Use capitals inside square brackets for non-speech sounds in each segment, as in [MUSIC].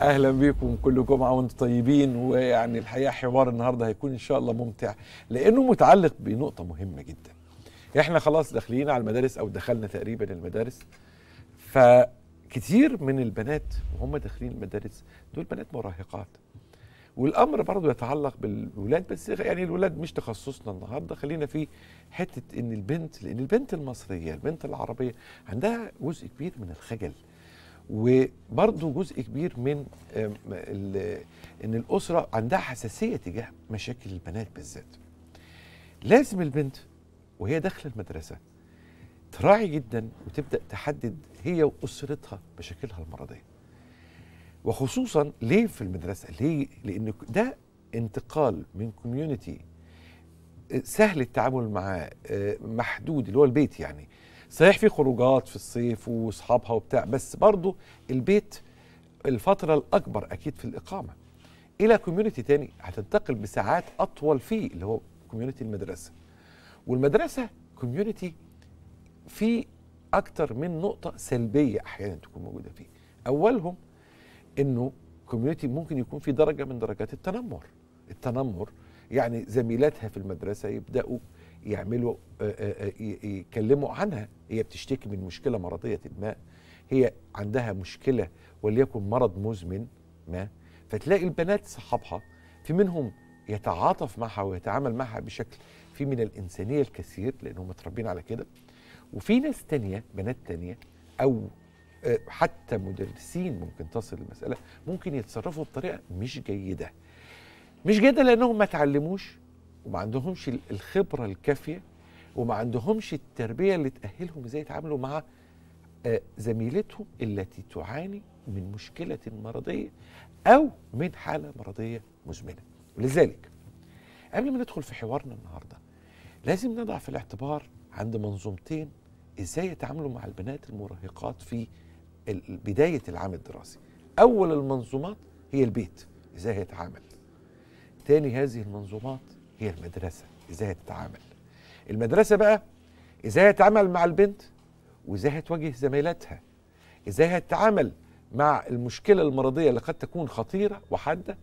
اهلا بيكم كل جمعه وانتم طيبين ويعني الحقيقه حوار النهارده هيكون ان شاء الله ممتع لانه متعلق بنقطه مهمه جدا احنا خلاص داخلين على المدارس او دخلنا تقريبا المدارس فكتير من البنات وهم داخلين المدارس دول بنات مراهقات والامر برضه يتعلق بالولاد بس يعني الولاد مش تخصصنا النهارده خلينا في حته ان البنت لان البنت المصريه البنت العربيه عندها جزء كبير من الخجل وبرضه جزء كبير من ان الاسره عندها حساسيه تجاه مشاكل البنات بالذات لازم البنت وهي داخله المدرسه تراعي جدا وتبدا تحدد هي واسرتها مشاكلها المرضيه وخصوصا ليه في المدرسه ليه لان ده انتقال من كوميونتي آه، سهل التعامل معاه محدود اللي هو البيت يعني صحيح في خروجات في الصيف واصحابها وبتاع بس برضه البيت الفتره الاكبر اكيد في الاقامه الى كوميونتي تاني هتنتقل بساعات اطول فيه اللي هو كوميونتي المدرسه والمدرسه كوميونتي في اكتر من نقطه سلبيه احيانا تكون موجوده فيه اولهم انه كوميونتي ممكن يكون في درجه من درجات التنمر التنمر يعني زميلاتها في المدرسه يبداوا يعملوا آه، آه، آه، يكلموا عنها هي بتشتكي من مشكله مرضيه ما هي عندها مشكله وليكن مرض مزمن ما فتلاقي البنات صحابها في منهم يتعاطف معها ويتعامل معها بشكل في من الإنسانية الكثير لأنهم متربين على كده وفي ناس تانية بنات تانية أو حتى مدرسين ممكن تصل المسألة ممكن يتصرفوا بطريقة مش جيدة مش جيدة لأنهم ما تعلموش وما عندهمش الخبره الكافيه وما عندهمش التربيه اللي تاهلهم ازاي يتعاملوا مع آه، زميلتهم التي تعاني من مشكله مرضيه او من حاله مرضيه مزمنه ولذلك قبل ما ندخل في حوارنا النهارده لازم نضع في الاعتبار عند منظومتين ازاي يتعاملوا مع البنات المراهقات في بدايه العام الدراسي اول المنظومات هي البيت ازاي يتعامل تاني هذه المنظومات هي المدرسه ازاي هتتعامل المدرسه بقى ازاي هتتعامل مع البنت وازاي هتواجه زميلاتها ازاي هتتعامل مع المشكله المرضيه اللي قد تكون خطيره وحاده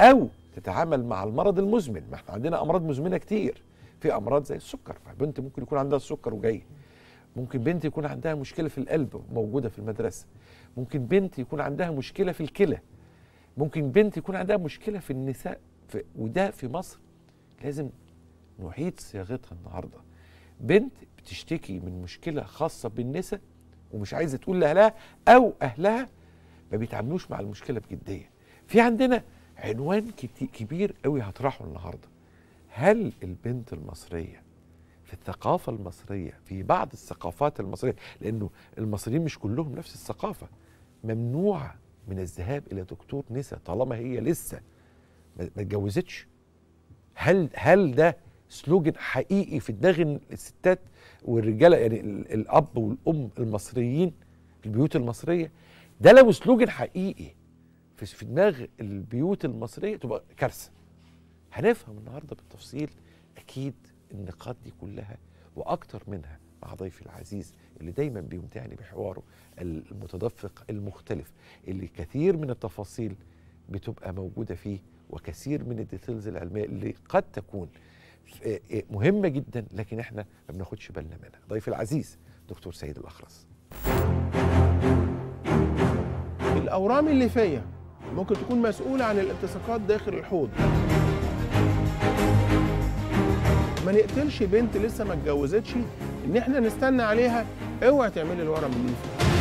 او تتعامل مع المرض المزمن ما احنا عندنا امراض مزمنه كتير في امراض زي السكر فبنت ممكن يكون عندها السكر وجاي ممكن بنت يكون عندها مشكله في القلب موجوده في المدرسه ممكن بنت يكون عندها مشكله في الكلى ممكن بنت يكون عندها مشكله في النساء في وده في مصر لازم نعيد صياغتها النهارده بنت بتشتكي من مشكله خاصه بالنساء ومش عايزه تقول لاهلها او اهلها ما بيتعاملوش مع المشكله بجديه في عندنا عنوان كبير قوي هطرحه النهارده هل البنت المصريه في الثقافه المصريه في بعض الثقافات المصريه لانه المصريين مش كلهم نفس الثقافه ممنوعه من الذهاب الى دكتور نساء طالما هي لسه ما اتجوزتش هل هل ده سلوجن حقيقي في دماغ الستات والرجاله يعني الاب والام المصريين في البيوت المصريه ده لو سلوجن حقيقي في في دماغ البيوت المصريه تبقى كارثه هنفهم النهارده بالتفصيل اكيد النقاط دي كلها واكتر منها مع ضيفي العزيز اللي دايما بيمتعني بحواره المتدفق المختلف اللي كثير من التفاصيل بتبقى موجوده فيه وكثير من الديتيلز العلميه اللي قد تكون آه، آه، مهمه جدا لكن احنا ما بناخدش بالنا منها ضيف العزيز دكتور سيد الاخرس الاورام الليفيه ممكن تكون مسؤوله عن الالتصاقات داخل الحوض ما نقتلش بنت لسه ما اتجوزتش ان احنا نستنى عليها اوعى تعملي الورم الليفي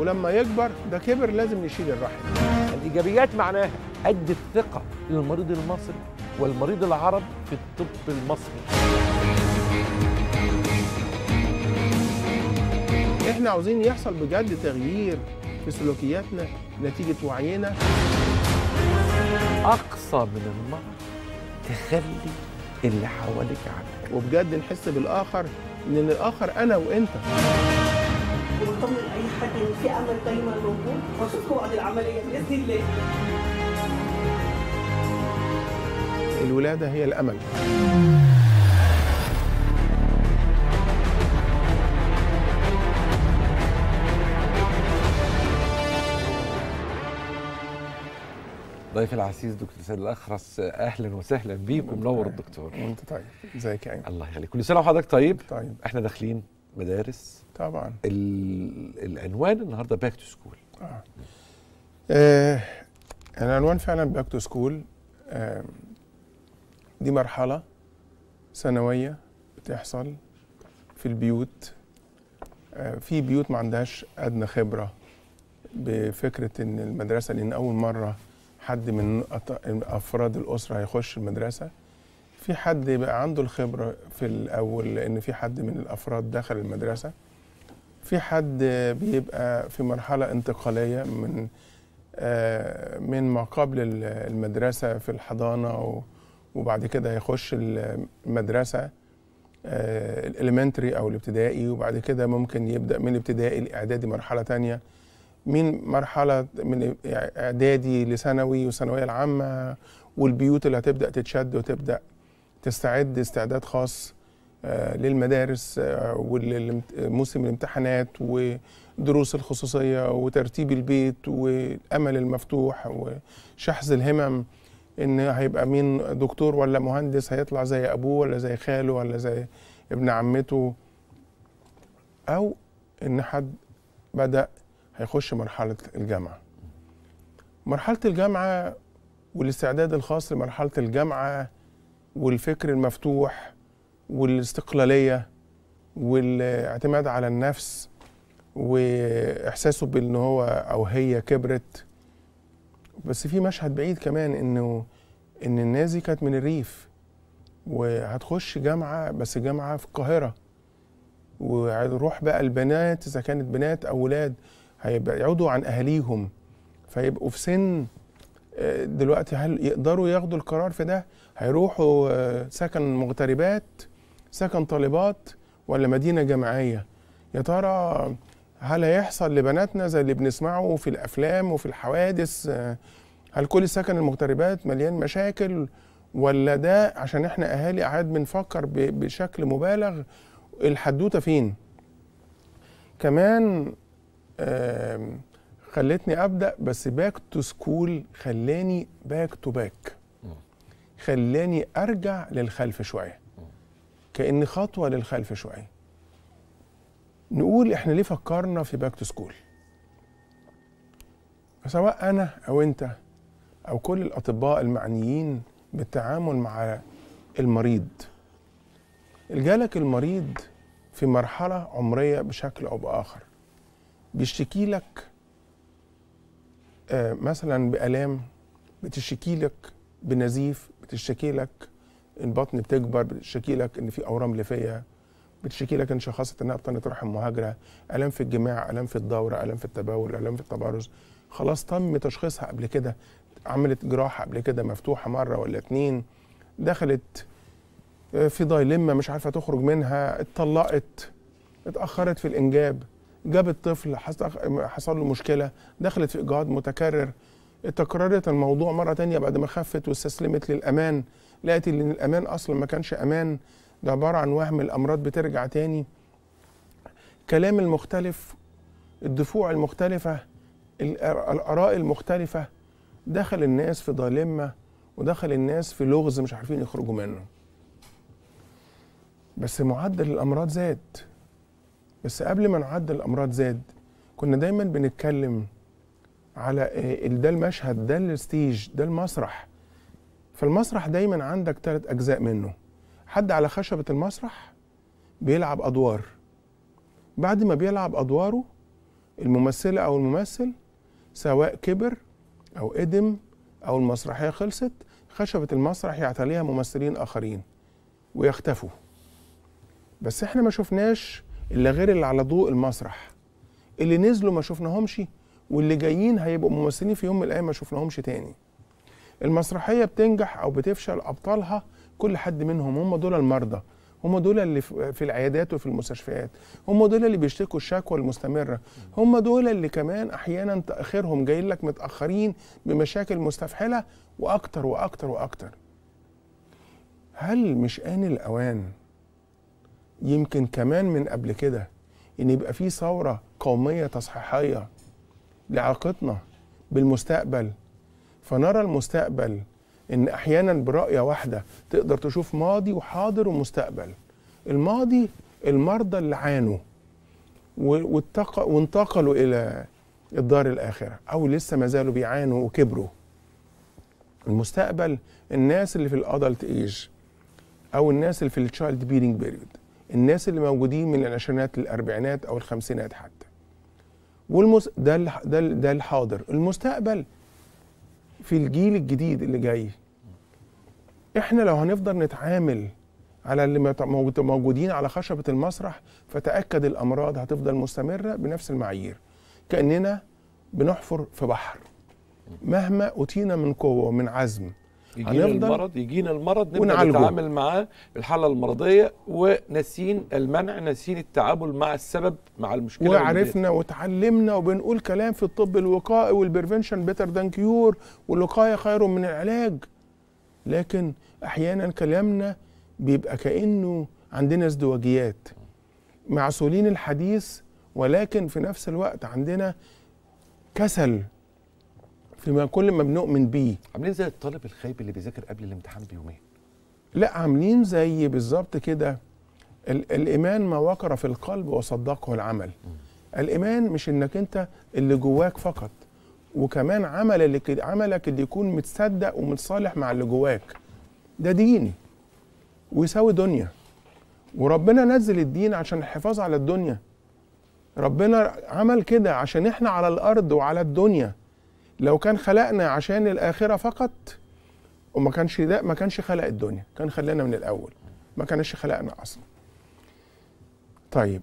ولما يكبر ده كبر لازم نشيل الرحم الايجابيات معناها قد الثقه للمريض المصري والمريض العرب في الطب المصري احنا عاوزين يحصل بجد تغيير في سلوكياتنا نتيجه وعينا اقصى من المرض تخلي اللي حواليك عنك وبجد نحس بالاخر لان الاخر انا وانت نطمن اي حد ان في امل دايما موجود واشوفكم بعد العمليه باذن الله الولاده هي الامل ضيف العزيز دكتور سيد الاخرس اهلا وسهلا بيكم ومنور الدكتور وانت طيب ازيك يا الله يخليك كل سنه وحضرتك طيب طيب احنا داخلين مدارس طبعا العنوان النهارده باك تو سكول آه. آه العنوان فعلا باك تو سكول دي مرحله سنويه بتحصل في البيوت آه، في بيوت ما عندهاش ادنى خبره بفكره ان المدرسه لان اول مره حد من افراد الاسره هيخش المدرسه في حد بقى عنده الخبره في الاول لان في حد من الافراد دخل المدرسه في حد بيبقى في مرحلة انتقالية من آه، من ما قبل المدرسة في الحضانة وبعد كده هيخش المدرسة آه، الاليمنتري أو الابتدائي وبعد كده ممكن يبدأ من الابتدائي الإعدادي مرحلة تانية من مرحلة من إعدادي لثانوي والثانوية العامة والبيوت اللي هتبدأ تتشد وتبدأ تستعد استعداد خاص آه، للمدارس آه، وموسم الامتحانات ودروس الخصوصية وترتيب البيت والأمل المفتوح وشحذ الهمم إن هيبقى مين دكتور ولا مهندس هيطلع زي أبوه ولا زي خاله ولا زي ابن عمته أو إن حد بدأ هيخش مرحلة الجامعة مرحلة الجامعة والاستعداد الخاص لمرحلة الجامعة والفكر المفتوح والاستقلاليه والاعتماد على النفس واحساسه بان هو او هي كبرت بس في مشهد بعيد كمان انه ان الناس دي كانت من الريف وهتخش جامعه بس جامعه في القاهره وهتروح بقى البنات اذا كانت بنات او ولاد هيبعدوا عن اهاليهم فيبقوا في سن آه، دلوقتي هل يقدروا ياخدوا القرار في ده هيروحوا آه، سكن مغتربات سكن طالبات ولا مدينه جامعيه يا ترى هل هيحصل لبناتنا زي اللي بنسمعه في الافلام وفي الحوادث آه، هل كل سكن المغتربات مليان مشاكل ولا ده عشان احنا اهالي قاعد بنفكر بشكل مبالغ الحدوته فين كمان خلتني ابدا بس باك تو سكول خلاني باك تو باك خلاني ارجع للخلف شويه كأن خطوة للخلف شوية نقول احنا ليه فكرنا في باك تو سكول سواء أنا أو أنت أو كل الأطباء المعنيين بالتعامل مع المريض الجالك المريض في مرحلة عمرية بشكل أو بآخر بيشتكي لك آه، مثلا بألام بتشتكي لك بنزيف بتشتكي لك البطن بتكبر بتشكي لك ان في اورام ليفيه بتشكي لك ان شخصت انها بطنه رحم مهاجره الام في الجماع الام في الدوره الام في التبول الام في التبرز خلاص تم تشخيصها قبل كده عملت جراحه قبل كده مفتوحه مره ولا اتنين دخلت آه، في ضايلمه مش عارفه تخرج منها اتطلقت اتاخرت في الانجاب جابت طفل حصل له مشكله دخلت في اجهاض متكرر تكررت الموضوع مره تانية بعد ما خفت واستسلمت للامان لقيت ان الامان اصلا ما كانش امان ده عباره عن وهم الامراض بترجع تاني الكلام المختلف الدفوع المختلفه الاراء المختلفه دخل الناس في ضلمه ودخل الناس في لغز مش عارفين يخرجوا منه بس معدل الامراض زاد بس قبل ما نعدل الامراض زاد كنا دايما بنتكلم على آه، ده المشهد ده الستيج ده المسرح فالمسرح دايما عندك ثلاث اجزاء منه حد على خشبه المسرح بيلعب ادوار بعد ما بيلعب ادواره الممثله او الممثل سواء كبر او قدم او المسرحيه خلصت خشبه المسرح يعتليها ممثلين اخرين ويختفوا بس احنا ما شفناش الا غير اللي على ضوء المسرح اللي نزلوا ما شفناهمش واللي جايين هيبقوا ممثلين في يوم من الايام ما شفناهمش تاني المسرحيه بتنجح او بتفشل ابطالها كل حد منهم هم دول المرضى هم دول اللي في العيادات وفي المستشفيات هم دول اللي بيشتكوا الشكوى المستمرة هم دول اللي كمان أحيانا تأخيرهم جاي لك متأخرين بمشاكل مستفحلة وأكتر وأكتر وأكتر هل مش آن الأوان يمكن كمان من قبل كده إن يبقى في ثورة قومية تصحيحية لعلاقتنا بالمستقبل فنرى المستقبل ان احيانا برؤيه واحده تقدر تشوف ماضي وحاضر ومستقبل الماضي المرضى اللي عانوا وانتقلوا الى الدار الاخره او لسه ما زالوا بيعانوا وكبروا المستقبل الناس اللي في الادلت ايج او الناس اللي في التشايلد بيرنج بيريود الناس اللي موجودين من العشرينات للاربعينات او الخمسينات حتى والمس... ده, ده, ده الحاضر المستقبل في الجيل الجديد اللي جاي احنا لو هنفضل نتعامل على اللي موجودين على خشبة المسرح فتأكد الأمراض هتفضل مستمرة بنفس المعايير كأننا بنحفر في بحر مهما أتينا من قوة ومن عزم يجينا المرض يجينا المرض نبدا نتعامل معاه الحاله المرضيه ونسين المنع نسين التعامل مع السبب مع المشكله وعرفنا وتعلمنا وبنقول كلام في الطب الوقائي والبرفنشن بيتر دان كيور والوقايه خير من العلاج لكن احيانا كلامنا بيبقى كانه عندنا ازدواجيات معسولين الحديث ولكن في نفس الوقت عندنا كسل في كل ما بنؤمن بيه عاملين زي الطالب الخايب اللي بيذاكر قبل الامتحان بيومين لا عاملين زي بالظبط كده الايمان ما وقر في القلب وصدقه العمل م. الايمان مش انك انت اللي جواك فقط وكمان عمل اللي عملك اللي يكون متصدق ومتصالح مع اللي جواك ده دين ويساوي دنيا وربنا نزل الدين عشان الحفاظ على الدنيا ربنا عمل كده عشان احنا على الارض وعلى الدنيا لو كان خلقنا عشان الاخره فقط وما كانش ده ما كانش خلق الدنيا كان خلانا من الاول ما كانش خلقنا اصلا طيب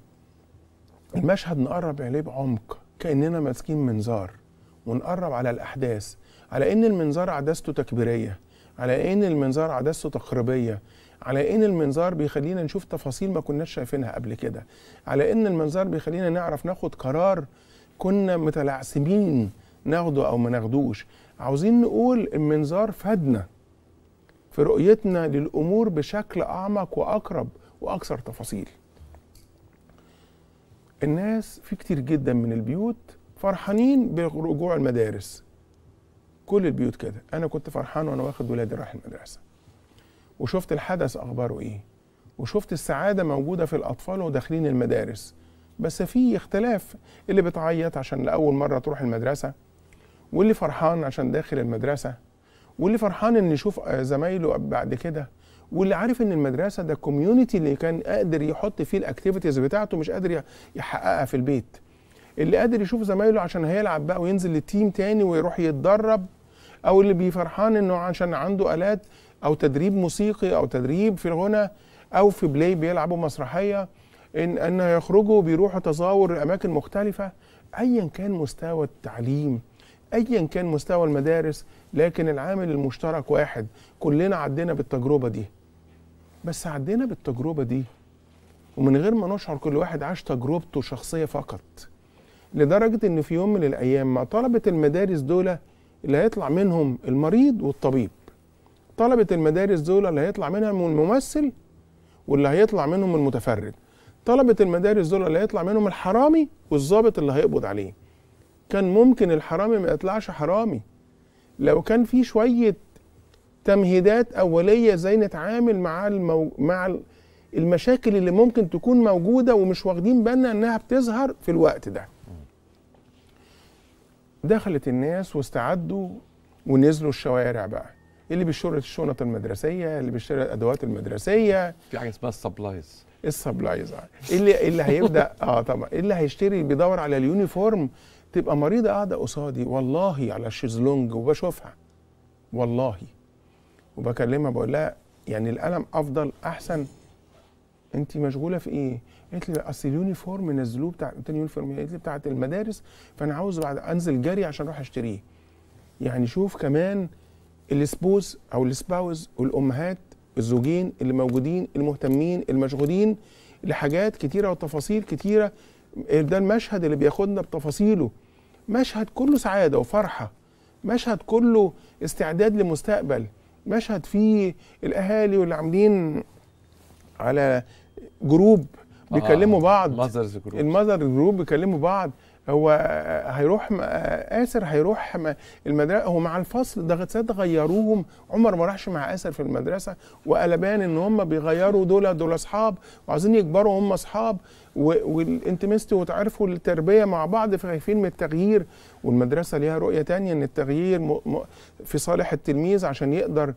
المشهد نقرب عليه بعمق كاننا ماسكين منظار ونقرب على الاحداث على ان المنظار عدسته تكبيريه على ان المنظار عدسته تقريبيه على ان المنظار بيخلينا نشوف تفاصيل ما كناش شايفينها قبل كده على ان المنظار بيخلينا نعرف ناخد قرار كنا متلعثمين ناخده او ما ناخدوش عاوزين نقول المنظار فادنا في رؤيتنا للامور بشكل اعمق واقرب واكثر تفاصيل الناس في كتير جدا من البيوت فرحانين برجوع المدارس كل البيوت كده انا كنت فرحان وانا واخد ولادي رايح المدرسه وشفت الحدث اخباره ايه وشفت السعاده موجوده في الاطفال وداخلين المدارس بس في اختلاف اللي بتعيط عشان لاول مره تروح المدرسه واللي فرحان عشان داخل المدرسه واللي فرحان ان يشوف آه، زمايله بعد كده واللي عارف ان المدرسه ده كوميونتي اللي كان قادر يحط فيه الاكتيفيتيز بتاعته مش قادر يحققها في البيت اللي قادر يشوف زمايله عشان هيلعب بقى وينزل للتيم تاني ويروح يتدرب او اللي بيفرحان انه عشان عنده الات او تدريب موسيقي او تدريب في الغنى او في بلاي بيلعبوا مسرحيه ان ان يخرجوا بيروحوا تزاور اماكن مختلفه ايا كان مستوى التعليم ايا كان مستوى المدارس لكن العامل المشترك واحد كلنا عدينا بالتجربه دي بس عدينا بالتجربه دي ومن غير ما نشعر كل واحد عاش تجربته شخصيه فقط لدرجه ان في يوم من الايام مع طلبه المدارس دول اللي هيطلع منهم المريض والطبيب طلبه المدارس دول اللي هيطلع منهم الممثل واللي هيطلع منهم المتفرد طلبه المدارس دول اللي هيطلع منهم الحرامي والظابط اللي هيقبض عليه كان ممكن الحرامي ما يطلعش حرامي لو كان في شويه تمهيدات اوليه ازاي نتعامل مع المو... مع المشاكل اللي ممكن تكون موجوده ومش واخدين بالنا انها بتظهر في الوقت ده دخلت الناس واستعدوا ونزلوا الشوارع بقى اللي بيشتري الشنط المدرسيه اللي بيشتري الادوات المدرسيه في حاجه اسمها السبلايز السبلايز اللي اللي هيبدا [LAUGHS] اه طبعا اللي هيشتري بيدور على اليونيفورم تبقى مريضه قاعده قصادي والله على الشيزلونج وبشوفها والله وبكلمها بقول لها يعني الألم افضل احسن انت مشغوله في ايه؟ قالت لي اصل اليونيفورم نزلوه بتاع قلت لها اليونيفورم قالت لي بتاعه المدارس فانا عاوز بعد انزل جري عشان اروح اشتريه. يعني شوف كمان السبوس او السباوز والامهات الزوجين اللي موجودين المهتمين المشغولين لحاجات كتيره وتفاصيل كتيره ده المشهد اللي بياخدنا بتفاصيله مشهد كله سعاده وفرحه مشهد كله استعداد لمستقبل مشهد فيه الاهالي واللي عاملين على جروب آه، بيكلموا بعض المذرز جروب المذر جروب بيكلموا بعض هو هيروح اسر هيروح المدرسه هو مع الفصل ده ساعات غيروهم عمر ما راحش مع اسر في المدرسه وقلبان ان هم بيغيروا دول دول اصحاب وعايزين يكبروا هم اصحاب والانتمستي وتعرفوا التربيه مع بعض فخايفين من التغيير والمدرسه ليها رؤيه تانية ان التغيير في صالح التلميذ عشان يقدر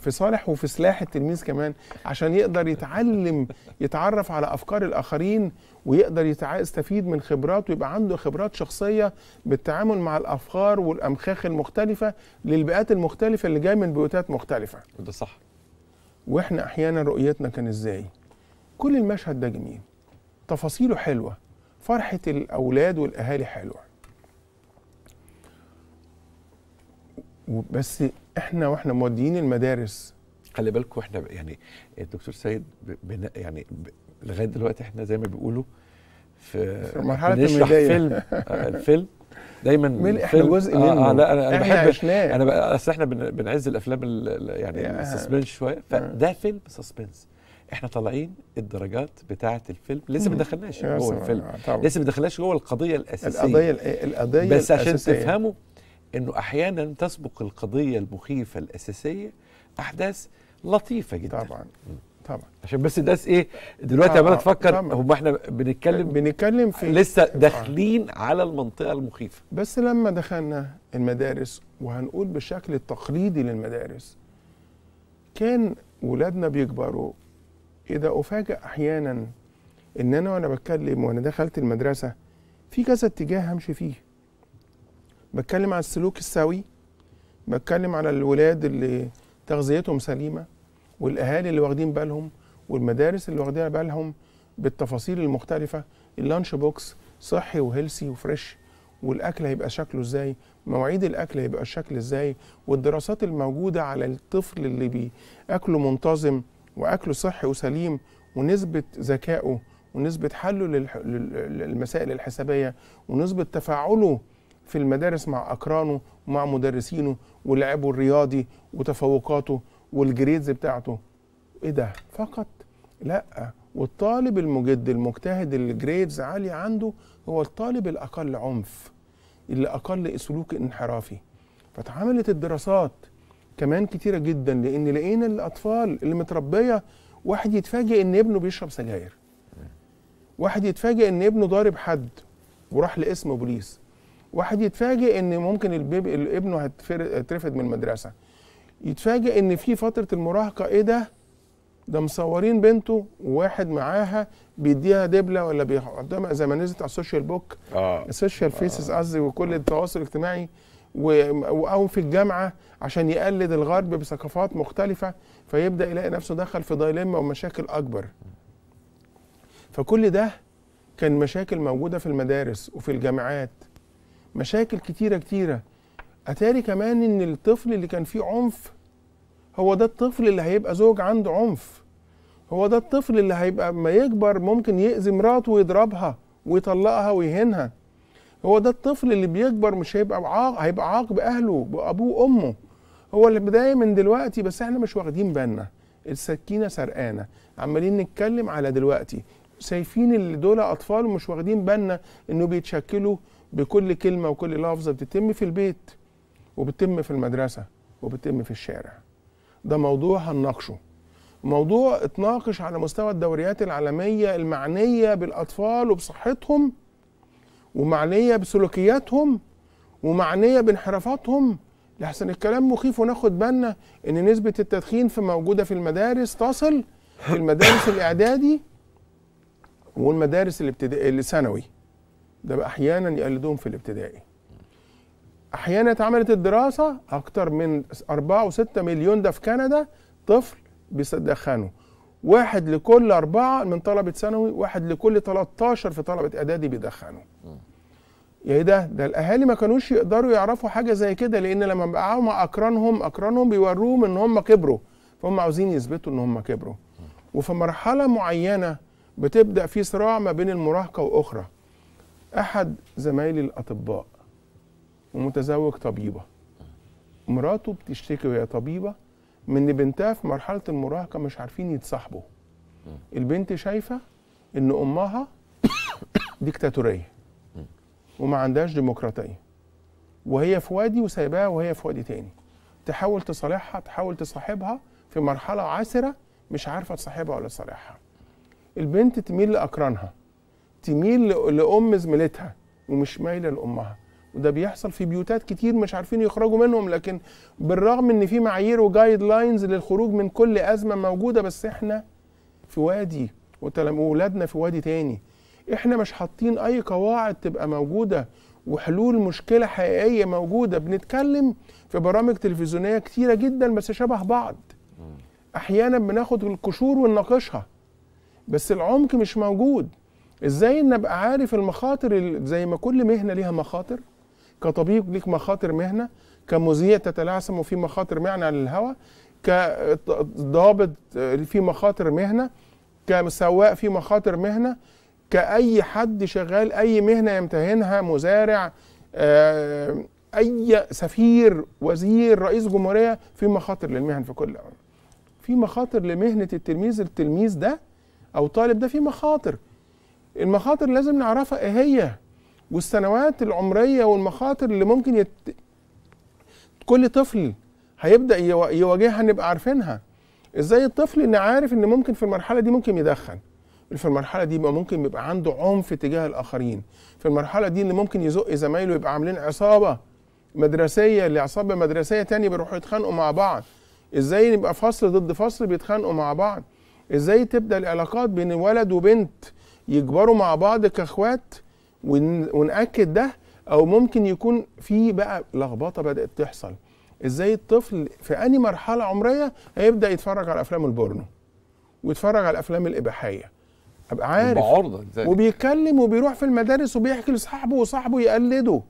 في صالح وفي سلاح التلميذ كمان عشان يقدر يتعلم يتعرف على افكار الاخرين ويقدر يستفيد من خبراته ويبقى عنده خبرات شخصيه بالتعامل مع الافكار والامخاخ المختلفه للبيئات المختلفه اللي جايه من بيوتات مختلفه ده صح واحنا احيانا رؤيتنا كان ازاي كل المشهد ده جميل تفاصيله حلوة فرحة الأولاد والأهالي حلوة بس احنا واحنا موديين المدارس خلي بالكوا احنا يعني الدكتور سيد بنا يعني لغايه دلوقتي احنا زي ما بيقولوا في, في مرحله المدايه فيلم آه، الفيلم دايما من احنا جزء آه، منه آه, آه لا انا احنا بحب عشناه. انا اصل احنا بنعز الافلام يعني السسبنس شويه آه. فده فيلم سسبنس احنا طالعين الدرجات بتاعه الفيلم لسه ما دخلناش جوه الفيلم آه، طبعا. لسه ما دخلناش جوه القضيه الاساسيه القضيه القضيه بس عشان الأساسية. تفهموا انه احيانا تسبق القضيه المخيفه الاساسيه احداث لطيفه جدا طبعا طبعا عشان بس الناس ايه دلوقتي عماله تفكر هم احنا بنتكلم بنتكلم في لسه داخلين على المنطقه المخيفه بس لما دخلنا المدارس وهنقول بالشكل التقليدي للمدارس كان ولادنا بيكبروا اذا أفاجأ أحيانا إن أنا وأنا بتكلم وأنا دخلت المدرسة في كذا اتجاه همشي فيه بتكلم على السلوك السوي بتكلم على الولاد اللي تغذيتهم سليمة والأهالي اللي واخدين بالهم والمدارس اللي واخدين بالهم بالتفاصيل المختلفة اللانش بوكس صحي وهيلسي وفريش والاكل هيبقى شكله ازاي مواعيد الاكل هيبقى الشكل ازاي والدراسات الموجوده على الطفل اللي بياكله منتظم واكله صحي وسليم ونسبه ذكائه ونسبه حله للمسائل الحسابيه ونسبه تفاعله في المدارس مع اقرانه ومع مدرسينه ولعبه الرياضي وتفوقاته والجريدز بتاعته ايه ده فقط لا والطالب المجد المجتهد اللي جريدز عاليه عنده هو الطالب الاقل عنف اللي اقل سلوك انحرافي فتعملت الدراسات كمان كتيره جدا لان لقينا الاطفال اللي متربيه واحد يتفاجئ ان ابنه بيشرب سجاير واحد يتفاجئ ان ابنه ضارب حد وراح لاسم بوليس واحد يتفاجئ ان ممكن البيب ابنه هيترفد من المدرسه يتفاجئ ان في فتره المراهقه ايه ده ده مصورين بنته وواحد معاها بيديها دبله ولا بيحطها زي ما نزلت على السوشيال بوك آه. السوشيال فيسز آه. قصدي وكل التواصل الاجتماعي او في الجامعه عشان يقلد الغرب بثقافات مختلفه فيبدا يلاقي نفسه دخل في دايلما ومشاكل اكبر فكل ده كان مشاكل موجوده في المدارس وفي الجامعات مشاكل كتيره كتيره اتاري كمان ان الطفل اللي كان فيه عنف هو ده الطفل اللي هيبقى زوج عنده عنف هو ده الطفل اللي هيبقى ما يكبر ممكن يأذي مراته ويضربها ويطلقها ويهنها هو ده الطفل اللي بيكبر مش هيبقى عاق هيبقى عاق باهله بابوه وامه هو اللي بدايه من دلوقتي بس احنا مش واخدين بالنا السكينه سرقانه عمالين نتكلم على دلوقتي شايفين اللي دول اطفال ومش واخدين بالنا انه بيتشكلوا بكل كلمه وكل لفظه بتتم في البيت وبتتم في المدرسه وبتتم في الشارع ده موضوع هنناقشه موضوع اتناقش على مستوى الدوريات العالميه المعنيه بالاطفال وبصحتهم ومعنيه بسلوكياتهم ومعنيه بانحرافاتهم لحسن الكلام مخيف وناخد بالنا ان نسبه التدخين في موجوده في المدارس تصل في المدارس الاعدادي والمدارس الابتدائي الثانوي ده بقى احيانا يقلدوهم في الابتدائي احيانا اتعملت الدراسه اكتر من 4 و6 مليون ده في كندا طفل بيدخنوا واحد لكل أربعة من طلبة ثانوي واحد لكل 13 في طلبة إعدادي بيدخنوا يا يعني ايه ده ده الاهالي ما كانوش يقدروا يعرفوا حاجه زي كده لان لما بقعوا مع اقرانهم اقرانهم بيوروهم ان هم كبروا فهم عاوزين يثبتوا ان هم كبروا وفي مرحله معينه بتبدا في صراع ما بين المراهقه واخرى احد زمايلي الاطباء ومتزوج طبيبه مراته بتشتكي وهي طبيبه من بنتها في مرحله المراهقه مش عارفين يتصاحبوا البنت شايفه ان امها [COUGHS] ديكتاتوريه وما عندهاش ديمقراطيه وهي في وادي وسايباها وهي في وادي تاني تحاول تصالحها تحاول تصاحبها في مرحله عسره مش عارفه تصاحبها ولا تصالحها البنت تميل لاقرانها تميل لام زميلتها ومش مايله لامها وده بيحصل في بيوتات كتير مش عارفين يخرجوا منهم لكن بالرغم ان في معايير وجايد لاينز للخروج من كل ازمه موجوده بس احنا في وادي واولادنا في وادي تاني احنا مش حاطين اي قواعد تبقى موجوده وحلول مشكله حقيقيه موجوده بنتكلم في برامج تلفزيونيه كتيره جدا بس شبه بعض احيانا بناخد القشور ونناقشها بس العمق مش موجود ازاي نبقى عارف المخاطر زي ما كل مهنه ليها مخاطر كطبيب ليك مخاطر مهنه كمذيع تتلعثم وفي مخاطر مهنه على الهواء كضابط آه، في مخاطر مهنه كسواق في مخاطر مهنه كاي حد شغال اي مهنه يمتهنها مزارع آه، اي سفير وزير رئيس جمهوريه في مخاطر للمهن في كل امر في مخاطر لمهنه التلميذ التلميذ ده او طالب ده في مخاطر المخاطر لازم نعرفها ايه هي والسنوات العمريه والمخاطر اللي ممكن يت... كل طفل هيبدا يواجهها نبقى عارفينها ازاي الطفل اللي عارف ان ممكن في المرحله دي ممكن يدخن في المرحله دي ممكن يبقى عنده عنف تجاه الاخرين في المرحله دي اللي ممكن يزق زمايله يبقى عاملين عصابه مدرسيه لعصابه مدرسيه تاني بيروحوا يتخانقوا مع بعض ازاي يبقى فصل ضد فصل بيتخانقوا مع بعض ازاي تبدا العلاقات بين ولد وبنت يكبروا مع بعض كاخوات وناكد ده او ممكن يكون في بقى لخبطه بدات تحصل ازاي الطفل في أي مرحله عمريه هيبدا يتفرج على افلام البورنو ويتفرج على الافلام الاباحيه ابقى عارف وبيتكلم وبيروح في المدارس وبيحكي لصاحبه وصاحبه يقلده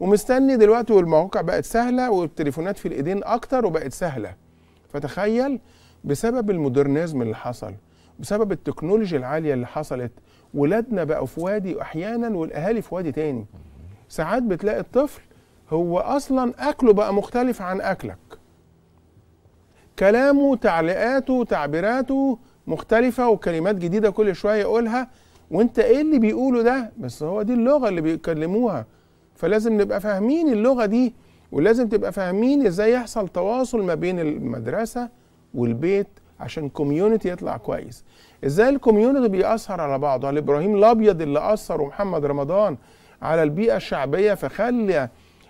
ومستني دلوقتي والمواقع بقت سهله والتليفونات في الايدين اكتر وبقت سهله فتخيل بسبب المودرنزم اللي حصل بسبب التكنولوجيا العاليه اللي حصلت ولادنا بقوا في وادي احيانا والاهالي في وادي تاني ساعات بتلاقي الطفل هو اصلا اكله بقى مختلف عن اكلك كلامه تعليقاته تعبيراته مختلفه وكلمات جديده كل شويه يقولها وانت ايه اللي بيقوله ده بس هو دي اللغه اللي بيتكلموها فلازم نبقى فاهمين اللغه دي ولازم تبقى فاهمين ازاي يحصل تواصل ما بين المدرسه والبيت عشان كوميونتي يطلع كويس ازاي الكوميونتي بيأثر على بعضه الابراهيم ابراهيم الابيض اللي اثر ومحمد رمضان على البيئه الشعبيه فخلى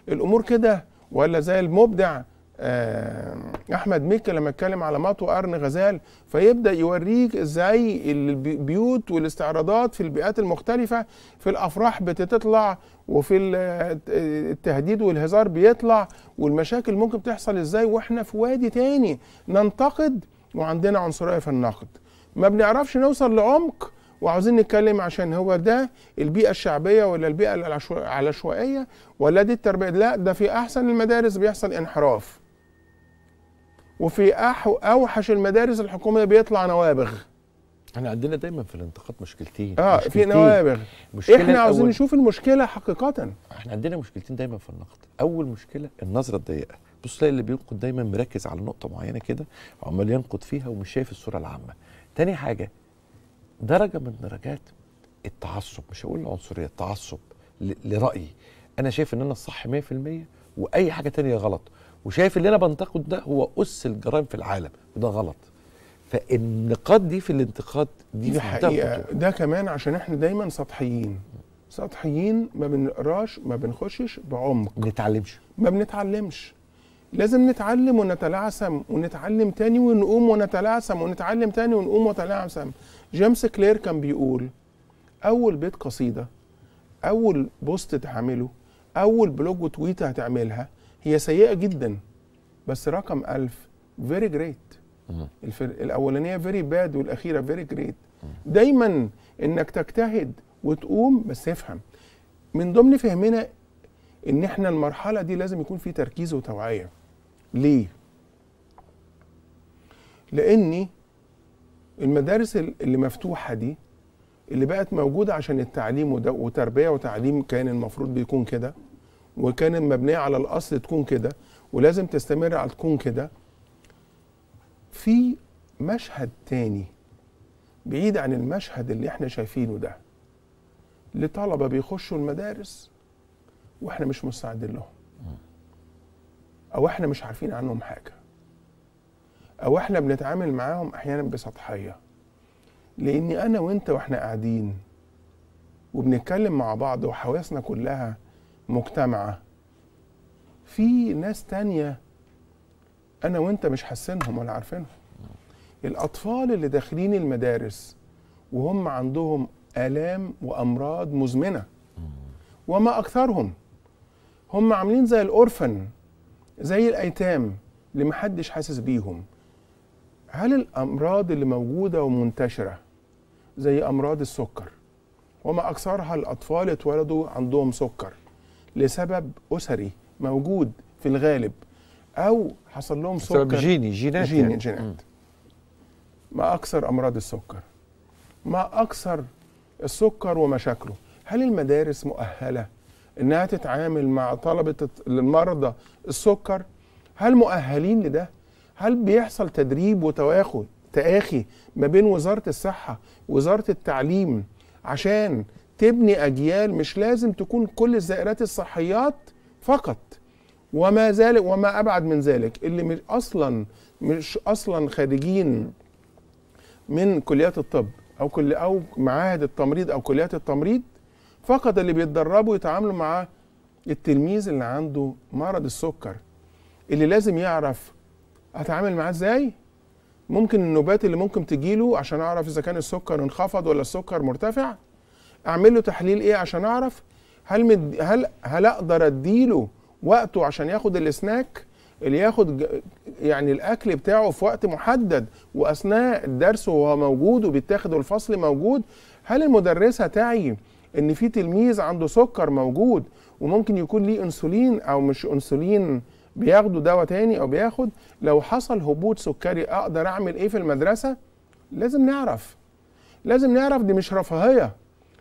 الامور كده ولا زي المبدع آه، احمد مكي لما اتكلم على مطوى ارن غزال فيبدا يوريك ازاي البيوت والاستعراضات في البيئات المختلفه في الافراح بتطلع وفي التهديد والهزار بيطلع والمشاكل ممكن تحصل ازاي واحنا في وادي تاني ننتقد وعندنا عنصريه في النقد ما بنعرفش نوصل لعمق وعاوزين نتكلم عشان هو ده البيئة الشعبية ولا البيئة العشوائية ولا دي التربية لا ده في أحسن المدارس بيحصل انحراف وفي أوحش المدارس الحكومية بيطلع نوابغ احنا عندنا دايما في الانتقاد مشكلتين اه مشكلتين. في نوابغ احنا عاوزين نشوف المشكله حقيقه احنا عندنا مشكلتين دايما في النقد اول مشكله النظره الضيقه بص تلاقي اللي بينقد دايما مركز على نقطه معينه كده وعمال ينقد فيها ومش شايف الصوره العامه تاني حاجه درجه من درجات التعصب مش هقول العنصريه التعصب لرايي انا شايف ان انا الصح 100% واي حاجه تانية غلط وشايف اللي انا بنتقد ده هو اس الجرائم في العالم وده غلط فالنقاط دي في الانتقاد دي, دي حقيقه ده كمان عشان احنا دايما سطحيين سطحيين ما بنقراش ما بنخشش بعمق ما بنتعلمش ما بنتعلمش لازم نتعلم ونتلعثم ونتعلم تاني ونقوم ونتلعثم ونتعلم تاني ونقوم ونتلعثم جيمس كلير كان بيقول اول بيت قصيده اول بوست تعمله اول بلوج وتويته هتعملها هي سيئه جدا بس رقم ألف فيري جريت الاولانيه فيري باد والاخيره فيري جريت دايما انك تجتهد وتقوم بس افهم من ضمن فهمنا ان احنا المرحله دي لازم يكون في تركيز وتوعيه ليه لان المدارس اللي مفتوحه دي اللي بقت موجوده عشان التعليم وتربيه وتعليم كان المفروض بيكون كده وكان مبنيه على الاصل تكون كده ولازم تستمر على تكون كده في مشهد تاني بعيد عن المشهد اللي احنا شايفينه ده لطلبه بيخشوا المدارس واحنا مش مستعدين لهم او احنا مش عارفين عنهم حاجه او احنا بنتعامل معاهم احيانا بسطحيه لاني انا وانت واحنا قاعدين وبنتكلم مع بعض وحواسنا كلها مجتمعه في ناس تانية انا وانت مش حاسينهم ولا عارفينهم الاطفال اللي داخلين المدارس وهم عندهم الام وامراض مزمنه وما اكثرهم هم عاملين زي الاورفن زي الايتام اللي محدش حاسس بيهم هل الامراض اللي موجوده ومنتشره زي امراض السكر وما اكثرها الاطفال اتولدوا عندهم سكر لسبب اسري موجود في الغالب او حصل لهم سكر سبب جيني جينات جيني يعني. جينات ما اكثر امراض السكر ما اكثر السكر ومشاكله هل المدارس مؤهله انها تتعامل مع طلبه المرضى السكر هل مؤهلين لده هل بيحصل تدريب وتواخد تآخي ما بين وزاره الصحه وزاره التعليم عشان تبني اجيال مش لازم تكون كل الزائرات الصحيات فقط وما ذلك وما ابعد من ذلك اللي مش اصلا مش اصلا خارجين من كليات الطب او كل او معاهد التمريض او كليات التمريض فقط اللي بيتدربوا يتعاملوا مع التلميذ اللي عنده مرض السكر اللي لازم يعرف اتعامل معاه ازاي ممكن النوبات اللي ممكن تجيله عشان اعرف اذا كان السكر انخفض ولا السكر مرتفع اعمل له تحليل ايه عشان اعرف هل مد... هل هل اقدر اديله وقته عشان ياخد السناك اللي ياخد يعني الاكل بتاعه في وقت محدد واثناء الدرس وهو موجود وبيتاخد والفصل موجود هل المدرسه تعي ان في تلميذ عنده سكر موجود وممكن يكون ليه انسولين او مش انسولين بياخده دواء تاني او بياخد لو حصل هبوط سكري اقدر اعمل ايه في المدرسه لازم نعرف لازم نعرف دي مش رفاهيه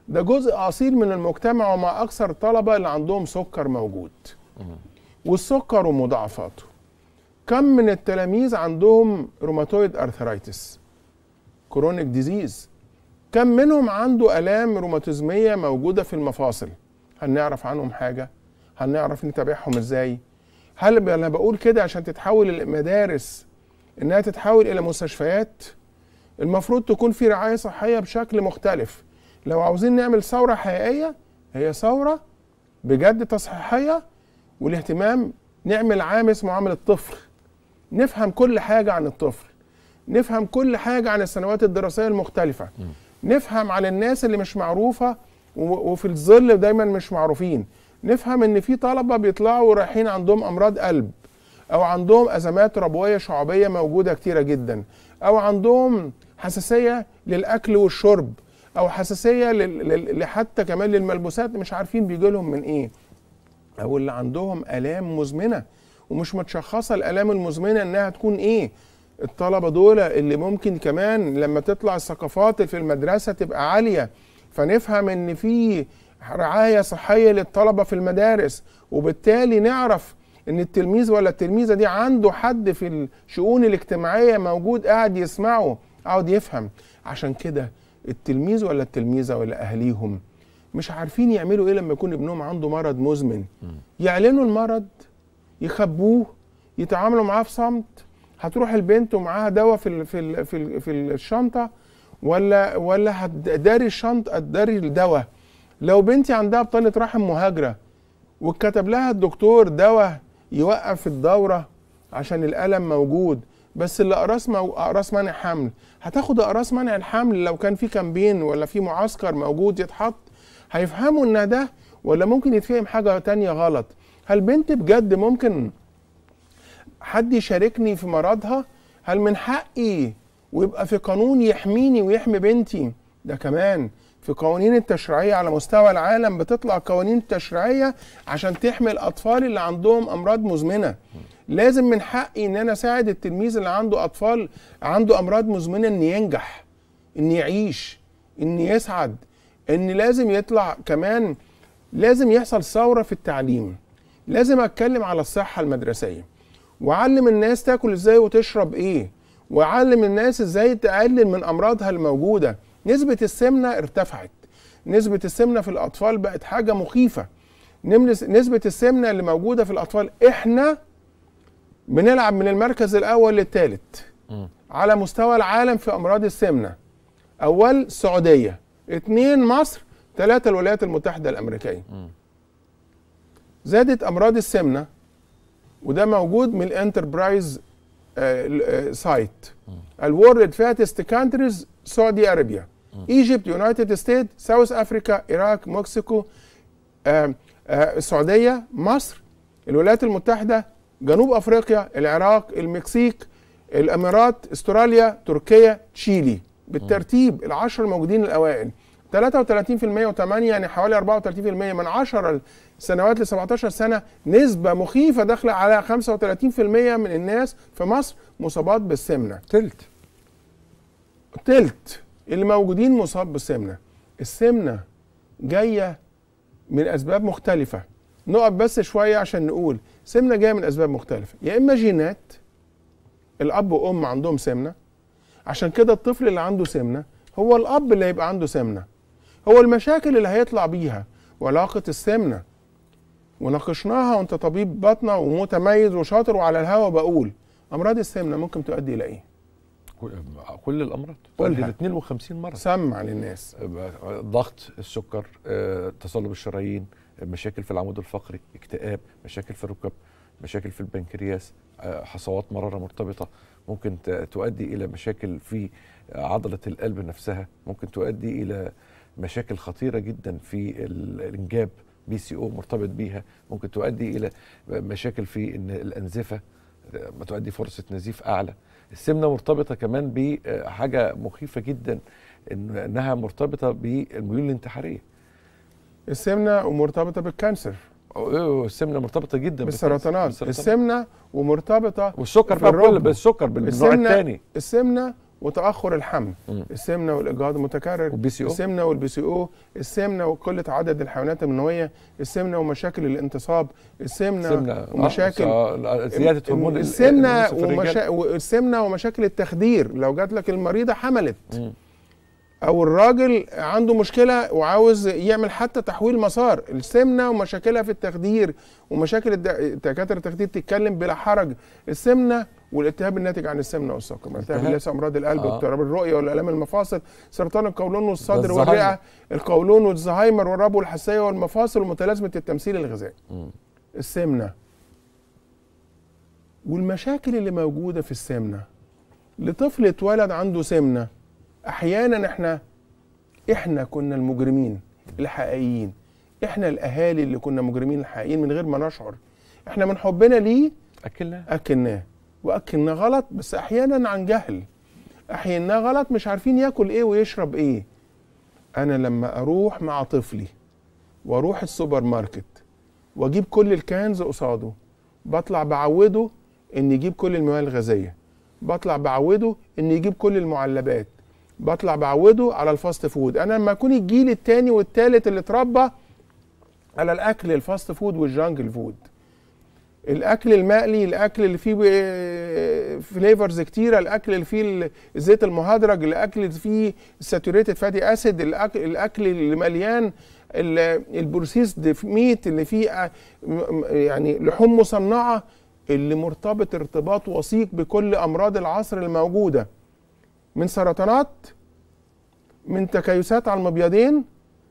ده جزء اصيل من المجتمع وما اكثر الطلبه اللي عندهم سكر موجود والسكر ومضاعفاته كم من التلاميذ عندهم روماتويد ارثرايتس كرونيك ديزيز كم منهم عنده الام روماتيزميه موجوده في المفاصل هل نعرف عنهم حاجه هل نعرف نتابعهم ازاي هل انا بقول كده عشان تتحول المدارس انها تتحول الى مستشفيات المفروض تكون في رعايه صحيه بشكل مختلف لو عاوزين نعمل ثوره حقيقيه هي ثوره بجد تصحيحيه والاهتمام نعمل عام اسمه عامل الطفل نفهم كل حاجه عن الطفل نفهم كل حاجه عن السنوات الدراسيه المختلفه نفهم على الناس اللي مش معروفه وفي الظل دايما مش معروفين نفهم ان في طلبه بيطلعوا رايحين عندهم امراض قلب او عندهم ازمات ربويه شعبيه موجوده كتيره جدا او عندهم حساسيه للاكل والشرب او حساسيه لحتى كمان للملبوسات مش عارفين بيجي لهم من ايه او اللي عندهم الام مزمنه ومش متشخصه الالام المزمنه انها تكون ايه الطلبه دول اللي ممكن كمان لما تطلع الثقافات في المدرسه تبقى عاليه فنفهم ان في رعايه صحيه للطلبه في المدارس وبالتالي نعرف ان التلميذ ولا التلميذه دي عنده حد في الشؤون الاجتماعيه موجود قاعد يسمعه قاعد يفهم عشان كده التلميذ ولا التلميذه ولا اهاليهم مش عارفين يعملوا ايه لما يكون ابنهم عنده مرض مزمن يعلنوا المرض يخبوه يتعاملوا معاه في صمت هتروح البنت ومعاها دواء في الـ في الـ في, الـ في الشنطه ولا ولا هتداري الشنطه تداري الدواء لو بنتي عندها بطانه رحم مهاجره واتكتب لها الدكتور دواء يوقف الدوره عشان الالم موجود بس الاقراص اقراص اقراص منع حمل هتاخد اقراص منع الحمل لو كان في كامبين ولا في معسكر موجود يتحط هيفهموا ان ده ولا ممكن يتفهم حاجه تانية غلط هل بنت بجد ممكن حد يشاركني في مرضها هل من حقي ويبقى في قانون يحميني ويحمي بنتي ده كمان في قوانين التشريعية على مستوى العالم بتطلع قوانين تشريعية عشان تحمي الأطفال اللي عندهم أمراض مزمنة لازم من حقي إن أنا أساعد التلميذ اللي عنده أطفال عنده أمراض مزمنة إن ينجح إن يعيش إن يسعد إن لازم يطلع كمان لازم يحصل ثورة في التعليم لازم أتكلم على الصحة المدرسية وعلم الناس تاكل ازاي وتشرب ايه وعلم الناس ازاي تقلل من امراضها الموجوده نسبه السمنه ارتفعت نسبه السمنه في الاطفال بقت حاجه مخيفه نسبه السمنه اللي موجوده في الاطفال احنا بنلعب من المركز الاول للثالث على مستوى العالم في امراض السمنه اول السعوديه اثنين مصر ثلاثه الولايات المتحده الامريكيه زادت امراض السمنه وده موجود من الانتربرايز آه، آه، سايت الورد فيها تيست كانتريز سعودي ارابيا ايجيبت يونايتد ستيت ساوث افريكا العراق مكسيكو آه، السعوديه مصر الولايات المتحده جنوب افريقيا العراق المكسيك الامارات استراليا تركيا تشيلي بالترتيب العشر الموجودين الاوائل 33% و8 يعني حوالي 34% من 10 سنوات ل 17 سنه نسبه مخيفه داخله على 35% من الناس في مصر مصابات بالسمنه تلت تلت اللي موجودين مصاب بالسمنه السمنه جايه من اسباب مختلفه نقف بس شويه عشان نقول سمنه جايه من اسباب مختلفه يا اما جينات الاب وام عندهم سمنه عشان كده الطفل اللي عنده سمنه هو الاب اللي هيبقى عنده سمنه هو المشاكل اللي هيطلع بيها وعلاقه السمنه وناقشناها وانت طبيب باطنه ومتميز وشاطر وعلى الهوا بقول امراض السمنه ممكن تؤدي الى ايه؟ كل الامراض تؤدي ل 52 مره سمع للناس ضغط السكر آه، تصلب الشرايين مشاكل في العمود الفقري اكتئاب مشاكل في الركب مشاكل في البنكرياس آه، حصوات مراره مرتبطه ممكن تؤدي الى مشاكل في عضله القلب نفسها ممكن تؤدي الى مشاكل خطيره جدا في الانجاب بي سي او مرتبط بيها ممكن تؤدي الى مشاكل في ان الانزفه ما تؤدي فرصه نزيف اعلى السمنه مرتبطه كمان بحاجه مخيفه جدا انها مرتبطه بالميول الانتحاريه السمنه ومرتبطه بالكانسر السمنه مرتبطه جدا بالسرطانات السمنه ومرتبطه والسكر بالسكر بالنوع الثاني السمنه وتاخر الحمل السمنه والاجهاض المتكرر والبي سي او السمنه والبي سي او السمنه وقله عدد الحيوانات المنويه السمنه ومشاكل الانتصاب السمنه, السمنة. آه، ومشاكل زياده هرمون السمنه ومشا... السمنه ومشاكل التخدير لو جات لك المريضه حملت م. او الراجل عنده مشكله وعاوز يعمل حتى تحويل مسار السمنه ومشاكلها في التخدير ومشاكل دكاتره التخدير تتكلم بلا حرج السمنه والالتهاب الناتج عن السمنه والسكر التهاب اللي امراض القلب آه. اضطراب الرؤيه والالام المفاصل سرطان القولون والصدر والرئه القولون والزهايمر والربو الحساسيه والمفاصل ومتلازمه التمثيل الغذائي السمنه والمشاكل اللي موجوده في السمنه لطفل اتولد عنده سمنه احيانا احنا احنا كنا المجرمين الحقيقيين احنا الاهالي اللي كنا مجرمين الحقيقيين من غير ما نشعر احنا من حبنا ليه اكلناه اكلناه واكلنا غلط بس احيانا عن جهل احيانا غلط مش عارفين ياكل ايه ويشرب ايه انا لما اروح مع طفلي واروح السوبر ماركت واجيب كل الكنز قصاده بطلع بعوده ان يجيب كل المواد الغازيه بطلع بعوده ان يجيب كل المعلبات بطلع بعوده على الفاست فود انا لما اكون الجيل التاني والتالت اللي اتربى على الاكل الفاست فود والجانجل فود الاكل المقلي الاكل اللي فيه فليفرز كتيره الاكل اللي فيه الزيت المهدرج الاكل اللي فيه ساتوريتد فاتي اسيد الاكل الاكل اللي مليان البروسيسد ميت اللي فيه آه، يعني لحوم مصنعه اللي مرتبط ارتباط وثيق بكل امراض العصر الموجوده من سرطانات من تكيسات على المبيضين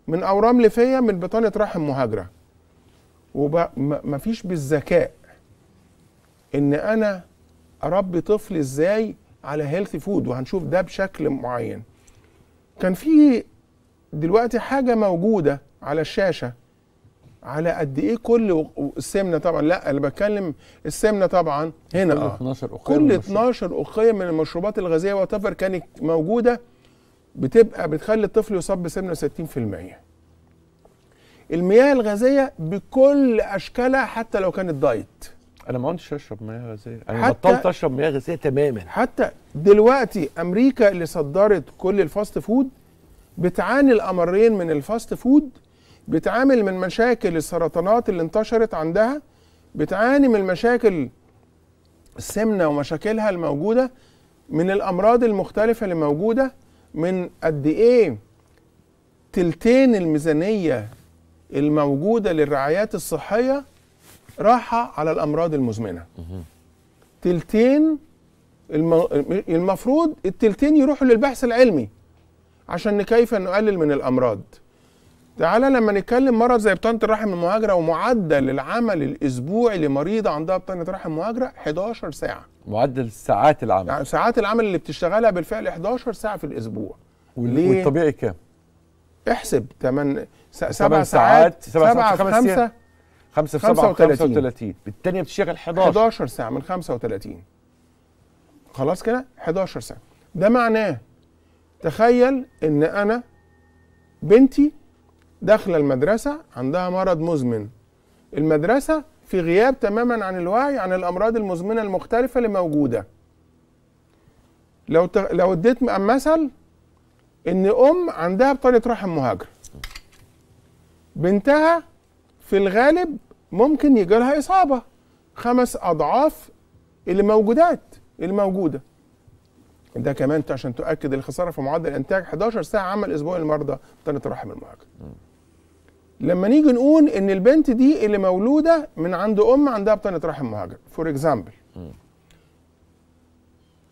من اورام ليفيه من بطانه رحم مهاجره وما فيش بالذكاء ان انا اربي طفلي ازاي على هيلثي فود وهنشوف ده بشكل معين كان في دلوقتي حاجه موجوده على الشاشه على قد ايه كل السمنه طبعا لا انا بتكلم السمنه طبعا هنا كل اه 12 اقيه كل 12 اقيه من المشروبات الغازيه وتفر كانت موجوده بتبقى بتخلي الطفل يصاب بسمنه 60% المياه الغازيه بكل اشكالها حتى لو كانت دايت انا ما كنتش اشرب مياه غازيه انا بطلت اشرب مياه غازيه تماما حتى دلوقتي امريكا اللي صدرت كل الفاست فود بتعاني الامرين من الفاست فود بتعامل من مشاكل السرطانات اللي انتشرت عندها بتعاني من مشاكل السمنه ومشاكلها الموجوده من الامراض المختلفه اللي موجوده من قد ايه تلتين الميزانيه الموجوده للرعايات الصحيه راحه على الامراض المزمنه تلتين المفروض التلتين يروحوا للبحث العلمي عشان كيف نقلل من الامراض تعالى لما نتكلم مرض زي بطانه الرحم المهاجره ومعدل العمل الاسبوعي لمريضه عندها بطانه رحم مهاجره 11 ساعه معدل ساعات العمل يعني ساعات العمل اللي بتشتغلها بالفعل 11 ساعه في الاسبوع والطبيعي كام احسب 8 سبع ساعات 7 في 5 5 في 7 35 الثانيه بتشتغل 11 11 ساعه من 35 خلاص كده 11 ساعه ده معناه تخيل ان انا بنتي داخله المدرسه عندها مرض مزمن المدرسه في غياب تماما عن الوعي عن الامراض المزمنه المختلفه اللي موجوده لو تغ... لو اديت مثل ان ام عندها بطاله رحم مهاجره بنتها في الغالب ممكن يجي لها اصابه خمس اضعاف اللي موجودات اللي موجوده ده كمان عشان تؤكد الخساره في معدل انتاج 11 ساعه عمل اسبوع المرضى طنة رحم المعاقه لما نيجي نقول ان البنت دي اللي مولوده من عند ام عندها بطنه رحم مهاجر فور اكزامبل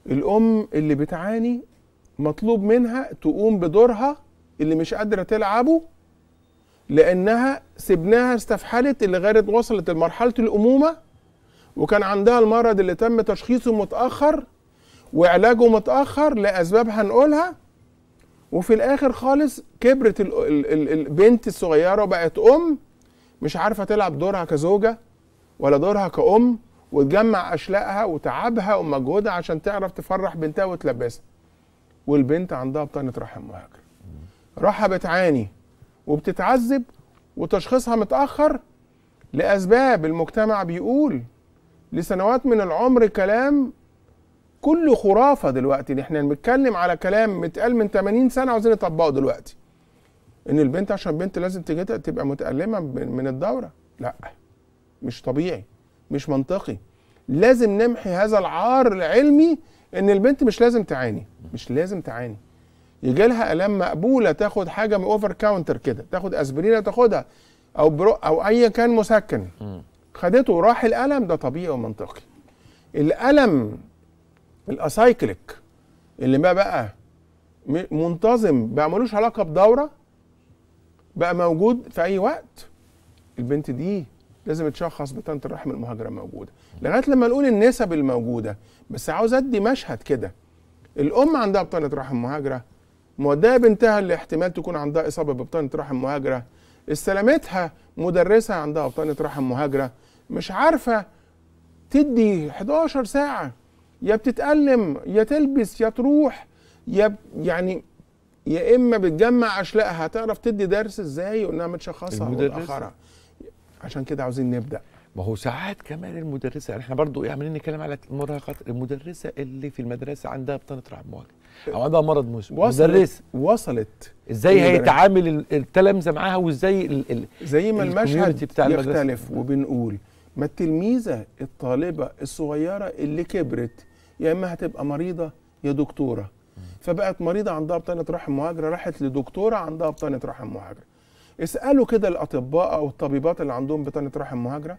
الام اللي بتعاني مطلوب منها تقوم بدورها اللي مش قادره تلعبه لانها سبناها استفحلت لغايه وصلت لمرحله الامومه وكان عندها المرض اللي تم تشخيصه متاخر وعلاجه متاخر لاسباب هنقولها وفي الاخر خالص كبرت البنت الصغيره وبقت ام مش عارفه تلعب دورها كزوجه ولا دورها كأم وتجمع أشلاءها وتعبها ومجهودها عشان تعرف تفرح بنتها وتلبسها والبنت عندها بطانة رحم وهكذا راحة بتعاني وبتتعذب وتشخيصها متأخر لأسباب المجتمع بيقول لسنوات من العمر كلام كله خرافة دلوقتي احنا بنتكلم على كلام متقال من 80 سنة عاوزين نطبقه دلوقتي ان البنت عشان بنت لازم تبقى متألمة من الدورة لا مش طبيعي مش منطقي لازم نمحي هذا العار العلمي ان البنت مش لازم تعاني مش لازم تعاني يجي لها الام مقبوله تاخد حاجه من اوفر كاونتر كده تاخد اسبرين تاخدها او برو او ايا كان مسكن خدته وراح الالم ده طبيعي ومنطقي الالم الاسايكليك اللي ما بقى منتظم بقى ملوش علاقه بدوره بقى موجود في اي وقت البنت دي لازم تشخص بطنط الرحم المهاجره موجوده لغايه لما نقول النسب الموجوده بس عاوز ادي مشهد كده الام عندها بطانه رحم مهاجره مودها بنتها اللي احتمال تكون عندها إصابة ببطانة رحم مهاجرة استلمتها مدرسة عندها بطانة رحم مهاجرة مش عارفة تدي 11 ساعة يا بتتألم يا تلبس يا تروح يا يعني يا اما بتجمع اشلاءها تعرف تدي درس ازاي وانها متشخصه متاخره عشان كده عاوزين نبدا ما هو ساعات كمان المدرسه يعني احنا برضو ايه عمالين نتكلم على المراهقات المدرسه اللي في المدرسه عندها بطانه رحم مهاجره او عندها مرض مدرسه وصلت ازاي هيتعامل التلامذه معاها وازاي زي ما المشهد بتاع يختلف وبنقول ما التلميذه الطالبه الصغيره اللي كبرت يا اما هتبقى مريضه يا دكتوره فبقت مريضه عندها بطانه رحم مهاجره راحت لدكتوره عندها بطانه رحم مهاجره اسالوا كده الاطباء او الطبيبات اللي عندهم بطانه رحم مهاجره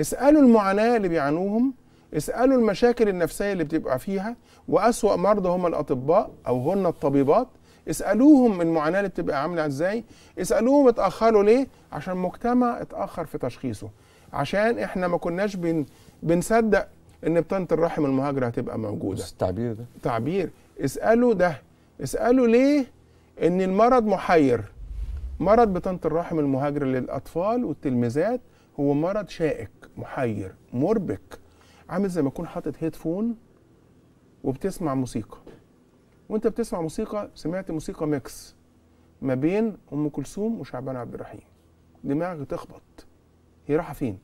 اسالوا المعاناه اللي بيعانوهم اسالوا المشاكل النفسيه اللي بتبقى فيها واسوا مرضى هم الاطباء او هن الطبيبات اسالوهم المعاناه اللي بتبقى عامله ازاي اسالوهم اتاخروا ليه عشان مجتمع اتاخر في تشخيصه عشان احنا ما كناش بن بنصدق ان بطانه الرحم المهاجره هتبقى موجوده بس التعبير ده تعبير اسالوا ده اسالوا ليه ان المرض محير مرض بطانه الرحم المهاجره للاطفال والتلميذات هو مرض شائك محير مربك عامل زي ما تكون حاطط هيدفون وبتسمع موسيقى وانت بتسمع موسيقى سمعت موسيقى ميكس ما بين ام كلثوم وشعبان عبد الرحيم دماغك تخبط هي رايحه فين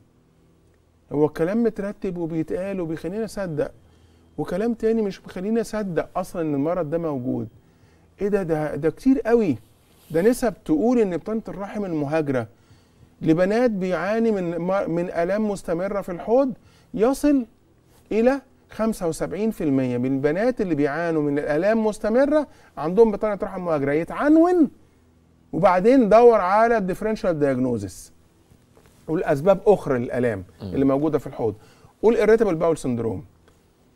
هو الكلام مترتب وبيتقال وبيخليني اصدق وكلام تاني مش بيخليني اصدق اصلا ان المرض ده موجود ايه ده ده ده كتير قوي ده نسب تقول ان بطانه الرحم المهاجره لبنات بيعاني من من الام مستمره في الحوض يصل إلى 75% من البنات اللي بيعانوا من الآلام مستمرة عندهم بطانة رحم مهاجرة يتعنون وبعدين دور على الديفرنشال دايجنوزس قول أسباب أخرى للآلام اللي موجودة في الحوض قول إريتابل باول سندروم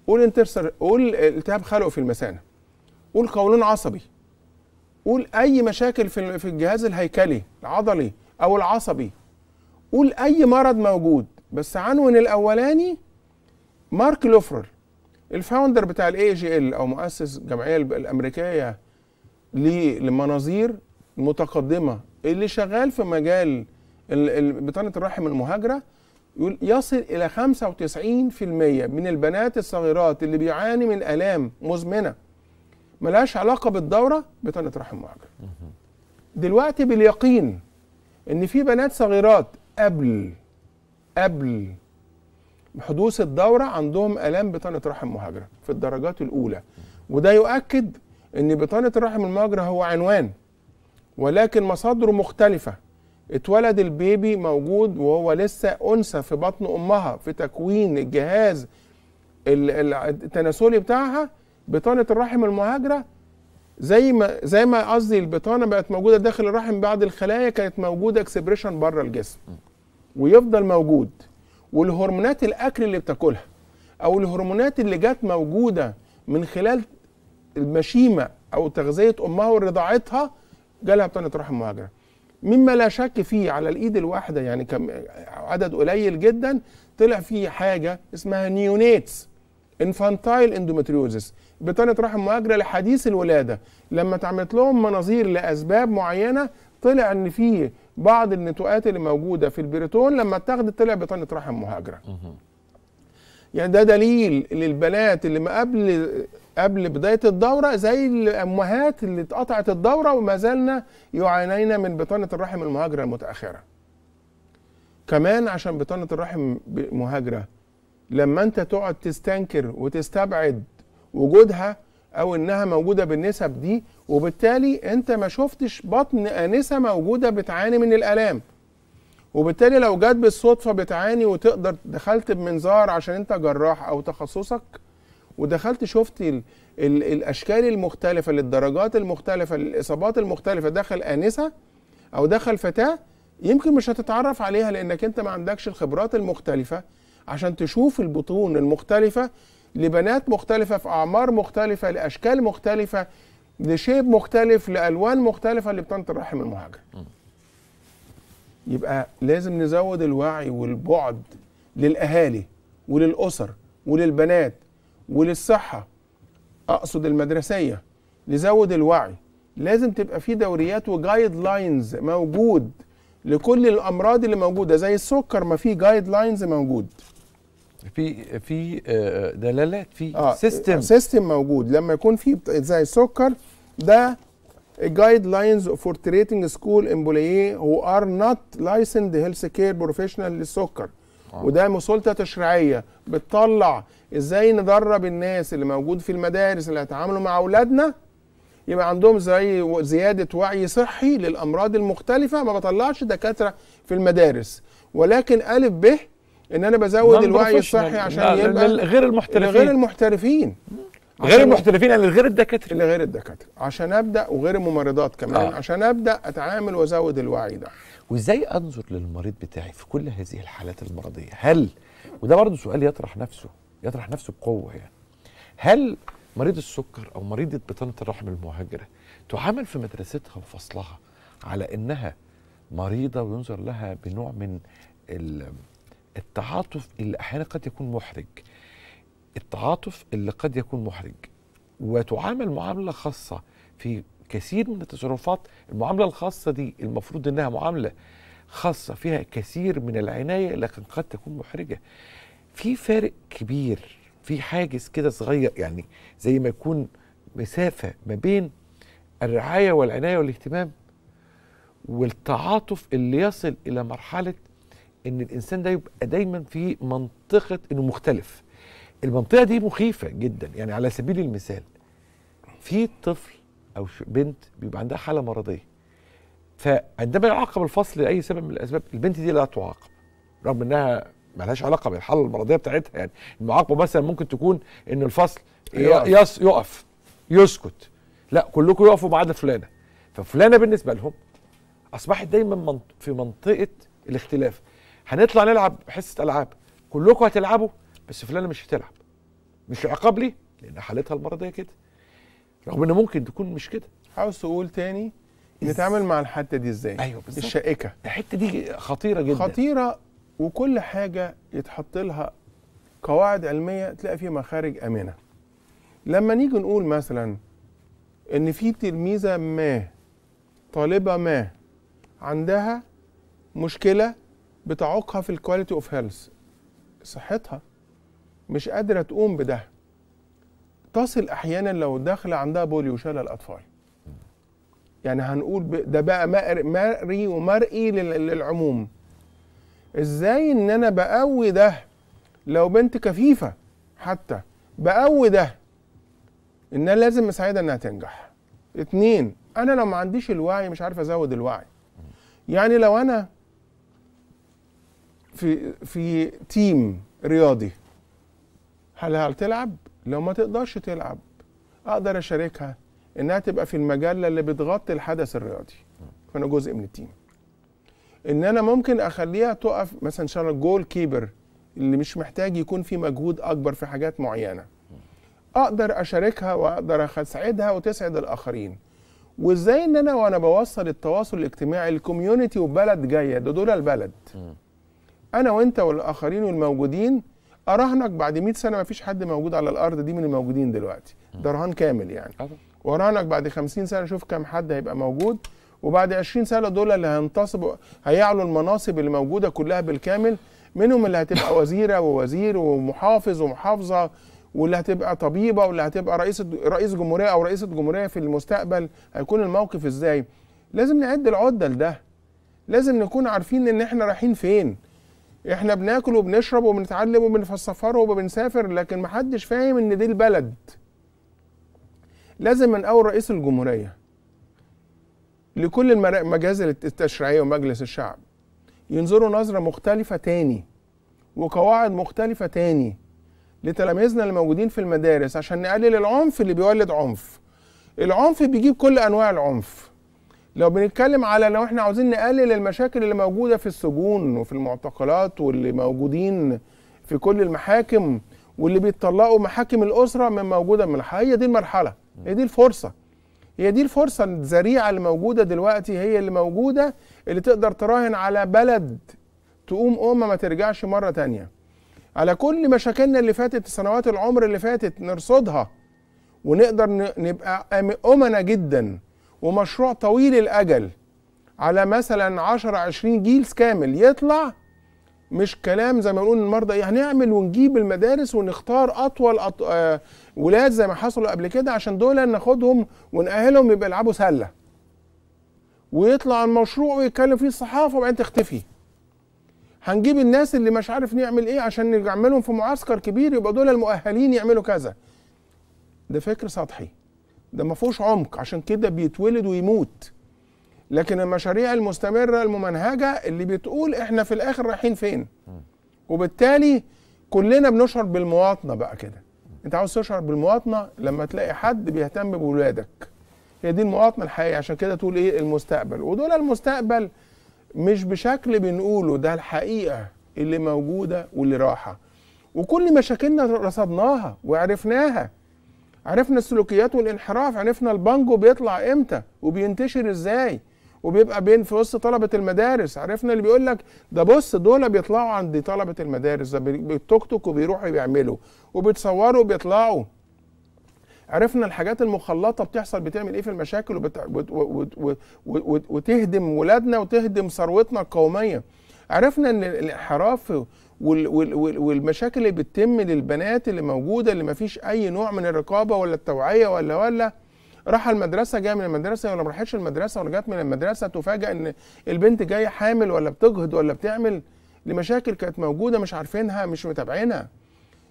قول انترسر قول التهاب خلق في المثانة قول قولون عصبي قول أي مشاكل في الجهاز الهيكلي العضلي أو العصبي قول أي مرض موجود بس عنون الأولاني مارك لوفرر الفاوندر بتاع الاي جي ال او مؤسس الجمعيه الامريكيه للمناظير المتقدمه اللي شغال في مجال بطانه الرحم المهاجره يصل الى 95% من البنات الصغيرات اللي بيعاني من الام مزمنه ملهاش علاقه بالدوره بطانه رحم مهاجره. دلوقتي باليقين ان في بنات صغيرات قبل قبل حدوث الدوره عندهم الام بطانه رحم مهاجره في الدرجات الاولى وده يؤكد ان بطانه الرحم المهاجره هو عنوان ولكن مصادره مختلفه اتولد البيبي موجود وهو لسه انثى في بطن امها في تكوين الجهاز التناسلي بتاعها بطانه الرحم المهاجره زي ما زي ما قصدي البطانه بقت موجوده داخل الرحم بعض الخلايا كانت موجوده اكسبريشن بره الجسم ويفضل موجود والهرمونات الاكل اللي بتاكلها او الهرمونات اللي جت موجوده من خلال المشيمه او تغذيه امها ورضاعتها جالها بطانه رحم مهاجره مما لا شك فيه على الايد الواحده يعني كم عدد قليل جدا طلع فيه حاجه اسمها نيونيتس انفانتايل اندومتريوزس بطانه رحم مهاجره لحديث الولاده لما اتعملت لهم مناظير لاسباب معينه طلع ان فيه بعض النتوءات اللي موجوده في البريتون لما اتاخدت طلع بطانه رحم مهاجره يعني ده دليل للبنات اللي ما قبل قبل بدايه الدوره زي الامهات اللي اتقطعت الدوره وما زلنا يعانينا من بطانه الرحم المهاجره المتاخره كمان عشان بطانه الرحم مهاجره لما انت تقعد تستنكر وتستبعد وجودها او انها موجوده بالنسب دي وبالتالي انت ما شفتش بطن انسه موجوده بتعاني من الالام وبالتالي لو جت بالصدفه بتعاني وتقدر دخلت بمنظار عشان انت جراح او تخصصك ودخلت شفت الـ الـ الاشكال المختلفه للدرجات المختلفه للاصابات المختلفه دخل انسه او دخل فتاه يمكن مش هتتعرف عليها لانك انت ما عندكش الخبرات المختلفه عشان تشوف البطون المختلفه لبنات مختلفه في اعمار مختلفه لاشكال مختلفه لشيب مختلف لالوان مختلفه لبطانه الرحم المهاجر يبقى لازم نزود الوعي والبعد للاهالي وللاسر وللبنات وللصحه اقصد المدرسيه نزود الوعي لازم تبقى في دوريات وجايد لاينز موجود لكل الامراض اللي موجوده زي السكر ما في جايد لاينز موجود في في آه، دلالات في آه سيستم سيستم موجود لما يكون في زي السكر ده جايد فور تريتنج سكول امبوليي هو who نوت لايسند هيلث كير بروفيشنال للسكر آه. وده مسلطه تشريعيه بتطلع ازاي ندرب الناس اللي موجود في المدارس اللي هيتعاملوا مع اولادنا يبقى عندهم زي زياده وعي صحي للامراض المختلفه ما بطلعش دكاتره في المدارس ولكن الف ب ان انا بزود الوعي الصحي عشان يبقى غير المحترفين غير المحترفين غير المحترفين يعني غير الدكاتره اللي غير الدكاتره عشان ابدا وغير الممرضات كمان آه. عشان ابدا اتعامل وازود الوعي ده وازاي انظر للمريض بتاعي في كل هذه الحالات المرضيه هل وده برضه سؤال يطرح نفسه يطرح نفسه بقوه يعني هل مريض السكر او مريضه بطانه الرحم المهاجره تعامل في مدرستها وفصلها على انها مريضه وينظر لها بنوع من التعاطف اللي احيانا قد يكون محرج التعاطف اللي قد يكون محرج وتعامل معامله خاصه في كثير من التصرفات المعامله الخاصه دي المفروض انها معامله خاصه فيها كثير من العنايه لكن قد تكون محرجه في فارق كبير في حاجز كده صغير يعني زي ما يكون مسافه ما بين الرعايه والعنايه والاهتمام والتعاطف اللي يصل الى مرحله ان الانسان ده يبقى دايما في منطقه انه مختلف المنطقه دي مخيفه جدا يعني على سبيل المثال في طفل او بنت بيبقى عندها حاله مرضيه فعندما يعاقب الفصل لاي سبب من الاسباب البنت دي لا تعاقب رغم انها لهاش علاقه بالحاله المرضيه بتاعتها يعني المعاقبه مثلا ممكن تكون ان الفصل يقف, يقف يسكت لا كلكم يقفوا ما عدا فلانه ففلانه بالنسبه لهم اصبحت دايما في منطقه الاختلاف هنطلع نلعب حصه العاب كلكم هتلعبوا بس فلانه مش هتلعب مش عقاب لي لان حالتها المرضيه كده رغم ان ممكن تكون مش كده عاوز تقول تاني نتعامل مع الحته دي ازاي ايوه بالظبط الشائكه الحته دي خطيره جدا خطيره وكل حاجه يتحط لها قواعد علميه تلاقي فيها مخارج امنه لما نيجي نقول مثلا ان في تلميذه ما طالبه ما عندها مشكله بتعوقها في الكواليتي اوف هيلث صحتها مش قادره تقوم بده تصل احيانا لو داخله عندها بوليو شلل الاطفال يعني هنقول ده بقى مرئي ومرئي للعموم ازاي ان انا بقوي ده لو بنت كفيفه حتى بقوي ده ان انا لازم اساعدها انها تنجح اتنين انا لو ما عنديش الوعي مش عارف ازود الوعي يعني لو انا في في تيم رياضي هل هتلعب لو ما تقدرش تلعب اقدر اشاركها انها تبقى في المجله اللي بتغطي الحدث الرياضي فانا جزء من التيم ان انا ممكن اخليها تقف مثلا ان شاء الله جول كيبر اللي مش محتاج يكون في مجهود اكبر في حاجات معينه اقدر اشاركها واقدر اسعدها وتسعد الاخرين وازاي ان انا وانا بوصل التواصل الاجتماعي الكوميونتي وبلد جايه ده دول البلد انا وانت والاخرين والموجودين اراهنك بعد 100 سنه ما فيش حد موجود على الارض دي من الموجودين دلوقتي ده رهان كامل يعني وراهنك بعد 50 سنه شوف كم حد هيبقى موجود وبعد 20 سنه دول اللي هينتصبوا هيعلوا المناصب اللي موجوده كلها بالكامل منهم اللي هتبقى [COUGHS] وزيره ووزير ومحافظ ومحافظه واللي هتبقى طبيبه واللي هتبقى رئيس رئيس جمهوريه او رئيسه جمهوريه في المستقبل هيكون الموقف ازاي لازم نعد العده لده لازم نكون عارفين ان احنا رايحين فين احنا بناكل وبنشرب وبنتعلم وبنسافر وبنسافر لكن محدش فاهم ان دي البلد لازم من اول رئيس الجمهوريه لكل المجازر التشريعيه ومجلس الشعب ينظروا نظره مختلفه تاني وقواعد مختلفه تاني لتلاميذنا اللي موجودين في المدارس عشان نقلل العنف اللي بيولد عنف العنف بيجيب كل انواع العنف لو بنتكلم على لو احنا عاوزين نقلل المشاكل اللي موجوده في السجون وفي المعتقلات واللي موجودين في كل المحاكم واللي بيتطلقوا محاكم الاسره من موجوده من الحياه هي دي المرحله هي دي الفرصه هي دي الفرصه الذريعه اللي موجوده دلوقتي هي اللي موجوده اللي تقدر تراهن على بلد تقوم امه ما ترجعش مره تانية على كل مشاكلنا اللي فاتت سنوات العمر اللي فاتت نرصدها ونقدر نبقى امنه جدا ومشروع طويل الأجل على مثلا 10 20 جيل كامل يطلع مش كلام زي ما بنقول المرضى ايه هنعمل ونجيب المدارس ونختار اطول أط... آه ولاد زي ما حصلوا قبل كده عشان دول ناخدهم ونأهلهم يبقى يلعبوا سله. ويطلع المشروع ويتكلم فيه الصحافه وبعدين تختفي. هنجيب الناس اللي مش عارف نعمل ايه عشان نعملهم في معسكر كبير يبقى دول المؤهلين يعملوا كذا. ده فكر سطحي. ده ما فيهوش عمق عشان كده بيتولد ويموت لكن المشاريع المستمره الممنهجه اللي بتقول احنا في الاخر رايحين فين وبالتالي كلنا بنشعر بالمواطنه بقى كده انت عاوز تشعر بالمواطنه لما تلاقي حد بيهتم بولادك هي دي المواطنه الحقيقيه عشان كده تقول ايه المستقبل ودول المستقبل مش بشكل بنقوله ده الحقيقه اللي موجوده واللي راحه وكل مشاكلنا رصدناها وعرفناها عرفنا السلوكيات والانحراف عرفنا البانجو بيطلع امتى وبينتشر ازاي وبيبقى بين في وسط طلبه المدارس عرفنا اللي بيقول لك ده بص دول بيطلعوا عند طلبه المدارس ده بالتوك توك وبيروحوا بيعملوا وبيتصوروا وبيطلعوا عرفنا الحاجات المخلطه بتحصل بتعمل ايه في المشاكل وبت... وت... وت... وت... وتهدم ولادنا وتهدم ثروتنا القوميه عرفنا ان الانحراف والمشاكل اللي بتتم للبنات اللي موجوده اللي ما فيش اي نوع من الرقابه ولا التوعيه ولا ولا راح المدرسه جايه من المدرسه ولا ما راحتش المدرسه ولا جت من المدرسه تفاجئ ان البنت جايه حامل ولا بتجهد ولا بتعمل لمشاكل كانت موجوده مش عارفينها مش متابعينها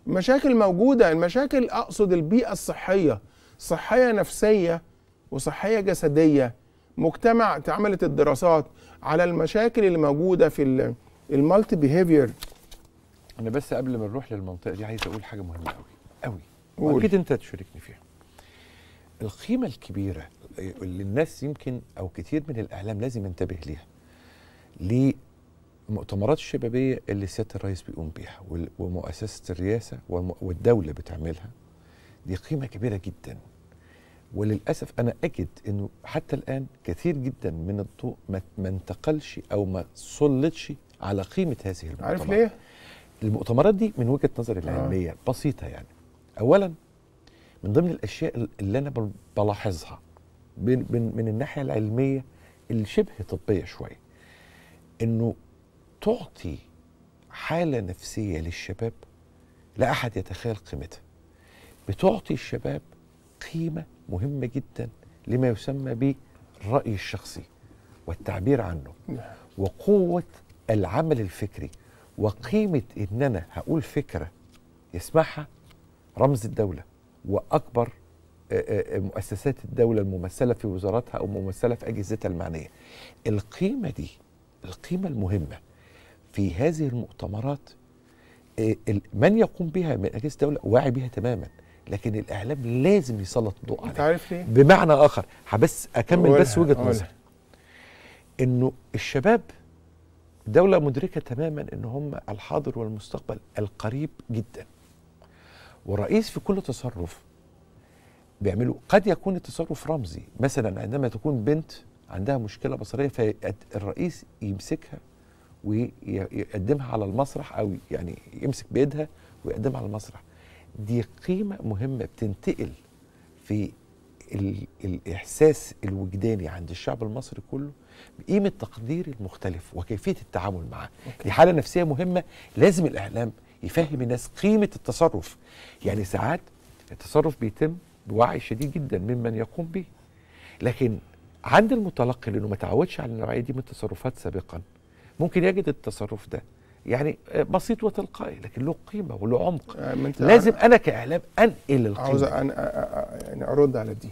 مشاكل موجوده المشاكل اقصد البيئه الصحيه صحيه نفسيه وصحيه جسديه مجتمع اتعملت الدراسات على المشاكل اللي موجوده في المالتي بيهيفير انا بس قبل ما نروح للمنطقه دي عايز اقول حاجه مهمه قوي قوي واكيد انت تشاركني فيها القيمه الكبيره اللي الناس يمكن او كتير من الاعلام لازم ينتبه ليها لمؤتمرات الشبابيه اللي سياده الرئيس بيقوم بيها ومؤسسه الرئاسه والدوله بتعملها دي قيمه كبيره جدا وللاسف انا اجد انه حتى الان كثير جدا من الضوء ما انتقلش او ما سلطش على قيمه هذه المؤتمرات عارف ليه؟ المؤتمرات دي من وجهه نظري آه. العلميه آه. بسيطه يعني اولا من ضمن الاشياء اللي انا بلاحظها من, من, من الناحيه العلميه اللي شبه طبيه شويه انه تعطي حاله نفسيه للشباب لا احد يتخيل قيمتها بتعطي الشباب قيمه مهمه جدا لما يسمى بالراي الشخصي والتعبير عنه نعم. وقوه العمل الفكري وقيمه ان انا هقول فكره يسمعها رمز الدوله واكبر آه، آه، آه، مؤسسات الدوله الممثله في وزاراتها او ممثله في اجهزتها المعنيه. القيمه دي القيمه المهمه في هذه المؤتمرات من يقوم بها من اجهزه الدوله واعي بها تماما لكن الاعلام لازم يسلط الضوء عليها. عارف ليه؟ بمعنى اخر هبس اكمل بس وجهه نظري. انه الشباب الدولة مدركة تماما ان هم الحاضر والمستقبل القريب جدا والرئيس في كل تصرف بيعمله قد يكون التصرف رمزي مثلا عندما تكون بنت عندها مشكلة بصرية فالرئيس يمسكها ويقدمها على المسرح او يعني يمسك بيدها ويقدمها على المسرح دي قيمة مهمة بتنتقل في الإحساس الوجداني عند الشعب المصري كله بقيمه تقدير المختلف وكيفيه التعامل معه دي حاله نفسيه مهمه لازم الاعلام يفهم الناس قيمه التصرف يعني ساعات التصرف بيتم بوعي شديد جدا ممن يقوم به لكن عند المتلقي لانه ما تعودش على النوعيه دي من التصرفات سابقا ممكن يجد التصرف ده يعني آه، بسيط وتلقائي لكن له قيمه وله عمق آه، لازم انا كاعلام انقل القيمه عاوز أنا يعني ارد على دي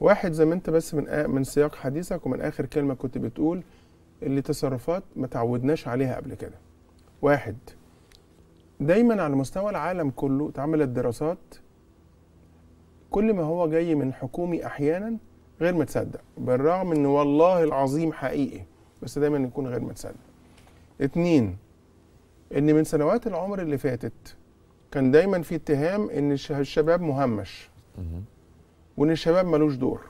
واحد زي ما انت بس من آه من سياق حديثك ومن اخر كلمه كنت بتقول اللي تصرفات ما تعودناش عليها قبل كده واحد دايما على مستوى العالم كله اتعملت دراسات كل ما هو جاي من حكومي احيانا غير متصدق بالرغم ان والله العظيم حقيقي بس دايما يكون غير متصدق اتنين ان من سنوات العمر اللي فاتت كان دايما في اتهام ان الشباب مهمش وان الشباب ملوش دور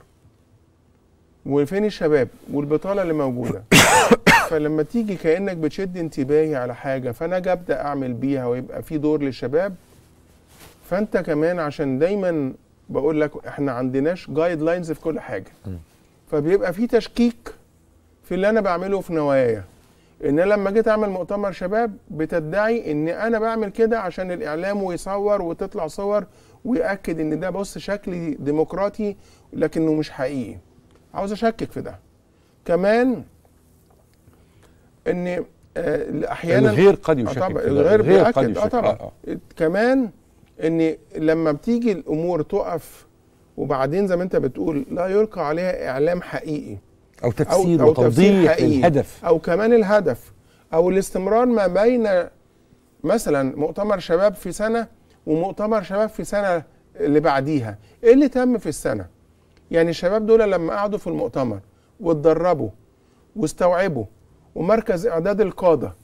وفين الشباب والبطاله اللي موجوده [COUGHS] فلما تيجي كانك بتشد انتباهي على حاجه فانا اجي ابدا اعمل بيها ويبقى في دور للشباب فانت كمان عشان دايما بقول لك احنا عندناش جايد لاينز في كل حاجه فبيبقى في تشكيك في اللي انا بعمله في نوايا ان انا لما جيت اعمل مؤتمر شباب بتدعي ان انا بعمل كده عشان الاعلام ويصور وتطلع صور ويأكد ان ده بص شكل ديمقراطي لكنه مش حقيقي عاوز اشكك في ده كمان ان آه، احيانا الغير قد يشكك طبعا الغير يشكك اه طبعا آه. آه،, آه. كمان ان لما بتيجي الامور تقف وبعدين زي ما انت بتقول لا يلقى عليها اعلام حقيقي او تفسير أو وتوضيح أو الهدف او كمان الهدف او الاستمرار ما بين مثلا مؤتمر شباب في سنه ومؤتمر شباب في سنه اللي بعديها ايه اللي تم في السنه يعني الشباب دول لما قعدوا في المؤتمر واتدربوا واستوعبوا ومركز اعداد القاده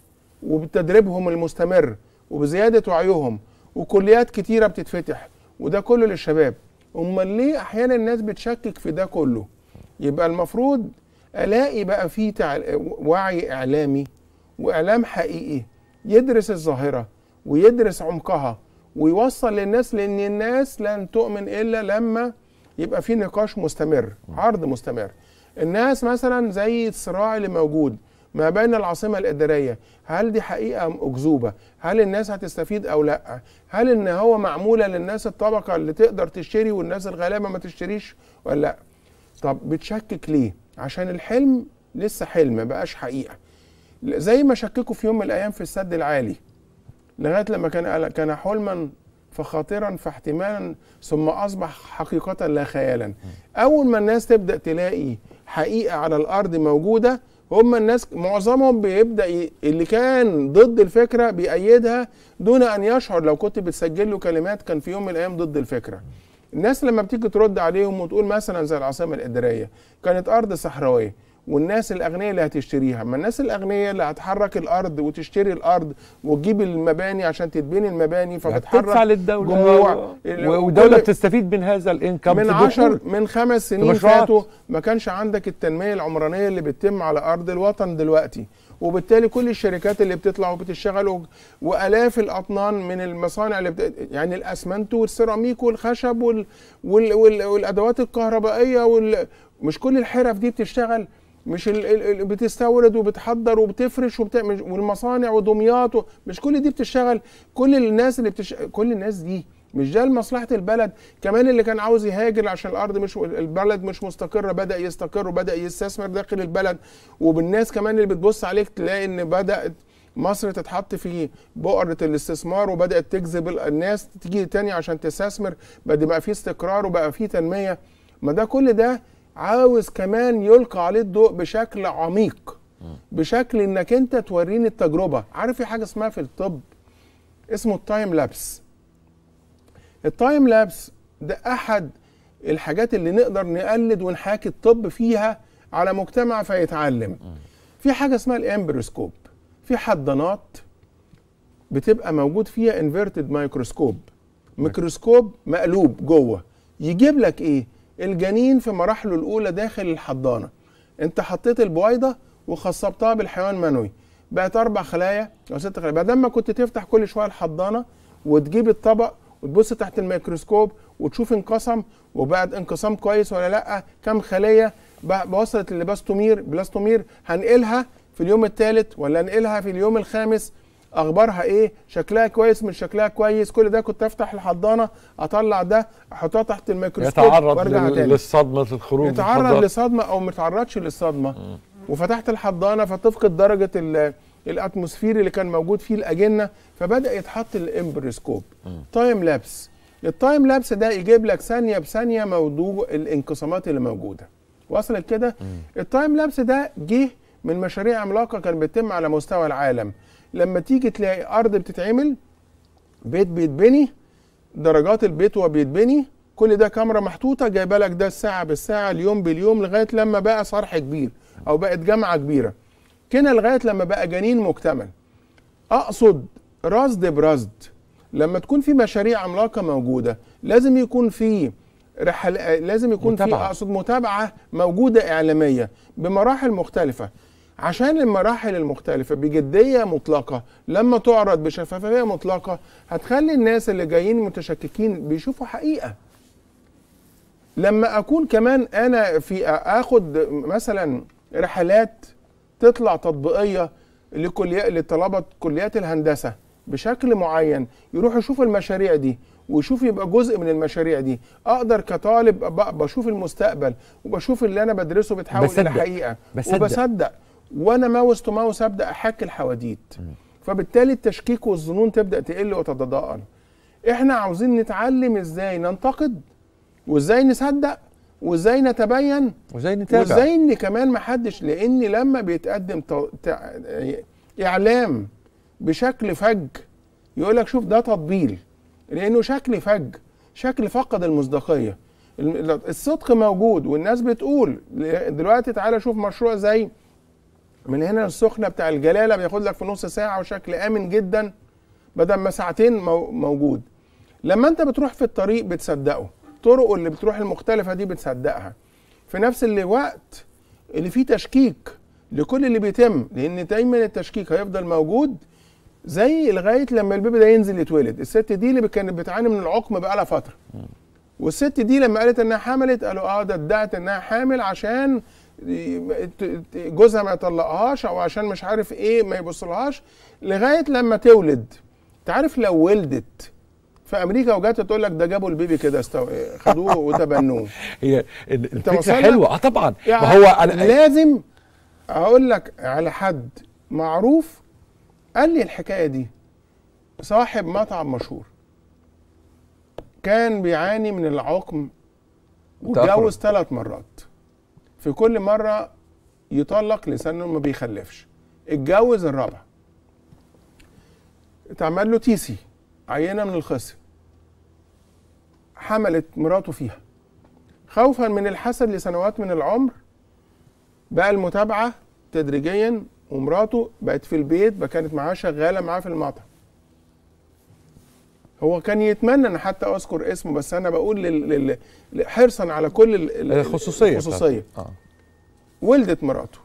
وبتدريبهم المستمر وبزياده وعيهم وكليات كتيره بتتفتح وده كله للشباب امال ليه احيانا الناس بتشكك في ده كله يبقى المفروض الاقي بقى في وعي اعلامي واعلام حقيقي يدرس الظاهره ويدرس عمقها ويوصل للناس لان الناس لن تؤمن الا لما يبقى في نقاش مستمر عرض مستمر الناس مثلا زي الصراع اللي موجود ما بين العاصمه الاداريه هل دي حقيقه ام اكذوبه هل الناس هتستفيد او لا هل ان هو معموله للناس الطبقه اللي تقدر تشتري والناس الغلابه ما تشتريش ولا لا طب بتشكك ليه عشان الحلم لسه حلم ما بقاش حقيقه زي ما شككوا في يوم من الايام في السد العالي لغايه لما كان كان حلما فخاطرا فاحتمالا ثم اصبح حقيقه لا خيالا اول ما الناس تبدا تلاقي حقيقه على الارض موجوده هم الناس معظمهم بيبدا اللي كان ضد الفكره بيأيدها دون ان يشعر لو كنت بتسجل له كلمات كان في يوم من الايام ضد الفكره الناس لما بتيجي ترد عليهم وتقول مثلا زي العاصمه الاداريه كانت ارض صحراويه والناس الاغنياء اللي هتشتريها ما الناس الاغنياء اللي هتحرك الارض وتشتري الارض وتجيب المباني عشان تتبني المباني فبتحرك تدفع للدوله جموع والدوله بتستفيد من هذا الانكم من 10 من خمس سنين فاتوا ما كانش عندك التنميه العمرانيه اللي بتتم على ارض الوطن دلوقتي وبالتالي كل الشركات اللي بتطلع وبتشتغل والاف الاطنان من المصانع اللي بت... يعني الاسمنت والسيراميك والخشب وال... وال... وال... والادوات الكهربائيه وال... مش كل الحرف دي بتشتغل مش ال ال بتستورد وبتحضر وبتفرش وبتعمل والمصانع ودمياط مش كل دي بتشتغل كل الناس اللي بتش... كل الناس دي مش ده لمصلحه البلد كمان اللي كان عاوز يهاجر عشان الارض مش البلد مش مستقره بدا يستقر وبدا يستثمر داخل البلد وبالناس كمان اللي بتبص عليك تلاقي ان بدات مصر تتحط في بؤرة الاستثمار وبدأت تجذب الناس تيجي تاني عشان تستثمر بدأ بقى في استقرار وبقى في تنمية ما ده كل ده عاوز كمان يلقى عليه الضوء بشكل عميق بشكل انك انت توريني التجربه عارف في حاجه اسمها في الطب اسمه التايم لابس التايم لابس ده احد الحاجات اللي نقدر نقلد ونحاكي الطب فيها على مجتمع فيتعلم في حاجه اسمها الامبروسكوب في حضانات بتبقى موجود فيها انفيرتد مايكروسكوب ميكروسكوب مقلوب جوه يجيب لك ايه الجنين في مراحله الاولى داخل الحضانه انت حطيت البويضه وخصبتها بالحيوان المنوي بقت اربع خلايا او ست خلايا بدل ما كنت تفتح كل شويه الحضانه وتجيب الطبق وتبص تحت الميكروسكوب وتشوف انقسم وبعد انقسام كويس ولا لا كم خليه وصلت لبلاستومير بلاستومير هنقلها في اليوم الثالث ولا نقلها في اليوم الخامس اخبارها ايه شكلها كويس من شكلها كويس كل ده كنت افتح الحضانه اطلع ده احطها تحت الميكروسكوب يتعرض لل... تاني. للصدمه الخروج يتعرض لصدمه او ما يتعرضش للصدمه م. وفتحت الحضانه فتفقد درجه ال... الاتموسفير اللي كان موجود فيه الاجنه فبدا يتحط الامبريسكوب تايم لابس التايم لابس ده يجيب لك ثانيه بثانيه موضوع الانقسامات اللي موجوده وصلت كده التايم لابس ده جه من مشاريع عملاقه كانت بتتم على مستوى العالم لما تيجي تلاقي ارض بتتعمل بيت بيتبني درجات البيت وهو بيتبني كل ده كاميرا محطوطه جايبه لك ده الساعه بالساعه اليوم باليوم لغايه لما بقى صرح كبير او بقت جامعه كبيره كده لغايه لما بقى جنين مكتمل اقصد رصد برصد لما تكون في مشاريع عملاقه موجوده لازم يكون في رحل لازم يكون متابعة. في اقصد متابعه موجوده اعلاميه بمراحل مختلفه عشان المراحل المختلفة بجدية مطلقة لما تعرض بشفافية مطلقة هتخلي الناس اللي جايين متشككين بيشوفوا حقيقة لما أكون كمان أنا في أخد مثلا رحلات تطلع تطبيقية لكلية لطلبة كليات الهندسة بشكل معين يروحوا يشوفوا المشاريع دي ويشوف يبقى جزء من المشاريع دي اقدر كطالب بشوف المستقبل وبشوف اللي انا بدرسه بيتحول الى حقيقه بصدق. وبصدق وانا ماوس تو ماوس ابدا احاكي الحواديت فبالتالي التشكيك والظنون تبدا تقل وتتضاءل احنا عاوزين نتعلم ازاي ننتقد وازاي نصدق وازاي نتبين وازاي نتابع وازاي ان كمان ما حدش لان لما بيتقدم اعلام بشكل فج يقول لك شوف ده تطبيل لانه شكل فج شكل فقد المصداقيه الصدق موجود والناس بتقول دلوقتي تعالى شوف مشروع زي من هنا السخنه بتاع الجلاله بياخد لك في نص ساعه وشكل امن جدا بدل ما ساعتين موجود لما انت بتروح في الطريق بتصدقه طرقه اللي بتروح المختلفه دي بتصدقها في نفس الوقت اللي فيه تشكيك لكل اللي بيتم لان دايما التشكيك هيفضل موجود زي لغايه لما البيبي ده ينزل يتولد الست دي اللي كانت بتعاني من العقم بقالها فتره والست دي لما قالت انها حملت قالوا اه ده ادعت انها حامل عشان جوزها ما يطلقهاش او عشان مش عارف ايه ما يبصلهاش لغايه لما تولد انت عارف لو ولدت في امريكا وجات تقول لك ده جابوا البيبي كده استو... خدوه وتبنوه [LAUGHS] هي الفكره حلوه اه طبعا يعني ما هو أنا... لازم اقول لك على حد معروف قال لي الحكايه دي صاحب مطعم مشهور كان بيعاني من العقم واتجوز ثلاث مرات في كل مرة يطلق لسانه ما بيخلفش اتجوز الرابع اتعمل له تيسي عينة من الخصم حملت مراته فيها خوفا من الحسد لسنوات من العمر بقى المتابعة تدريجيا ومراته بقت في البيت بقى كانت معاه شغالة معاه في المطعم هو كان يتمنى ان حتى اذكر اسمه بس انا بقول لل... لل... حرصا على كل ال... الخصوصيه الخصوصيه آه. ولدت مراته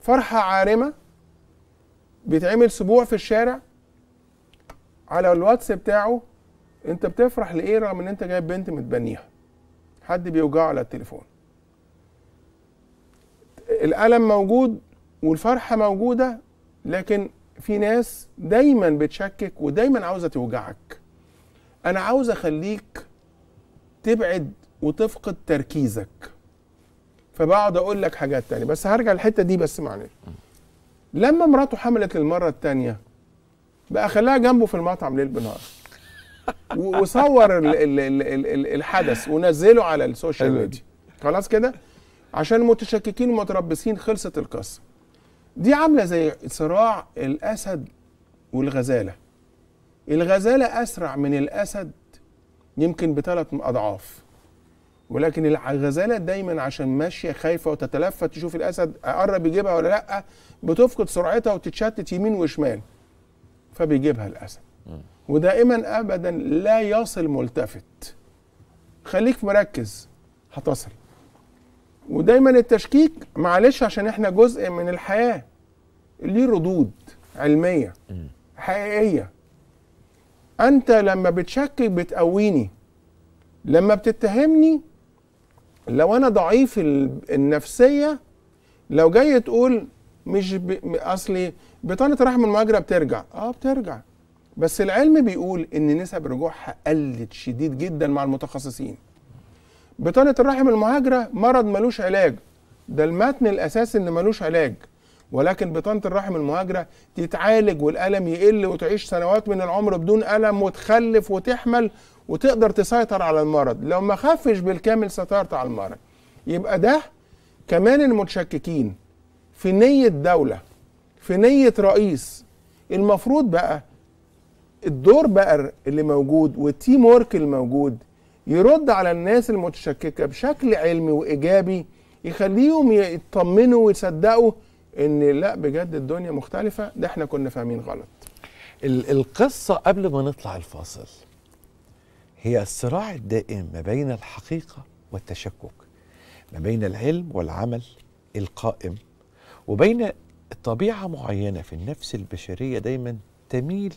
فرحه عارمه بيتعمل سبوع في الشارع على الواتس بتاعه انت بتفرح لايه رغم ان انت جايب بنت متبنيها حد بيوجعه على التليفون الالم موجود والفرحه موجوده لكن في ناس دايما بتشكك ودايما عاوزه توجعك انا عاوز اخليك تبعد وتفقد تركيزك فبقعد اقول لك حاجات تانية بس هرجع الحته دي بس معلش لما مراته حملت للمره الثانيه بقى خلاها جنبه في المطعم ليل بنهار وصور الـ الـ الـ الـ الـ الحدث ونزله على السوشيال ميديا خلاص كده عشان المتشككين والمتربصين خلصت القصه دي عامله زي صراع الاسد والغزاله الغزاله اسرع من الاسد يمكن بثلاث اضعاف ولكن الغزاله دايما عشان ماشيه خايفه وتتلفت تشوف الاسد قرب يجيبها ولا لا بتفقد سرعتها وتتشتت يمين وشمال فبيجيبها الاسد ودائما ابدا لا يصل ملتفت خليك مركز هتصل ودايما التشكيك معلش عشان احنا جزء من الحياه ليه ردود علميه حقيقيه انت لما بتشكك بتقويني لما بتتهمني لو انا ضعيف النفسيه لو جاي تقول مش اصلي بطانه رحم المهاجره بترجع اه بترجع بس العلم بيقول ان نسب رجوعها قلت شديد جدا مع المتخصصين بطانة الرحم المهاجرة مرض ملوش علاج ده المتن الأساسي إن ملوش علاج ولكن بطانة الرحم المهاجرة تتعالج والألم يقل وتعيش سنوات من العمر بدون ألم وتخلف وتحمل وتقدر تسيطر على المرض لو ما خفش بالكامل سيطرت على المرض يبقى ده كمان المتشككين في نية دولة في نية رئيس المفروض بقى الدور بقى اللي موجود والتيم ورك الموجود يرد على الناس المتشككه بشكل علمي وايجابي يخليهم يطمنوا ويصدقوا ان لا بجد الدنيا مختلفه ده احنا كنا فاهمين غلط القصه قبل ما نطلع الفاصل هي الصراع الدائم ما بين الحقيقه والتشكك ما بين العلم والعمل القائم وبين طبيعه معينه في النفس البشريه دايما تميل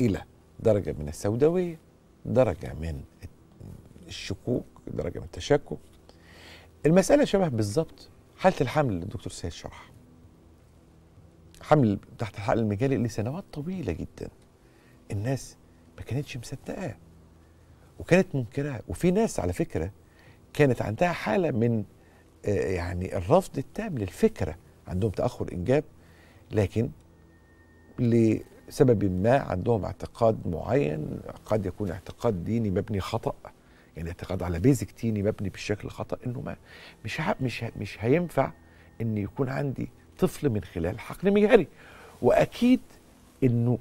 الى درجه من السوداويه درجه من الشكوك درجه من التشكك المساله شبه بالظبط حاله الحمل اللي الدكتور سيد شرحها حمل تحت الحقل المجالي لسنوات طويله جدا الناس ما كانتش مصدقاه وكانت منكراه وفي ناس على فكره كانت عندها حاله من آه، يعني الرفض التام للفكره عندهم تاخر انجاب لكن لسبب ما عندهم اعتقاد معين قد يكون اعتقاد ديني مبني خطأ يعني اعتقاد على بيزك تيني مبني بالشكل الخطا انه ما مش ها مش ها مش هينفع ان يكون عندي طفل من خلال حقن مجهري واكيد انه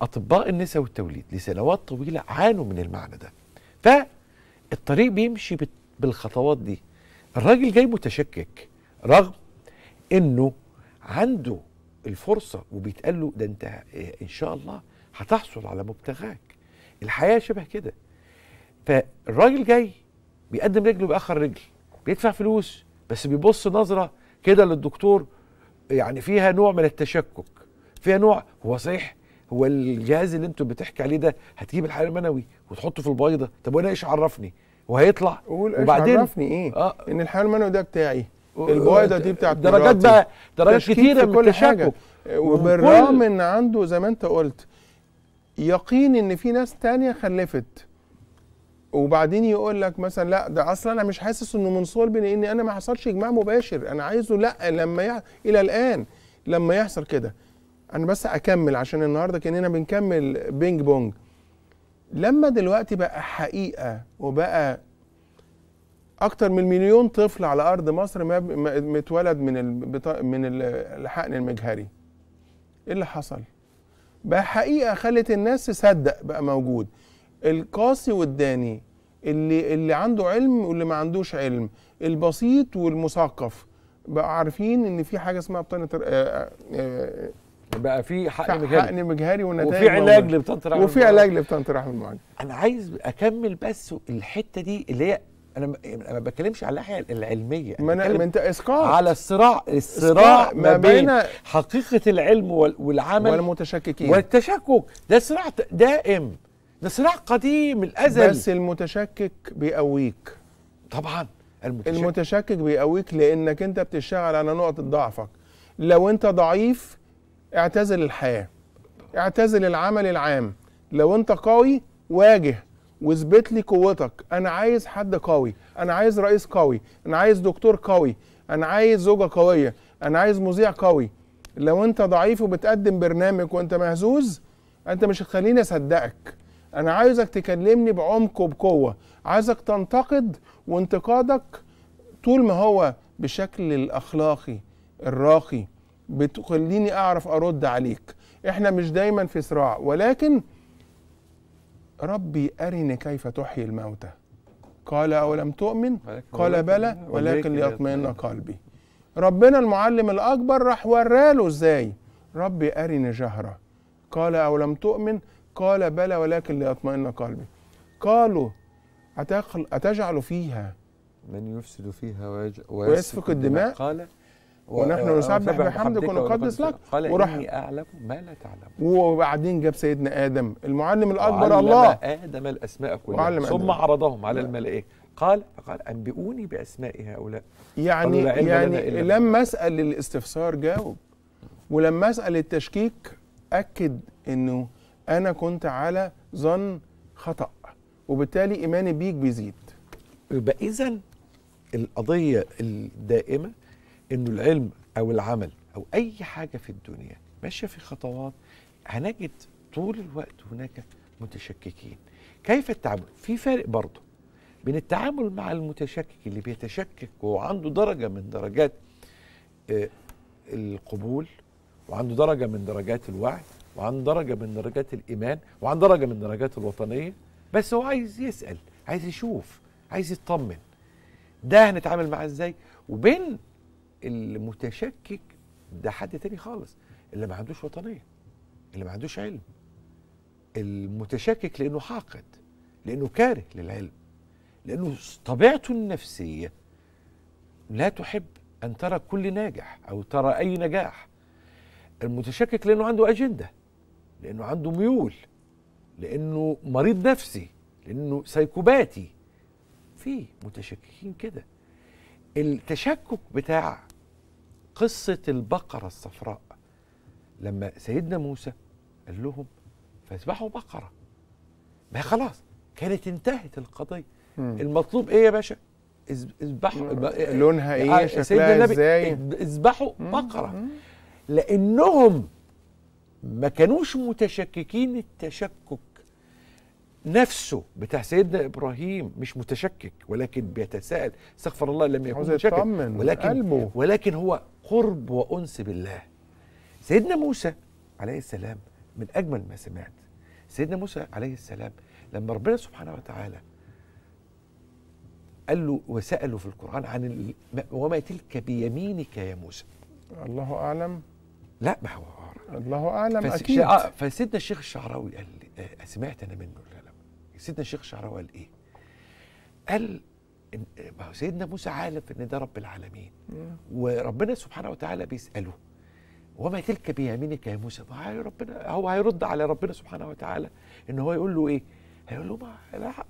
اطباء النساء والتوليد لسنوات طويله عانوا من المعنى ده فالطريق بيمشي بالخطوات دي الراجل جاي متشكك رغم انه عنده الفرصه وبيتقال له ده انت إيه، ان شاء الله هتحصل على مبتغاك الحياه شبه كده فالراجل جاي بيقدم رجله باخر رجل بيدفع فلوس بس بيبص نظره كده للدكتور يعني فيها نوع من التشكك فيها نوع هو صحيح هو الجهاز اللي انتوا بتحكي عليه ده هتجيب الحلال المنوي وتحطه في البيضه طب وانا ايش عرفني وهيطلع قول وبعدين عرفني ايه آه ان الحلال المنوي ده بتاعي البويضه دي بتاعت درجات بقى درجات كتيره من كل حاجه وبالرغم ان عنده زي ما انت قلت يقين ان في ناس تانية خلفت وبعدين يقول لك مثلا لا ده اصلا انا مش حاسس انه من صلب لان انا ما حصلش اجماع مباشر انا عايزه لا لما يح... الى الان لما يحصل كده انا بس اكمل عشان النهارده كاننا بنكمل بينج بونج لما دلوقتي بقى حقيقه وبقى اكتر من مليون طفل على ارض مصر ما متولد من البطا... من الحقن المجهري ايه اللي حصل بقى حقيقه خلت الناس تصدق بقى موجود القاسي والداني اللي اللي عنده علم واللي ما عندوش علم البسيط والمثقف بقى عارفين ان في حاجه اسمها بطانه آه،, آه،, آه بقى في حقن مجهري حقن مجهري ونتائج وفي علاج لبطانه رحم وفي علاج لبطانه رحم المعالج انا عايز اكمل بس الحته دي اللي هي انا ما بتكلمش على الناحيه العلميه ما انا ما انت اسقاط على الصراع الصراع ما بين حقيقه العلم والعمل والمتشككين والتشكك ده صراع دائم ده صراع قديم الازل بس المتشكك بيقويك طبعا المتشكك, المتشكك بيقويك لانك انت بتشتغل على نقطه ضعفك لو انت ضعيف اعتزل الحياه اعتزل العمل العام لو انت قوي واجه واثبت لي قوتك انا عايز حد قوي انا عايز رئيس قوي انا عايز دكتور قوي انا عايز زوجه قويه انا عايز مذيع قوي لو انت ضعيف وبتقدم برنامج وانت مهزوز انت مش هتخليني اصدقك انا عايزك تكلمني بعمق وبقوه عايزك تنتقد وانتقادك طول ما هو بشكل الاخلاقي الراقي بتخليني اعرف ارد عليك احنا مش دايما في صراع ولكن ربي أرني كيف تحيي الموتى قال أولم تؤمن قال بلى ولكن ليطمئن طيب. قلبي ربنا المعلم الأكبر راح وراله إزاي ربي أرني جهرة قال أولم تؤمن قال بلى ولكن ليطمئن قلبي قالوا أتجعل فيها من يفسد فيها ويسفك, الدماء قال ونحن نسبح بحمدك ونقدس لك قال إني أعلم ما لا تعلم وبعدين جاب سيدنا آدم المعلم الأكبر الله آدم الأسماء كلها ثم آدم. عرضهم على الملائكة قال قال أنبئوني بأسماء هؤلاء يعني يعني لما أسأل الاستفسار جاوب ولما أسأل التشكيك أكد إنه انا كنت على ظن خطا وبالتالي ايماني بيك بيزيد يبقى اذا القضيه الدائمه انه العلم او العمل او اي حاجه في الدنيا ماشيه في خطوات هنجد طول الوقت هناك متشككين كيف التعامل في فرق برضه بين التعامل مع المتشكك اللي بيتشكك وعنده درجه من درجات آه، القبول وعنده درجه من درجات الوعي وعن درجه من درجات الايمان وعن درجه من درجات الوطنيه بس هو عايز يسال عايز يشوف عايز يطمن ده هنتعامل معاه ازاي وبين المتشكك ده حد تاني خالص اللي ما عندوش وطنيه اللي ما عندوش علم المتشكك لانه حاقد لانه كاره للعلم لانه طبيعته النفسيه لا تحب ان ترى كل ناجح او ترى اي نجاح المتشكك لانه عنده اجنده لانه عنده ميول لانه مريض نفسي لانه سايكوباتي في متشككين كده التشكك بتاع قصة البقرة الصفراء لما سيدنا موسى قال لهم فاسبحوا بقرة ما خلاص كانت انتهت القضية مم. المطلوب ايه يا باشا اذبحوا لونها ايه آه، شكلها ازاي اذبحوا بقرة مم. لانهم ما كانوش متشككين التشكك نفسه بتاع سيدنا ابراهيم مش متشكك ولكن بيتساءل استغفر الله لم يكن متشكك ولكن قلبه. ولكن هو قرب وانس بالله سيدنا موسى عليه السلام من اجمل ما سمعت سيدنا موسى عليه السلام لما ربنا سبحانه وتعالى قال له وسأله في القرآن عن وما تلك بيمينك يا موسى الله أعلم لا ما هو الله اعلم فس... اكيد آه، فسيدنا الشيخ الشعراوي قال لي... آه، سمعت انا منه الكلام سيدنا الشيخ الشعراوي قال ايه؟ قال آه، ما هو سيدنا موسى عارف ان ده رب العالمين وربنا سبحانه وتعالى بيساله وما تلك بيمينك يا موسى ما ربنا هو هيرد على ربنا سبحانه وتعالى ان هو يقول له ايه؟ هيقول له ما,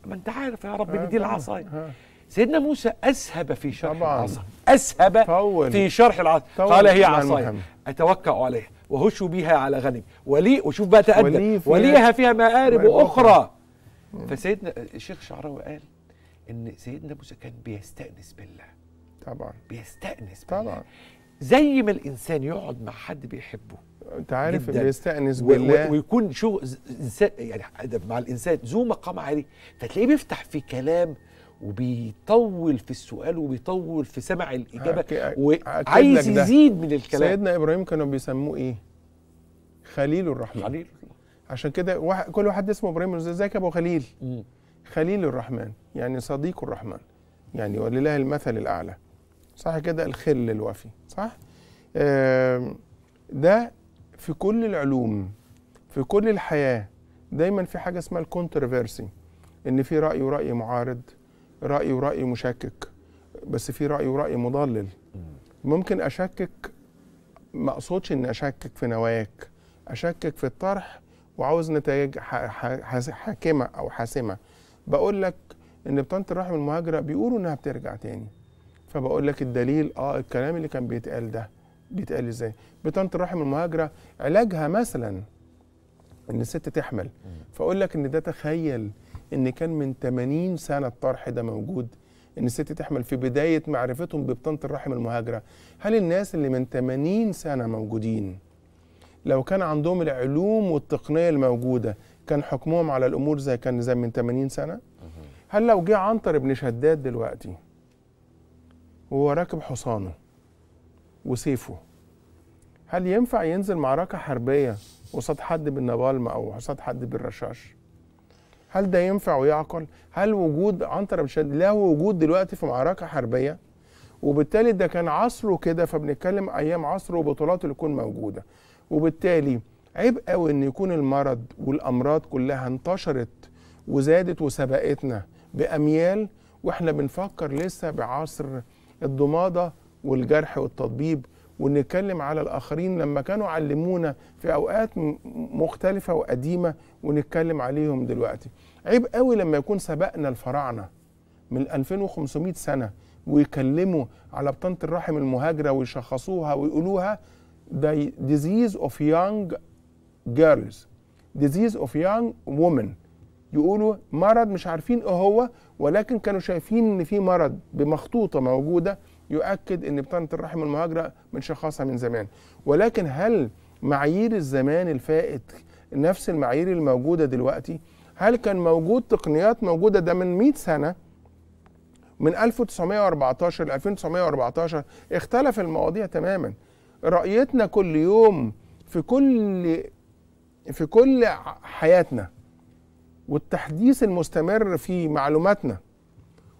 ما انت عارف يا رب ان دي العصايه سيدنا موسى أسهب في شرح طبعا. العصا أسهب طول. في شرح العصا قال هي عصاي أتوكأ عليها وهش بها على غنم ولي وشوف بقى تأدب ولي فيها وليها فيها مآرب أخرى, فسيدنا الشيخ شعراوي قال إن سيدنا موسى كان بيستأنس بالله طبعا بيستأنس بالله طبعا زي ما الإنسان يقعد مع حد بيحبه انت عارف بيستأنس بالله ويكون شو انسان يعني مع الانسان ذو مقام عالي فتلاقيه بيفتح في كلام وبيطول في السؤال وبيطول في سمع الاجابه وعايز يزيد من الكلام سيدنا ابراهيم كانوا بيسموه ايه؟ خليل الرحمن خليل عشان كده واحد كل واحد اسمه ابراهيم ازيك يا ابو خليل م. خليل الرحمن يعني صديق الرحمن يعني ولله المثل الاعلى صح كده الخل الوفي صح؟ آه ده في كل العلوم في كل الحياه دايما في حاجه اسمها الكونترفيرسي ان في راي وراي معارض راي وراي مشكك بس في راي وراي مضلل ممكن اشكك ما اقصدش ان اشكك في نواياك اشكك في الطرح وعاوز نتائج حاكمه او حاسمه بقول لك ان بطانه الرحم المهاجره بيقولوا انها بترجع تاني فبقول لك الدليل اه الكلام اللي كان بيتقال ده بيتقال ازاي بطانه الرحم المهاجره علاجها مثلا ان الست تحمل فاقول لك ان ده تخيل ان كان من 80 سنه الطرح ده موجود ان الست تحمل في بدايه معرفتهم ببطانه الرحم المهاجره هل الناس اللي من 80 سنه موجودين لو كان عندهم العلوم والتقنيه الموجوده كان حكمهم على الامور زي كان زي من 80 سنه هل لو جه عنتر بن شداد دلوقتي وهو راكب حصانه وسيفه هل ينفع ينزل معركه حربيه قصاد حد بالنبالمه او قصاد حد بالرشاش هل ده ينفع ويعقل هل وجود عنتر بن له وجود دلوقتي في معركه حربيه وبالتالي ده كان عصره كده فبنتكلم ايام عصره وبطولاته اللي تكون موجوده وبالتالي عيب قوي ان يكون المرض والامراض كلها انتشرت وزادت وسبقتنا باميال واحنا بنفكر لسه بعصر الضماده والجرح والتطبيب ونتكلم على الآخرين لما كانوا علمونا في أوقات مختلفة وقديمة ونتكلم عليهم دلوقتي عيب قوي لما يكون سبقنا الفراعنة من 2500 سنة ويكلموا على بطانة الرحم المهاجرة ويشخصوها ويقولوها دي disease of young girls disease of young women يقولوا مرض مش عارفين ايه هو ولكن كانوا شايفين ان في مرض بمخطوطه موجوده يؤكد ان بطانه الرحم المهاجره بنشخصها من, من زمان ولكن هل معايير الزمان الفائت نفس المعايير الموجوده دلوقتي هل كان موجود تقنيات موجوده ده من 100 سنه من 1914 ل 1914 اختلف المواضيع تماما رؤيتنا كل يوم في كل في كل حياتنا والتحديث المستمر في معلوماتنا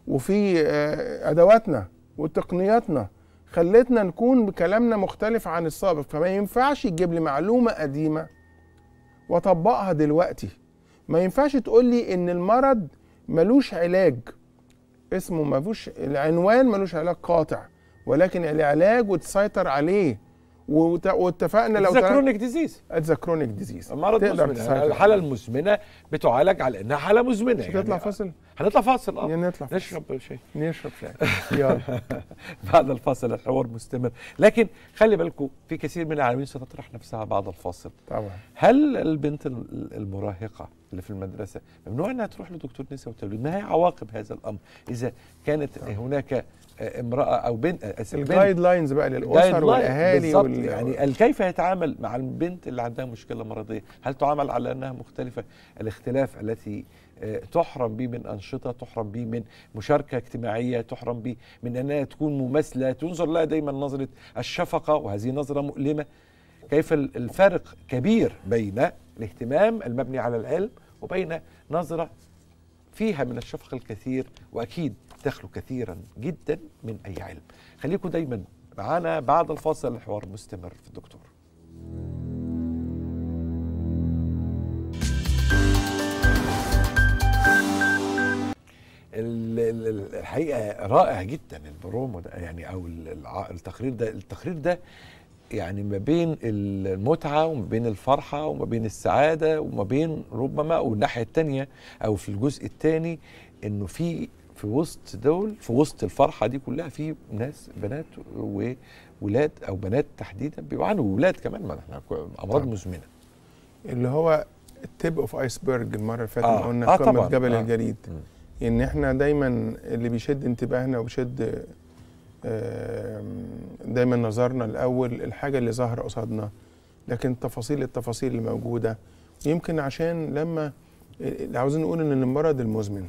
وفي آه، ادواتنا وتقنياتنا خلتنا نكون بكلامنا مختلف عن السابق فما ينفعش تجيب لي معلومه قديمه واطبقها دلوقتي ما ينفعش تقول لي ان المرض ملوش علاج اسمه ملوش العنوان ملوش علاج قاطع ولكن العلاج وتسيطر عليه واتفقنا لو كرونيك ديزيز اتس كرونيك ديزيز المرض مزمنه يعني الحاله المزمنه بتعالج على انها حاله مزمنه مش هتطلع يعني فاصل هنطلع فاصل اه نطلع فاصل. نشرب شاي نشرب شاي يلا [LAUGHS] بعد الفاصل الحوار مستمر لكن خلي بالكم في كثير من العالمين ستطرح نفسها بعد الفاصل طبعا هل البنت المراهقه اللي في المدرسه ممنوع انها تروح لدكتور نساء وتوليد ما هي عواقب هذا الامر اذا كانت طبعا. هناك آه، امراه او بنت آه، الجايد لاينز بقى للاسر والاهالي وال... يعني كيف يتعامل مع البنت اللي عندها مشكله مرضيه هل تعامل على انها مختلفه الاختلاف التي تحرم بيه من أنشطة تحرم بيه من مشاركة اجتماعية تحرم بيه من أنها تكون مماثلة تنظر لها دايما نظرة الشفقة وهذه نظرة مؤلمة كيف الفارق كبير بين الاهتمام المبني على العلم وبين نظرة فيها من الشفقة الكثير وأكيد تخلو كثيرا جدا من أي علم خليكم دايما معانا بعد الفاصل الحوار مستمر في الدكتور الحقيقه رائع جدا البرومو ده يعني او التقرير ده التقرير ده يعني ما بين المتعه وما بين الفرحه وما بين السعاده وما بين ربما والناحيه الثانيه او في الجزء الثاني انه في في وسط دول في وسط الفرحه دي كلها في ناس بنات وولاد او بنات تحديدا بيعانوا وولاد كمان ما احنا امراض طيب. مزمنه اللي هو التب اوف ايسبرج المره اللي فاتت آه. قلنا آه قمه جبل آه. الجليد آه. ان احنا دايما اللي بيشد انتباهنا وبيشد دايما نظرنا الاول الحاجه اللي ظاهره قصادنا لكن تفاصيل التفاصيل اللي موجوده يمكن عشان لما آه، عاوزين نقول ان المرض المزمن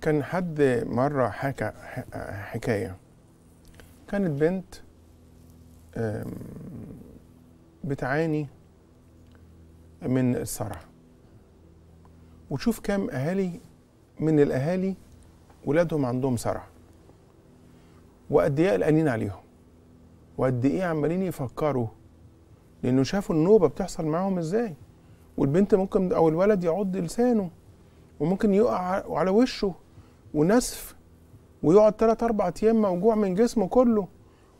كان حد مره حكى حكايه كانت بنت بتعاني من الصرع وتشوف كام اهالي من الاهالي ولادهم عندهم صرع وقد ايه قلقانين عليهم وقد ايه عمالين يفكروا لانه شافوا النوبه بتحصل معاهم ازاي والبنت ممكن او الولد يعض لسانه وممكن يقع على وشه ونسف ويقعد ثلاث اربع ايام موجوع من جسمه كله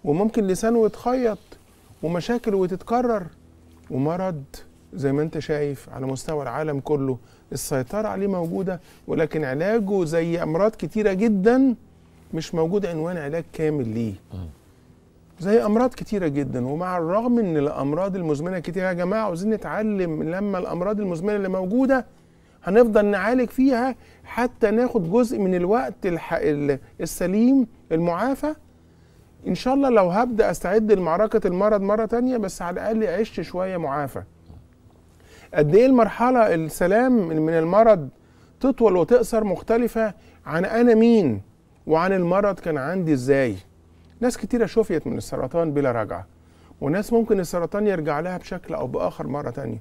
وممكن لسانه يتخيط ومشاكل وتتكرر ومرض زي ما انت شايف على مستوى العالم كله السيطرة عليه موجودة ولكن علاجه زي أمراض كتيرة جدا مش موجود عنوان علاج كامل ليه زي أمراض كتيرة جدا ومع الرغم إن الأمراض المزمنة كتيره يا جماعة عاوزين نتعلم لما الأمراض المزمنة اللي موجودة هنفضل نعالج فيها حتى ناخد جزء من الوقت السليم المعافى ان شاء الله لو هبدا استعد لمعركه المرض مره تانية بس على الاقل عشت شويه معافى قد ايه المرحله السلام من المرض تطول وتقصر مختلفه عن انا مين وعن المرض كان عندي ازاي ناس كتيره شفيت من السرطان بلا رجعه وناس ممكن السرطان يرجع لها بشكل او باخر مره تانية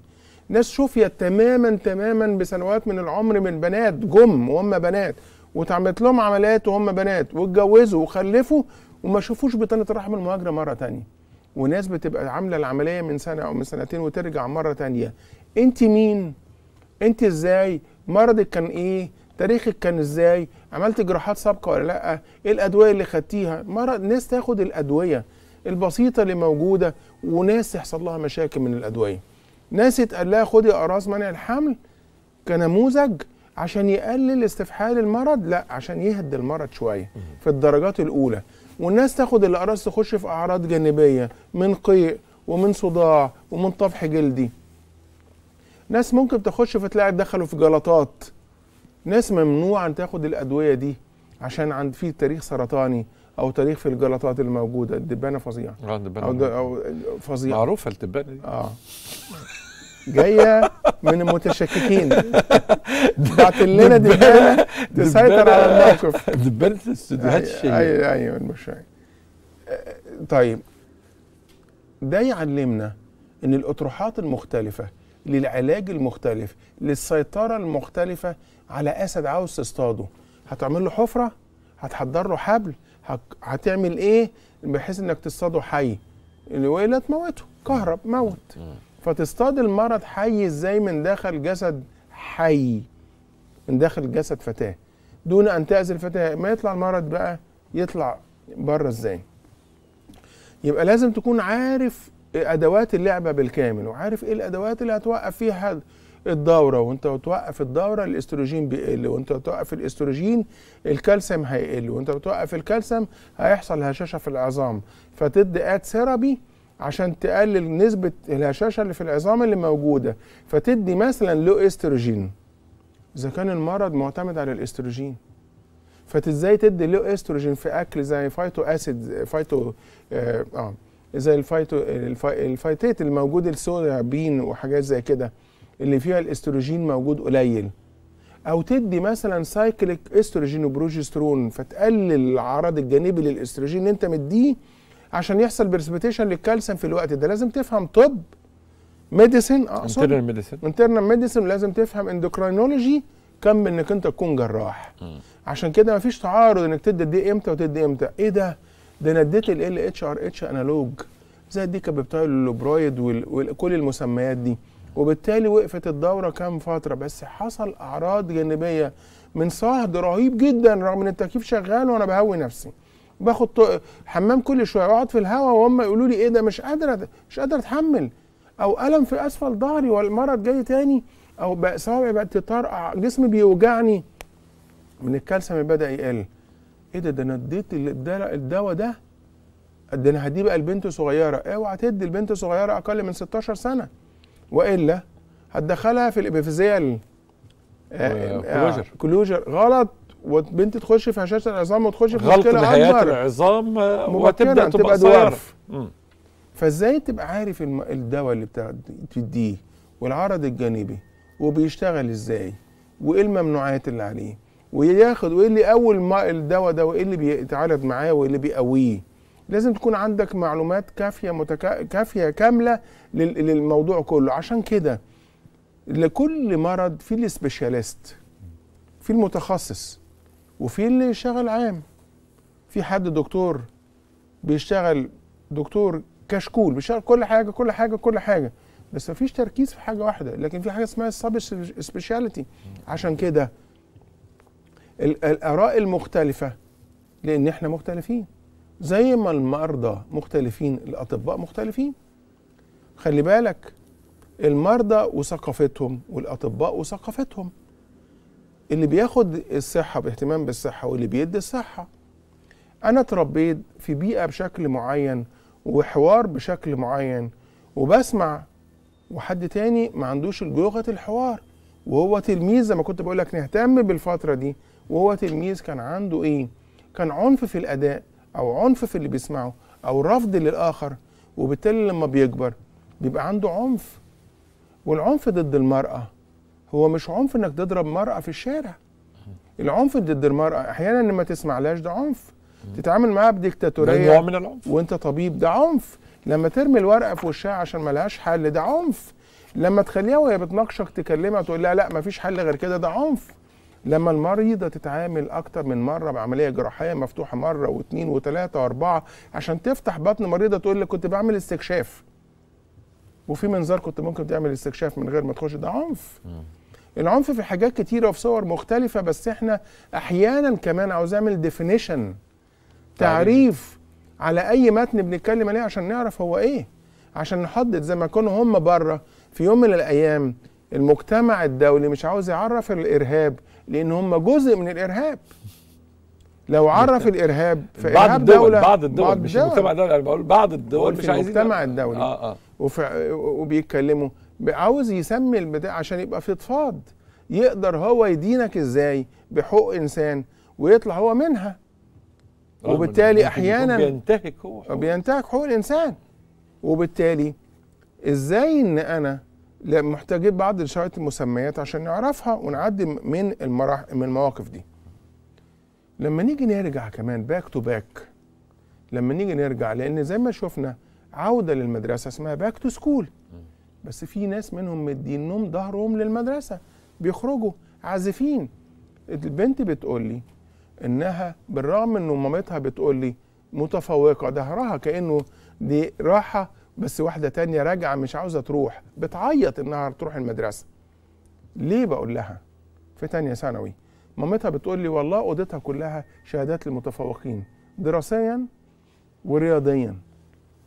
ناس شفيت تماما تماما بسنوات من العمر من بنات جم وهم بنات واتعملت لهم عمليات وهم بنات واتجوزوا وخلفوا وما شافوش بطانه رحم المهاجره مره تانية وناس بتبقى عامله العمليه من سنه او من سنتين وترجع مره تانية انت مين انت ازاي مرضك كان ايه تاريخك كان ازاي عملت جراحات سابقه ولا لا ايه الادويه اللي خدتيها مرض ناس تاخد الادويه البسيطه اللي موجوده وناس يحصل لها مشاكل من الادويه ناس يتقال لها خدي اقراص منع الحمل كنموذج عشان يقلل استفحال المرض لا عشان يهدي المرض شويه في الدرجات الاولى والناس تاخد الاقراص تخش في اعراض جانبيه من قيء ومن صداع ومن طفح جلدي ناس ممكن تخش فتلاقي دخلوا في جلطات ناس ممنوع ان تاخد الادويه دي عشان عند في تاريخ سرطاني او تاريخ في الجلطات الموجوده الدبانه فظيعه اه الدبانه او, أو فظيعه معروفه الدبانه دي اه جايه من المتشككين بعت لنا دبانه تسيطر على الموقف دبانه الاستوديوهات الشيعيه ايوه ايوه مش آه، طيب ده يعلمنا ان الاطروحات المختلفه للعلاج المختلف للسيطرة المختلفة على أسد عاوز تصطاده هتعمل له حفرة هتحضر له حبل هتعمل إيه بحيث إنك تصطاده حي وإلا تموته كهرب موت فتصطاد المرض حي إزاي من داخل جسد حي من داخل جسد فتاة دون أن تأذي الفتاة ما يطلع المرض بقى يطلع بره إزاي يبقى لازم تكون عارف ادوات اللعبه بالكامل وعارف ايه الادوات اللي هتوقف فيها الدوره وانت بتوقف الدوره الاستروجين بيقل وانت بتوقف الاستروجين الكالسيوم هيقل وانت بتوقف الكالسيوم هيحصل هشاشه في العظام فتدي اد ثيرابي عشان تقلل نسبه الهشاشه اللي في العظام اللي موجوده فتدي مثلا لو استروجين اذا كان المرض معتمد على الاستروجين فازاي تدي لو استروجين في اكل زي فايتو اسيد فايتو اه, آه زي الفايتو الفايتات اللي السويابين وحاجات زي كده اللي فيها الاستروجين موجود قليل او تدي مثلا سايكليك استروجين وبروجسترون فتقلل العرض الجانبي للاستروجين اللي انت مديه عشان يحصل بريسبيتيشن للكالسيوم في الوقت ده لازم تفهم طب ميديسن اقصد انترنال ميديسن انترنال ميديسن لازم تفهم اندوكرينولوجي كم انك انت تكون جراح عشان كده مفيش تعارض انك تدي دي امتى وتدي امتى ايه ده ده انا اديت ال اتش ار اتش انالوج زي الديكابيبتايل والبرايد وكل المسميات دي وبالتالي وقفت الدوره كام فتره بس حصل اعراض جانبيه من صهد رهيب جدا رغم ان التكييف شغال وانا بهوي نفسي باخد حمام كل شويه واقعد في الهواء وهم يقولوا لي ايه ده مش قادر مش قادر اتحمل او الم في اسفل ظهري والمرض جاي تاني او بقى صوابعي بقت تطرقع جسمي بيوجعني من الكالسيوم بدا يقل ايه ده ده انا اديت الدواء ده ده إيه انا هديه بقى لبنت صغيره اوعى إيه تدي البنت صغيره اقل من 16 سنه والا هتدخلها في الابيفيزيال آه، آه، آه، كلوجر كلوجر غلط وبنت تخش في هشاشه العظام وتخش في غلط نهايات العظام وتبدا تبقى صغيره فازاي تبقى عارف الدواء اللي بتديه والعرض الجانبي وبيشتغل ازاي وايه الممنوعات اللي عليه وياخد وايه اللي اول ما الدواء ده وايه اللي بيتعالج معاه وايه اللي بيقويه لازم تكون عندك معلومات كافيه متكا... كافيه كامله للموضوع كله عشان كده لكل مرض في السبيشاليست في المتخصص وفي اللي شغل عام في حد دكتور بيشتغل دكتور كشكول بيشتغل كل حاجه كل حاجه كل حاجه بس ما فيش تركيز في حاجه واحده لكن في حاجه اسمها السب سبيشاليتي عشان كده الآراء المختلفة لأن احنا مختلفين زي ما المرضى مختلفين الأطباء مختلفين خلي بالك المرضى وثقافتهم والأطباء وثقافتهم اللي بياخد الصحة باهتمام بالصحة واللي بيدي الصحة أنا اتربيت في بيئة بشكل معين وحوار بشكل معين وبسمع وحد تاني ما عندوش لغة الحوار وهو تلميذ زي ما كنت بقول لك نهتم بالفترة دي وهو تلميذ كان عنده ايه كان عنف في الاداء او عنف في اللي بيسمعه او رفض للاخر وبالتالي لما بيكبر بيبقى عنده عنف والعنف ضد المراه هو مش عنف انك تضرب مرأة في الشارع العنف ضد المرأة احيانا ان ما لاش ده عنف تتعامل معاها بديكتاتورية نوع من العنف وانت طبيب ده عنف لما ترمي الورقة في وشها عشان ما لهاش حل ده عنف لما تخليها وهي بتناقشك تكلمها تقول لها لا مفيش حل غير كده ده عنف لما المريضة تتعامل أكتر من مرة بعملية جراحية مفتوحة مرة واثنين وثلاثة وأربعة عشان تفتح بطن مريضة تقول لك كنت بعمل استكشاف وفي منظار كنت ممكن تعمل استكشاف من غير ما تخش ده عنف العنف في حاجات كتيرة وفي صور مختلفة بس احنا أحيانا كمان عاوز أعمل ديفينيشن تعريف على أي متن بنتكلم عليه عشان نعرف هو إيه عشان نحدد زي ما كانوا هم بره في يوم من الأيام المجتمع الدولي مش عاوز يعرف الإرهاب لان هم جزء من الارهاب لو عرف الارهاب في بعض الدول دولة بعض الدول بعض مش المجتمع الدولي انا بقول بعض الدول مش عايزين المجتمع الدولي اه اه وف... وبيتكلموا عاوز يسمي البتاع عشان يبقى في فضفاض يقدر هو يدينك ازاي بحقوق انسان ويطلع هو منها وبالتالي احيانا بينتهك هو حقوق. بينتهك حقوق الانسان وبالتالي ازاي ان انا محتاجين بعض شويه المسميات عشان نعرفها ونعدي من المراح من المواقف دي لما نيجي نرجع كمان باك تو باك لما نيجي نرجع لأن زي ما شفنا عودة للمدرسة اسمها باك تو سكول بس في ناس منهم مدينهم ظهرهم للمدرسة بيخرجوا عازفين البنت بتقول لي انها بالرغم انه مامتها بتقول لي متفوقه ظهرها كانه دي راحه بس واحدة تانية راجعة مش عاوزة تروح بتعيط إنها تروح المدرسة ليه بقول لها في تانية ثانوي مامتها بتقول لي والله أوضتها كلها شهادات للمتفوقين دراسيا ورياضيا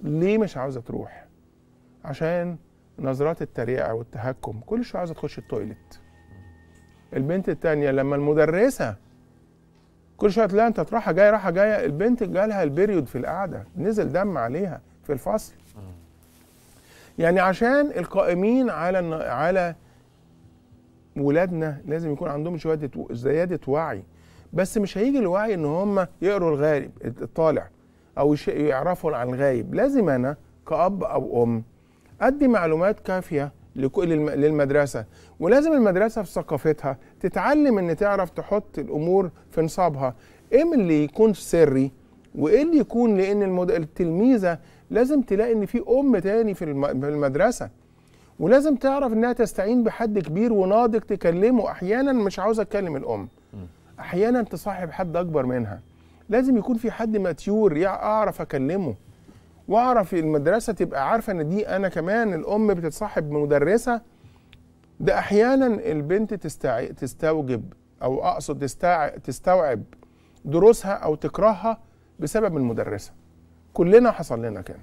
ليه مش عاوزة تروح عشان نظرات التريقة والتهكم كل شوية عاوزة تخش التويلت البنت التانية لما المدرسة كل شوية تلاقي أنت رايحة جاية رايحة جاية البنت جالها البريود في القعدة نزل دم عليها في الفصل يعني عشان القائمين على على ولادنا لازم يكون عندهم شويه زياده وعي بس مش هيجي الوعي ان هم يقروا الغالب الطالع او يعرفوا عن الغايب لازم انا كاب او ام ادي معلومات كافيه للمدرسه ولازم المدرسه في ثقافتها تتعلم ان تعرف تحط الامور في نصابها ايه اللي يكون سري وايه اللي يكون لان التلميذه لازم تلاقي ان في ام تاني في, في المدرسه ولازم تعرف انها تستعين بحد كبير وناضج تكلمه احيانا مش عاوز اتكلم الام احيانا تصاحب حد اكبر منها لازم يكون في حد ماتيور يعني اعرف اكلمه واعرف المدرسه تبقى عارفه ان دي انا كمان الام بتتصاحب مدرسه ده احيانا البنت تستع... تستوجب او اقصد تستع... تستوعب دروسها او تكرهها بسبب المدرسه كلنا حصل لنا كده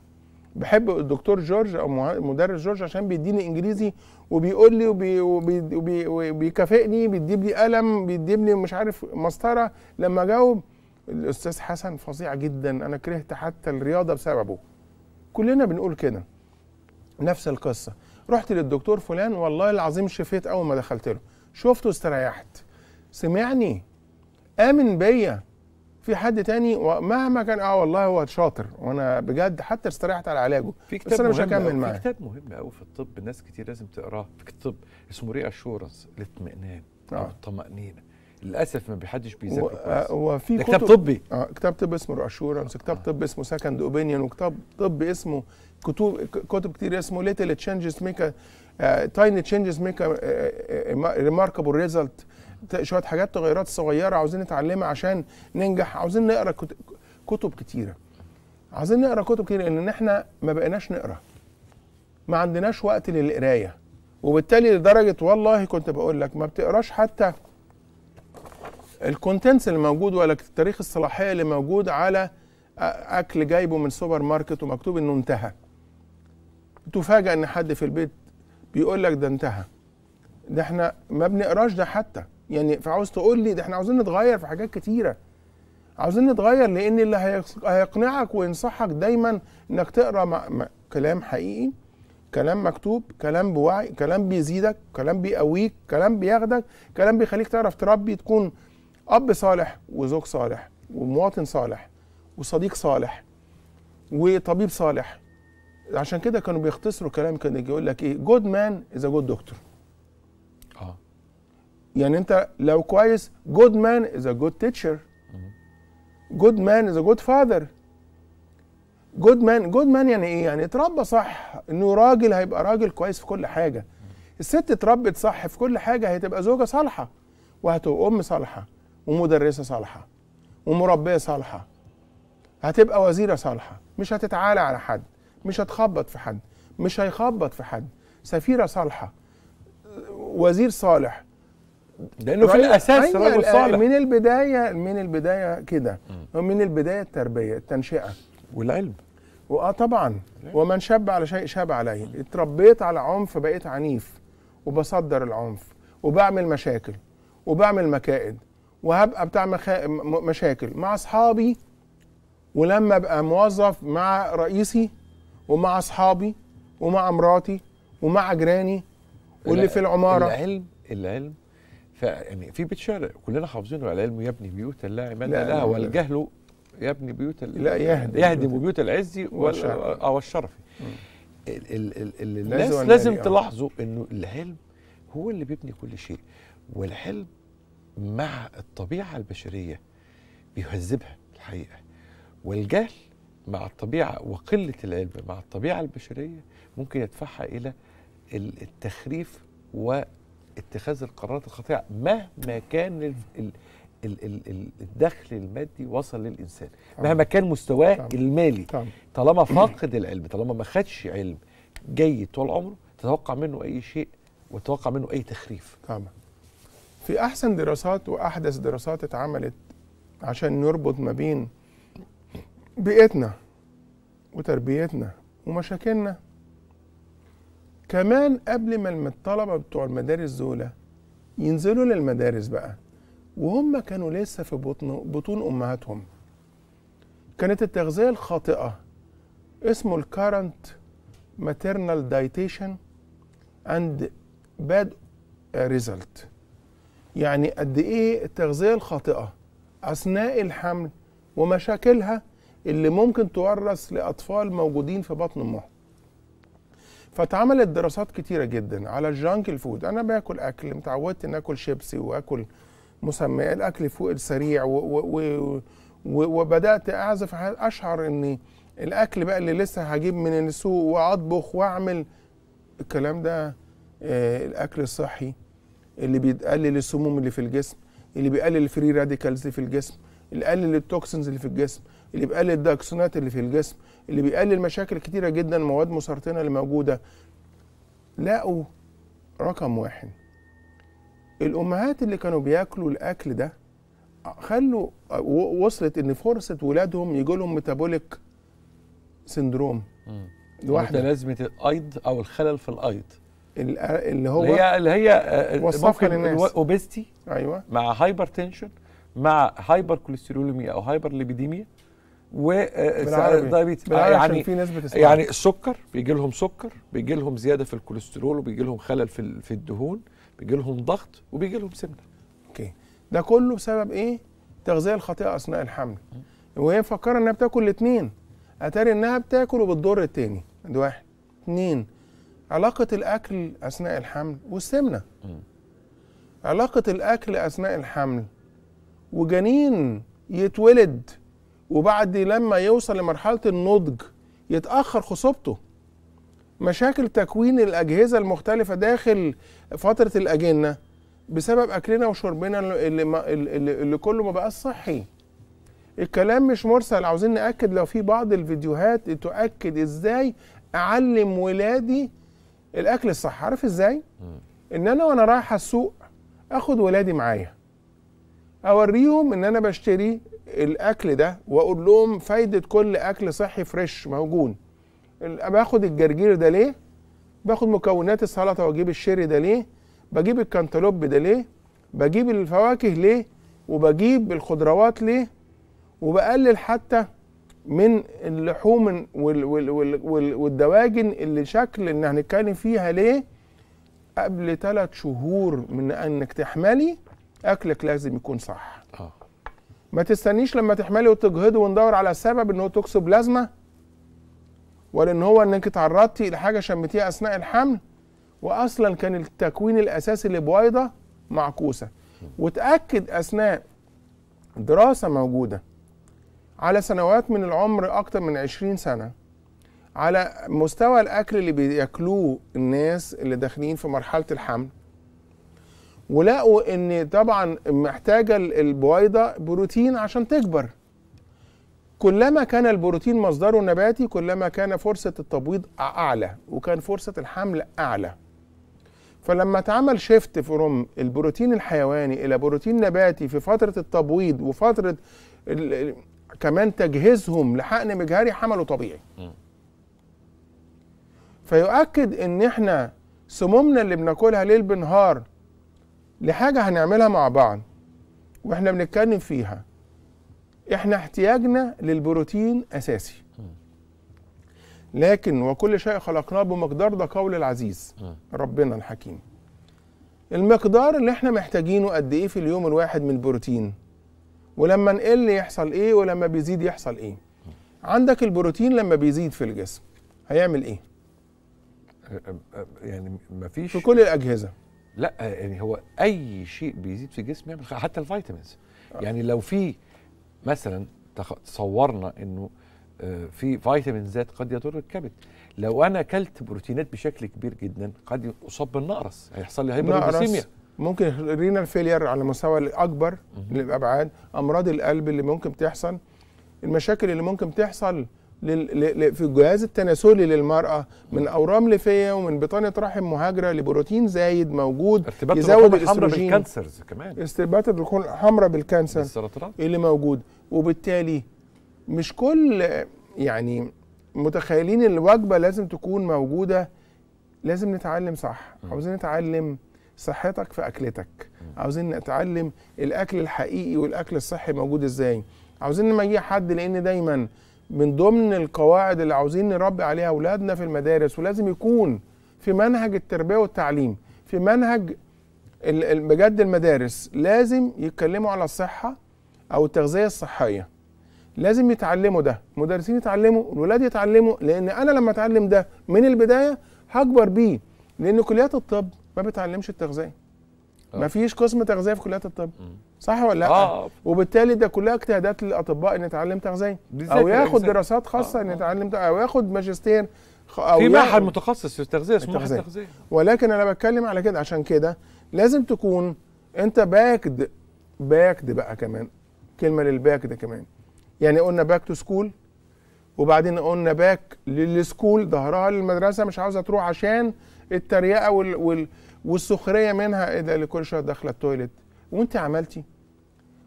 بحب الدكتور جورج او مدرس جورج عشان بيديني انجليزي وبيقول لي وبيكافئني بيديب لي قلم بيديب لي مش عارف مسطره لما اجاوب الاستاذ حسن فظيع جدا انا كرهت حتى الرياضه بسببه كلنا بنقول كده نفس القصه رحت للدكتور فلان والله العظيم شفيت اول ما دخلت له شفته استريحت سمعني امن بيا في حد تاني ومهما كان اه والله هو شاطر وانا بجد حتى استريحت على علاجه في كتاب بس انا مش هكمل معاه في كتاب مهم قوي في الطب ناس كتير لازم تقراه في الطب اسمه ري اشورنس الاطمئنان او آه. الطمانينه للاسف ما حدش بيذاكر آه، كويس هو في كتاب طبي اه كتاب طب اسمه رياشورنس كتاب آه. طب اسمه سكند اوبينيون وكتاب طب اسمه كتب كتب كتير اسمه ليتل تشينجز ميك تايني تشينجز ميك ريماركبل ريزلت شويه حاجات تغيرات صغيره عاوزين نتعلمها عشان ننجح عاوزين نقرا كتب كتيره عاوزين نقرا كتب كتير لان احنا ما بقيناش نقرا ما عندناش وقت للقرايه وبالتالي لدرجه والله كنت بقول لك ما بتقراش حتى الكونتنتس اللي موجود ولا تاريخ الصلاحيه اللي موجود على اكل جايبه من سوبر ماركت ومكتوب انه انتهى تفاجئ ان حد في البيت بيقول لك ده انتهى ده احنا ما بنقراش ده حتى يعني فعاوز تقول لي ده احنا عاوزين نتغير في حاجات كتيره عاوزين نتغير لان اللي هيقنعك وينصحك دايما انك تقرا مع... مع... كلام حقيقي كلام مكتوب كلام بوعي كلام بيزيدك كلام بيقويك كلام بياخدك كلام بيخليك تعرف تربي تكون اب صالح وزوج صالح ومواطن صالح وصديق صالح وطبيب صالح عشان كده كانوا بيختصروا كلام كده يقول لك ايه جود مان از جود دكتور يعني انت لو كويس جود مان از ا جود تيتشر جود مان از ا جود فاذر جود مان جود مان يعني ايه يعني اتربى صح انه راجل هيبقى راجل كويس في كل حاجه الست اتربت صح في كل حاجه هتبقى زوجه صالحه وهتبقى ام صالحه ومدرسه صالحه ومربيه صالحه هتبقى وزيره صالحه مش هتتعالى على حد مش هتخبط في حد مش هيخبط في حد سفيره صالحه وزير صالح لانه في الاساس رجل صالح من البدايه من البدايه كده من البدايه التربيه التنشئه والعلم واه طبعا ومن شب على شيء شاب عليه اتربيت على عنف بقيت عنيف وبصدر العنف وبعمل مشاكل وبعمل مكائد وهبقى بتاع مخا... مشاكل مع اصحابي ولما ابقى موظف مع رئيسي ومع اصحابي ومع مراتي ومع جيراني واللي في العماره العلم العلم يعني في بيت شعر كلنا حافظينه العلم يبني بيوتا لا عماد لها والجهل يبني بيوتا لا يهدم يهدم بيوت العز الشرف آه، الناس يعني لازم آه. تلاحظوا انه العلم هو اللي بيبني كل شيء والحلم مع الطبيعه البشريه بيهذبها الحقيقه والجهل مع الطبيعه وقله العلم مع الطبيعه البشريه ممكن يدفعها الى التخريف و اتخاذ القرارات الخاطئه مهما كان ال ال الدخل المادي وصل للانسان مهما كان مستواه المالي طبعا. طالما فاقد العلم طالما ما خدش علم جيد طول عمره تتوقع منه اي شيء وتتوقع منه اي تخريف طبعا في احسن دراسات واحدث دراسات اتعملت عشان نربط ما بين بيئتنا وتربيتنا ومشاكلنا كمان قبل ما الطلبه بتوع المدارس دول ينزلوا للمدارس بقى وهم كانوا لسه في بطن بطون امهاتهم كانت التغذيه الخاطئه اسمه الكارنت ماتيرنال دايتيشن اند باد ريزلت يعني قد ايه التغذيه الخاطئه اثناء الحمل ومشاكلها اللي ممكن تورث لاطفال موجودين في بطن امهم فاتعملت دراسات كتيره جدا على الجانك الفود انا باكل اكل متعودت ان اكل شيبسي واكل مسمى الاكل فوق السريع و و و وبدات اعزف اشعر ان الاكل بقى اللي لسه هجيب من السوق واطبخ واعمل الكلام ده آه، الاكل الصحي اللي بيقلل السموم اللي في الجسم اللي بيقلل الفري راديكالز اللي في الجسم اللي بيقلل التوكسينز اللي في الجسم اللي بيقلل الداكسونات اللي في الجسم اللي بيقلل مشاكل كتيرة جدا مواد مسرطنة اللي موجودة لقوا رقم واحد الأمهات اللي كانوا بياكلوا الأكل ده خلوا وصلت إن فرصة ولادهم يجي لهم ميتابوليك سندروم لوحده لازمة الأيض أو الخلل في الأيض اللي هو اللي هي اللي هي آه، وصفها للناس اوبستي ايوه مع هايبر تنشن مع هايبر كوليسترولوميا او هايبر ليبيديميا و آه، آه، آه، يعني في ناس بتسمع يعني السكر بيجي لهم سكر بيجي لهم زياده في الكوليسترول وبيجي لهم خلل في في الدهون بيجي لهم ضغط وبيجي لهم سمنه اوكي ده كله بسبب ايه التغذيه الخاطئه اثناء الحمل وهي مفكره انها بتاكل الاثنين اتاري انها بتاكل وبتضر الثاني ده واحد اثنين علاقه الاكل اثناء الحمل والسمنه علاقه الاكل اثناء الحمل وجنين يتولد وبعد لما يوصل لمرحله النضج يتاخر خصوبته مشاكل تكوين الاجهزه المختلفه داخل فتره الاجنه بسبب اكلنا وشربنا اللي, اللي, اللي كله ما بقاش صحي الكلام مش مرسل عاوزين ناكد لو في بعض الفيديوهات تؤكد ازاي اعلم ولادي الاكل الصح عارف ازاي ان انا وانا رايح السوق اخد ولادي معايا اوريهم ان انا بشتري الاكل ده واقول لهم فايده كل اكل صحي فريش موجود باخد الجرجير ده ليه باخد مكونات السلطه واجيب الشيري ده ليه بجيب الكنتالوب ده ليه بجيب الفواكه ليه وبجيب الخضروات ليه وبقلل حتى من اللحوم والدواجن اللي شكل ان هنتكلم فيها ليه قبل ثلاث شهور من انك تحملي اكلك لازم يكون صح آه. ما تستنيش لما تحملي وتجهضي وندور على سبب ان هو توكسوبلازما ولا ان هو انك اتعرضتي لحاجه شمتيها اثناء الحمل واصلا كان التكوين الاساسي لبويضه معكوسه وتاكد اثناء دراسه موجوده على سنوات من العمر اكتر من 20 سنه على مستوى الاكل اللي بياكلوه الناس اللي داخلين في مرحله الحمل ولقوا ان طبعا محتاجه البويضه بروتين عشان تكبر كلما كان البروتين مصدره نباتي كلما كان فرصه التبويض اعلى وكان فرصه الحمل اعلى فلما اتعمل شيفت فروم البروتين الحيواني الى بروتين نباتي في فتره التبويض وفتره كمان تجهيزهم لحقن مجهري حمله طبيعي فيؤكد ان احنا سمومنا اللي بناكلها ليل بنهار لحاجة هنعملها مع بعض واحنا بنتكلم فيها احنا احتياجنا للبروتين اساسي لكن وكل شيء خلقناه بمقدار ده قول العزيز ربنا الحكيم المقدار اللي احنا محتاجينه قد ايه في اليوم الواحد من البروتين ولما نقل يحصل ايه ولما بيزيد يحصل ايه عندك البروتين لما بيزيد في الجسم هيعمل ايه يعني مفيش في كل الاجهزه لا يعني هو اي شيء بيزيد في الجسم يعمل حتى الفيتامينز آه. يعني لو في مثلا تصورنا انه آه، في فيتامين زاد قد يضر الكبد لو انا اكلت بروتينات بشكل كبير جدا قد اصاب بالنقرس هيحصل لي هايبرغليسيميا ممكن رينال فيلير على مستوى اكبر للابعاد امراض القلب اللي ممكن تحصل المشاكل اللي ممكن تحصل في الجهاز التناسلي للمرأة من أورام ليفية ومن بطانة رحم مهاجرة لبروتين زايد موجود ارتباط يزود الاستروجين بالكانسرز كمان ارتباط الدخول الحمراء بالكانسر السرطان اللي موجود وبالتالي مش كل يعني متخيلين الوجبة لازم تكون موجودة لازم نتعلم صح عاوزين نتعلم صحتك في أكلتك عاوزين نتعلم الأكل الحقيقي والأكل الصحي موجود إزاي عاوزين لما يجي حد لأن دايماً من ضمن القواعد اللي عاوزين نربي عليها اولادنا في المدارس ولازم يكون في منهج التربيه والتعليم في منهج بجد المدارس لازم يتكلموا على الصحه او التغذيه الصحيه لازم يتعلموا ده المدرسين يتعلموا الولاد يتعلموا لان انا لما اتعلم ده من البدايه هكبر بيه لان كليات الطب ما بتعلمش التغذيه آه. ما فيش قسم تغذيه في كليات الطب صح ولا لا؟ آه. وبالتالي ده كلها اجتهادات للاطباء ان يتعلم تغذيه او ياخد دراسات آه. خاصه آه. ان يتعلم او ياخد ماجستير أو في معهد متخصص في التغذيه اسمه التغذية. التغذيه ولكن انا بتكلم على كده عشان كده لازم تكون انت باكد باكد بقى كمان كلمه للباكد كمان يعني قلنا باك تو سكول وبعدين قلنا باك للسكول ظهرها للمدرسه مش عاوزه تروح عشان التريقه وال, وال والسخريه منها ايه ده اللي كل شويه داخله التويلت وانت عملتي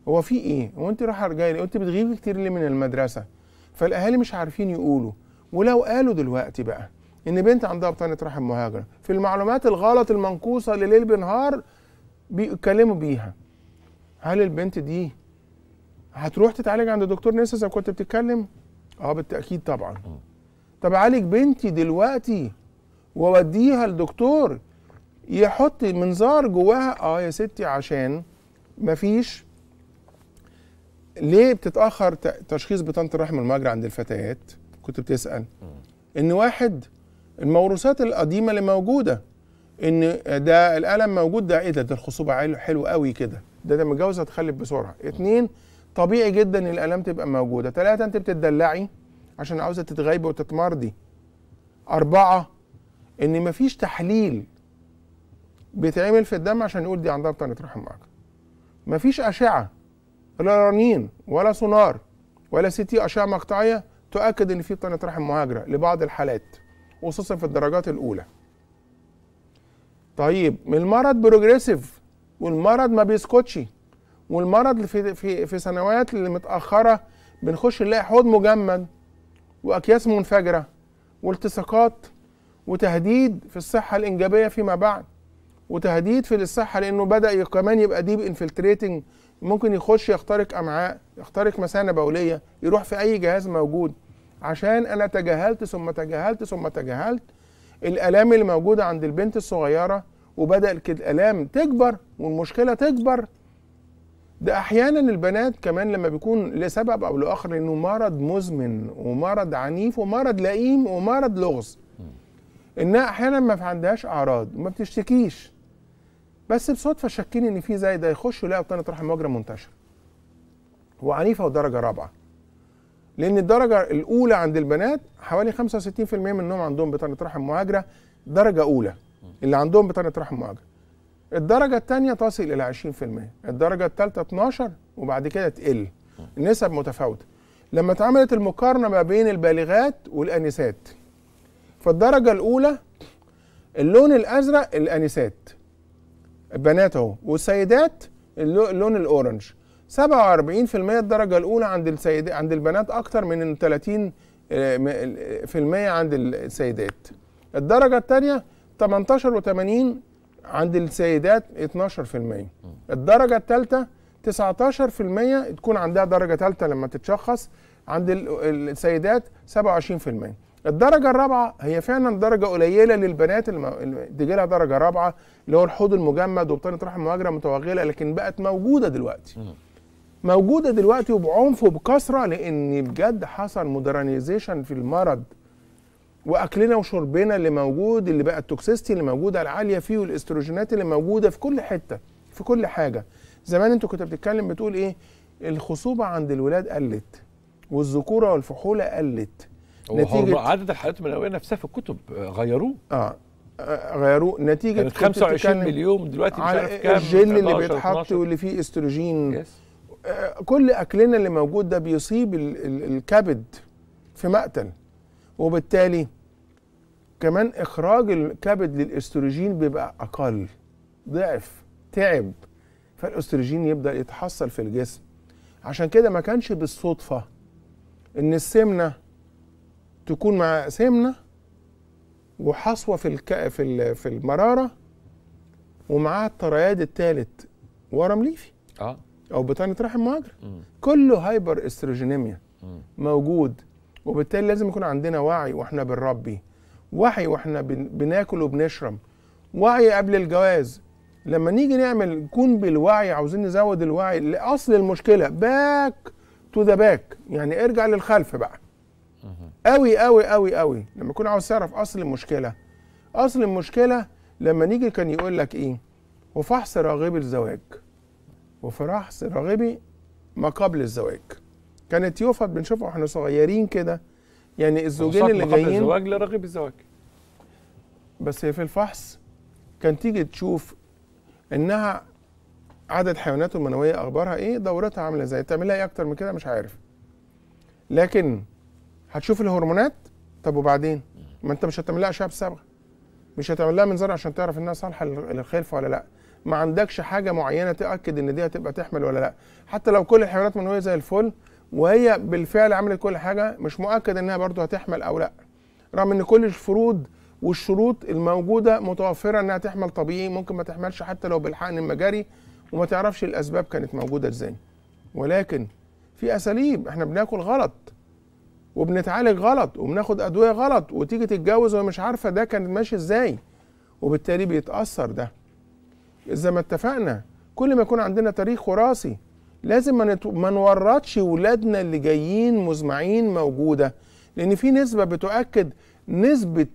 هو في ايه وانت رايحه رجاله وانت بتغيبي كتير ليه من المدرسه فالاهالي مش عارفين يقولوا ولو قالوا دلوقتي بقى ان بنت عندها بطانه رحم مهاجره في المعلومات الغلط المنقوصه لليل بنهار بيتكلموا بيها هل البنت دي هتروح تتعالج عند دكتور نسا زي كنت بتتكلم اه بالتاكيد طبعا طب اعالج بنتي دلوقتي واوديها لدكتور يحط منظار جواها اه يا ستي عشان مفيش ليه بتتاخر تشخيص بطانه الرحم المجرى عند الفتيات كنت بتسال ان واحد الموروثات القديمه اللي موجوده ان ده الالم موجود ده ايه ده ده الخصوبه حلو قوي كده ده ده متجوزه تخلف بسرعه اتنين طبيعي جدا ان الالام تبقى موجوده ثلاثه انت بتدلعي عشان عاوزه تتغيبي وتتمرضي اربعه ان مفيش تحليل بيتعمل في الدم عشان يقول دي عندها بطنة رحم معاكم مفيش أشعة لا رنين ولا سونار ولا سي تي أشعة مقطعية تؤكد إن في بطنة رحم مهاجرة لبعض الحالات خصوصا في الدرجات الأولى طيب المرض بروجريسيف والمرض ما بيسكتش والمرض في في في سنوات المتاخره بنخش نلاقي حوض مجمد واكياس منفجره والتصاقات وتهديد في الصحه الانجابيه فيما بعد وتهديد في للصحه لانه بدا كمان يبقى ديب انفلتريتنج ممكن يخش يخترق امعاء يخترق مثانه بوليه يروح في اي جهاز موجود عشان انا تجاهلت ثم تجاهلت ثم تجاهلت الالام اللي موجوده عند البنت الصغيره وبدا الالام تكبر والمشكله تكبر ده احيانا البنات كمان لما بيكون لسبب او لاخر انه مرض مزمن ومرض عنيف ومرض لئيم ومرض لغز انها احيانا ما عندهاش اعراض ما بتشتكيش بس بصدفه شاكين ان في زي ده يخش يلاقي قناه رحم وجرة منتشره وعنيفه ودرجه رابعه لان الدرجه الاولى عند البنات حوالي 65% منهم عندهم بطانه رحم مهاجره درجه اولى اللي عندهم بطانه رحم مهاجره الدرجه الثانيه تصل الى 20% الدرجه الثالثه 12 وبعد كده تقل النسب متفاوته لما اتعملت المقارنه ما بين البالغات والانسات فالدرجه الاولى اللون الازرق الانسات البنات اهو والسيدات اللون الاورنج 47% الدرجه الاولى عند السيدات عند البنات اكتر من 30% آه، عند السيدات الدرجه الثانيه 18 و80 عند السيدات 12% الدرجه الثالثه 19% تكون عندها درجه ثالثه لما تتشخص عند السيدات 27% الدرجه الرابعه هي فعلا درجه قليله للبنات اللي تجي لها درجه رابعه اللي هو الحوض المجمد وبطانه رحم مهاجره متوغله لكن بقت موجوده دلوقتي موجوده دلوقتي وبعنف وبكثره لان بجد حصل مودرنيزيشن في المرض واكلنا وشربنا اللي موجود اللي بقى التوكسيستي اللي موجوده العاليه فيه والاستروجينات اللي موجوده في كل حته في كل حاجه زمان انت كنت بتتكلم بتقول ايه الخصوبه عند الولاد قلت والذكوره والفحوله قلت نتيجه عدد الحالات المنويه نفسها في الكتب غيروه اه غيروه نتيجه كانت 25 مليون دلوقتي مش عارف كام الجل اللي بيتحط واللي فيه استروجين آه، كل اكلنا اللي موجود ده بيصيب الكبد في مقتل وبالتالي كمان اخراج الكبد للاستروجين بيبقى اقل ضعف تعب فالاستروجين يبدا يتحصل في الجسم عشان كده ما كانش بالصدفه ان السمنه تكون مع سمنه وحصوه في الك... في في المراره ومعاه الترياد الثالث ورم ليفي اه او بطانه رحم مهاجر كله هايبر استروجينيميا موجود وبالتالي لازم يكون عندنا وعي واحنا بنربي وعي واحنا بن... بناكل وبنشرب وعي قبل الجواز لما نيجي نعمل كون بالوعي عاوزين نزود الوعي لاصل المشكله باك تو ذا باك يعني ارجع للخلف بقى قوي قوي قوي قوي لما يكون عاوز تعرف اصل المشكله اصل المشكله لما نيجي كان يقول لك ايه وفحص راغبي الزواج وفحص راغبي ما قبل الزواج كانت يوفط بنشوفها واحنا صغيرين كده يعني الزوجين اللي جايين قبل الزواج لراغب الزواج بس هي في الفحص كان تيجي تشوف انها عدد حيواناته المنويه اخبارها ايه دورتها عامله ازاي تعملها ايه اكتر من كده مش عارف لكن هتشوف الهرمونات طب وبعدين ما انت مش هتعمل لها اشعه بالصبغه مش هتعمل لها منظار عشان تعرف انها صالحه للخلفه ولا لا ما عندكش حاجه معينه تاكد ان دي هتبقى تحمل ولا لا حتى لو كل الحيوانات منويه زي الفل وهي بالفعل عملت كل حاجه مش مؤكد انها برضو هتحمل او لا رغم ان كل الفروض والشروط الموجوده متوفره انها تحمل طبيعي ممكن ما تحملش حتى لو بالحقن المجاري وما تعرفش الاسباب كانت موجوده ازاي ولكن في اساليب احنا بناكل غلط وبنتعالج غلط وبناخد ادويه غلط وتيجي تتجوز وهي مش عارفه ده كان ماشي ازاي وبالتالي بيتاثر ده زي ما اتفقنا كل ما يكون عندنا تاريخ وراثي لازم ما, نت... نورطش ولادنا اللي جايين مزمعين موجوده لان في نسبه بتؤكد نسبه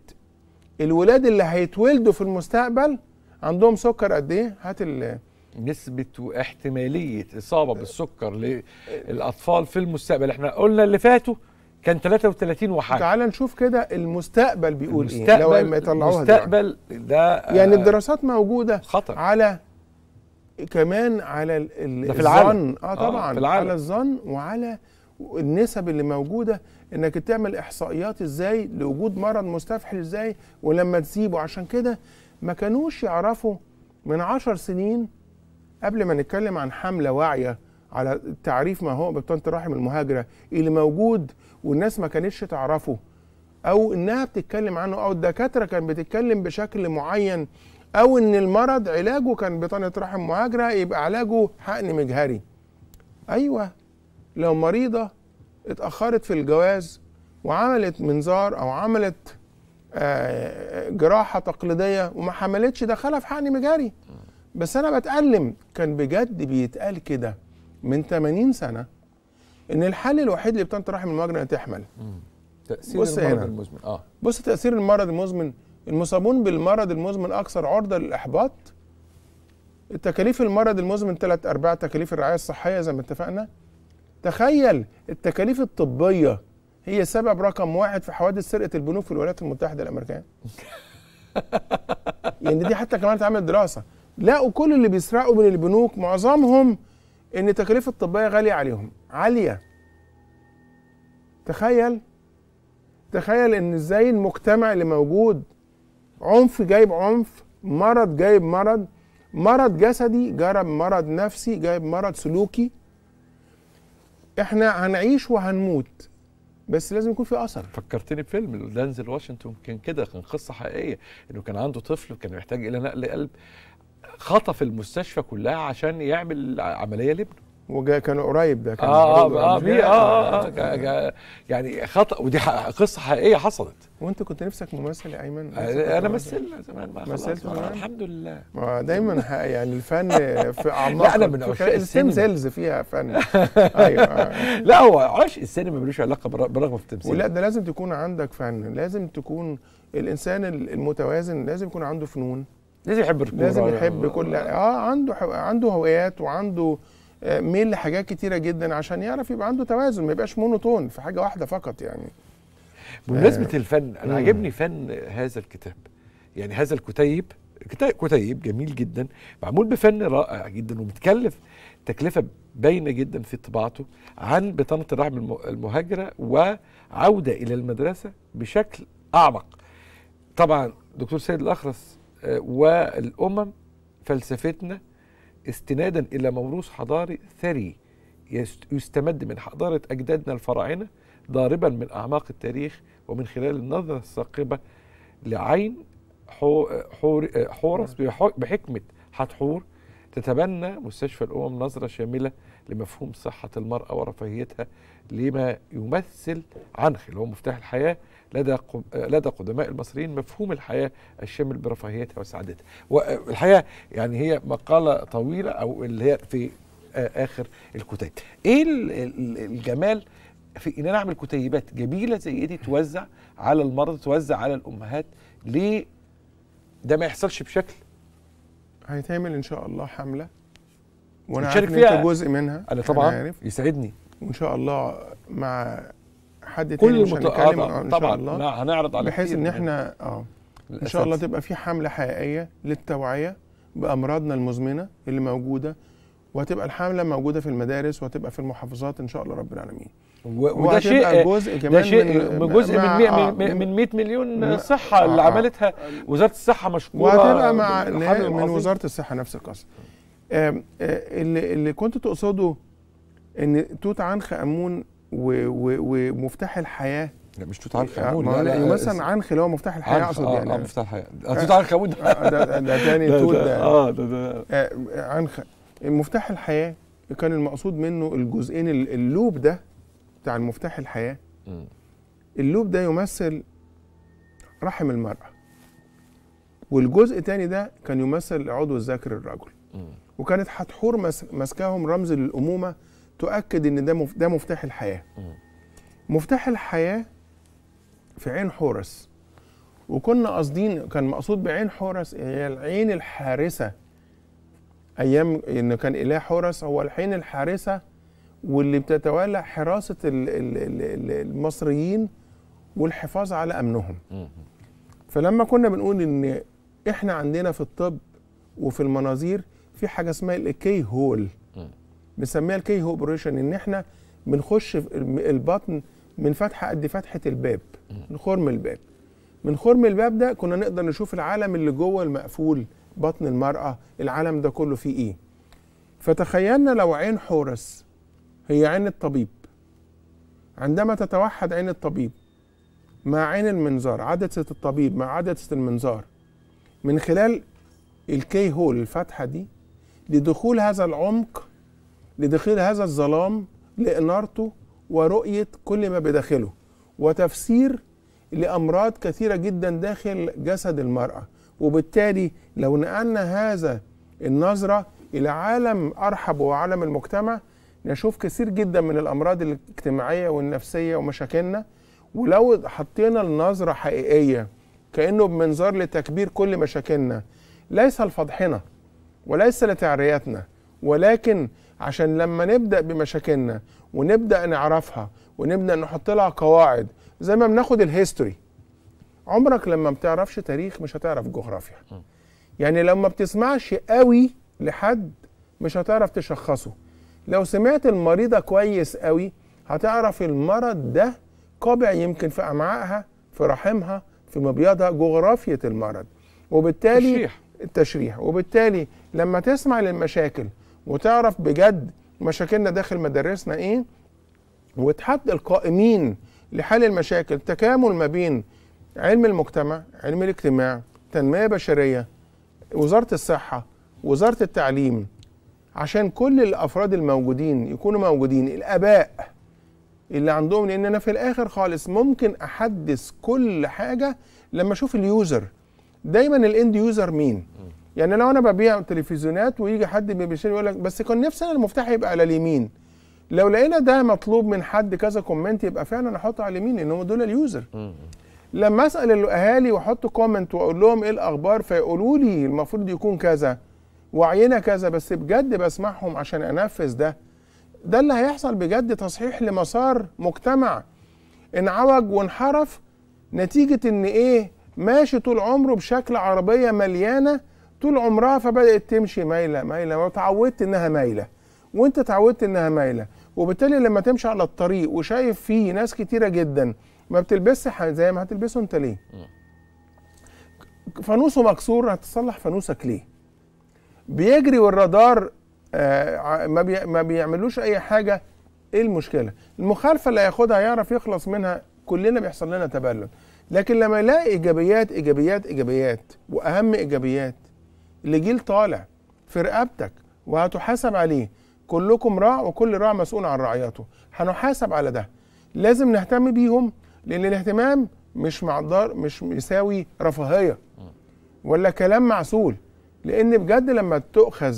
الولاد اللي هيتولدوا في المستقبل عندهم سكر قد ايه هات ال نسبة واحتمالية إصابة أه، بالسكر للأطفال في المستقبل احنا قلنا اللي فاتوا كان 33 وحاجه تعال نشوف كده المستقبل بيقول المستقبل ايه لو ما يطلعوها المستقبل ده يعني آه، الدراسات موجوده خطر على كمان على في الظن آه،, اه طبعا آه في العالم. على الظن وعلى النسب اللي موجوده انك تعمل احصائيات ازاي لوجود مرض مستفحل ازاي ولما تسيبه عشان كده ما كانوش يعرفوا من عشر سنين قبل ما نتكلم عن حمله واعيه على تعريف ما هو بطانه الرحم المهاجره اللي موجود والناس ما كانتش تعرفه او انها بتتكلم عنه او الدكاتره كانت بتتكلم بشكل معين او ان المرض علاجه كان بطانه رحم مهاجره يبقى علاجه حقن مجهري ايوه لو مريضه اتاخرت في الجواز وعملت منظار او عملت آه، جراحه تقليديه وما حملتش دخلها في حقن مجهري بس انا بتالم كان بجد بيتقال كده من 80 سنه ان الحل الوحيد اللي بتنت رحم المجرى ان تحمل تاثير بص المرض هنا. المزمن اه بص تاثير المرض المزمن المصابون بالمرض المزمن اكثر عرضه للاحباط التكاليف المرض المزمن ثلاث ارباع تكاليف الرعايه الصحيه زي ما اتفقنا تخيل التكاليف الطبيه هي سبب رقم واحد في حوادث سرقه البنوك في الولايات المتحده الامريكيه يعني [LAUGHS] دي حتى كمان اتعملت دراسه لقوا كل اللي بيسرقوا من البنوك معظمهم ان التكاليف الطبيه غاليه عليهم عاليه تخيل تخيل ان ازاي المجتمع اللي موجود عنف جايب عنف مرض جايب مرض مرض جسدي جرب مرض نفسي جايب مرض سلوكي احنا هنعيش وهنموت بس لازم يكون في اثر فكرتني بفيلم دانزل واشنطن كان كده كان قصه حقيقيه انه كان عنده طفل كان محتاج الى نقل قلب خطف المستشفى كلها عشان يعمل عمليه لابنه وجا كان قريب ده كان اه اه آه،, يعني. اه, آه, آه, آه يعني خطا ودي قصه حقيقيه حصلت وانت كنت نفسك ممثل يا ايمن آه، انا مثلنا زمان ما مثلت الحمد لله دايما يعني الفن [LAUGHS] في اعماق لا انا من عشاق السينما سيلز فيها فن [LAUGHS] ايوه لا هو عشق السينما ملوش علاقه برغم في التمثيل لا ده لازم تكون عندك فن لازم تكون الانسان المتوازن لازم يكون عنده فنون لازم يحب الكوره لازم يحب كل اه عنده عنده هوايات وعنده آه، ميل لحاجات كتيره جدا عشان يعرف يبقى عنده توازن ما يبقاش مونوتون في حاجه واحده فقط يعني بمناسبه آه الفن انا مم. عجبني فن هذا الكتاب يعني هذا الكتيب كتيب جميل جدا معمول بفن رائع جدا ومتكلف تكلفه باينه جدا في طباعته عن بطانه الرحم المهاجره وعوده الى المدرسه بشكل اعمق طبعا دكتور سيد الاخرس آه، والامم فلسفتنا استنادا الى موروث حضاري ثري يستمد من حضاره اجدادنا الفراعنه ضاربا من اعماق التاريخ ومن خلال النظره الثاقبه لعين حورس نعم. بحكمه حتحور تتبنى مستشفى الامم نظره شامله لمفهوم صحه المراه ورفاهيتها لما يمثل عنخ اللي هو مفتاح الحياه لدى لدى قدماء المصريين مفهوم الحياه الشامل برفاهيتها وسعادتها والحقيقه يعني هي مقاله طويله او اللي هي في اخر الكتيب ايه الجمال في ان انا اعمل كتيبات جميله زي دي توزع على المرضى توزع على الامهات ليه ده ما يحصلش بشكل هيتعمل ان شاء الله حمله وانا عارف فيها انت جزء منها انا طبعا أنا عارف. يسعدني وان شاء الله مع حد تاني مش هنتكلم آه طبعا الله هنعرض على بحيث ان احنا اه ان شاء الله تبقى في حمله حقيقيه للتوعيه بامراضنا المزمنه اللي موجوده وهتبقى الحمله موجوده في المدارس وهتبقى في المحافظات ان شاء الله رب العالمين وده شيء جزء كمان ده شيء من جزء من 100 آه، من 100 مليون صحه آه اللي آه. عملتها وزاره الصحه مشكوره وهتبقى مع من وزاره الصحه نفس القصه آه اللي, اللي كنت تقصده ان توت عنخ امون ومفتاح الحياه لا مش توت عنخ امون لا لا مثلا عنخ اللي هو مفتاح الحياه اقصد آه، يعني اه مفتاح الحياه آه، آه، توت عنخ امون ده ده تاني توت [LAUGHS] ده اه ده ده عنخ مفتاح الحياه كان المقصود منه الجزئين اللوب ده بتاع المفتاح الحياه اللوب ده يمثل رحم المراه والجزء الثاني ده كان يمثل عضو الذكر الرجل وكانت حتحور ماسكاهم رمز للامومه تؤكد ان ده ده مفتاح الحياه مفتاح الحياه في عين حورس وكنا قاصدين كان مقصود بعين حورس هي العين الحارسه ايام ان كان اله حورس هو العين الحارسه واللي بتتولى حراسه المصريين والحفاظ على امنهم فلما كنا بنقول ان احنا عندنا في الطب وفي المناظير في حاجه اسمها الكي هول بنسميها الكي اوبريشن ان احنا بنخش البطن من فتحه قد فتحه الباب من خرم الباب من خرم الباب ده كنا نقدر نشوف العالم اللي جوه المقفول بطن المراه العالم ده كله فيه ايه فتخيلنا لو عين حورس هي عين الطبيب عندما تتوحد عين الطبيب مع عين المنظار عدسة الطبيب مع عدسة المنظار من خلال الكي هول الفتحة دي لدخول هذا العمق لدخول هذا الظلام لإنارته ورؤية كل ما بداخله وتفسير لأمراض كثيرة جدا داخل جسد المرأة وبالتالي لو نقلنا هذا النظرة إلى عالم أرحب وعالم المجتمع نشوف كثير جدا من الأمراض الاجتماعية والنفسية ومشاكلنا ولو حطينا النظرة حقيقية كأنه بمنظار لتكبير كل مشاكلنا ليس لفضحنا وليس لتعرياتنا ولكن عشان لما نبدا بمشاكلنا ونبدا نعرفها ونبدا نحط لها قواعد زي ما بناخد الهيستوري عمرك لما بتعرفش تاريخ مش هتعرف جغرافيا يعني لما بتسمعش قوي لحد مش هتعرف تشخصه لو سمعت المريضة كويس قوي هتعرف المرض ده قابع يمكن في أمعائها في رحمها في مبيضها جغرافية المرض وبالتالي التشريح التشريح وبالتالي لما تسمع للمشاكل وتعرف بجد مشاكلنا داخل مدارسنا ايه وتحدد القائمين لحل المشاكل تكامل ما بين علم المجتمع علم الاجتماع تنمية بشرية وزارة الصحة وزارة التعليم عشان كل الأفراد الموجودين يكونوا موجودين الآباء اللي عندهم لأن أنا في الآخر خالص ممكن أحدث كل حاجة لما أشوف اليوزر دايما الإند يوزر مين يعني لو انا ببيع تلفزيونات ويجي حد بيشتري يقول لك بس كان نفسي انا المفتاح يبقى على اليمين لو لقينا ده مطلوب من حد كذا كومنت يبقى فعلا احطه على اليمين لان هم دول اليوزر لما اسال الاهالي واحط كومنت واقول لهم ايه الاخبار فيقولوا لي المفروض يكون كذا وعينا كذا بس بجد بسمعهم عشان انفذ ده ده اللي هيحصل بجد تصحيح لمسار مجتمع انعوج وانحرف نتيجه ان ايه ماشي طول عمره بشكل عربيه مليانه طول عمرها فبدات تمشي مايله مايله وتعودت انها مايله وانت تعودت انها مايله وبالتالي لما تمشي على الطريق وشايف فيه ناس كتيره جدا ما بتلبسش زي ما هتلبسه انت ليه فانوسه مكسور هتصلح فانوسك ليه بيجري والرادار آه، ما, ما بيعملوش اي حاجه ايه المشكله المخالفه اللي هياخدها يعرف يخلص منها كلنا بيحصل لنا تبلد لكن لما يلاقي ايجابيات ايجابيات ايجابيات واهم ايجابيات لجيل طالع في رقبتك وهتحاسب عليه كلكم راع وكل راع مسؤول عن رعيته هنحاسب على ده لازم نهتم بيهم لان الاهتمام مش معدار مش يساوي رفاهيه ولا كلام معسول لان بجد لما تؤخذ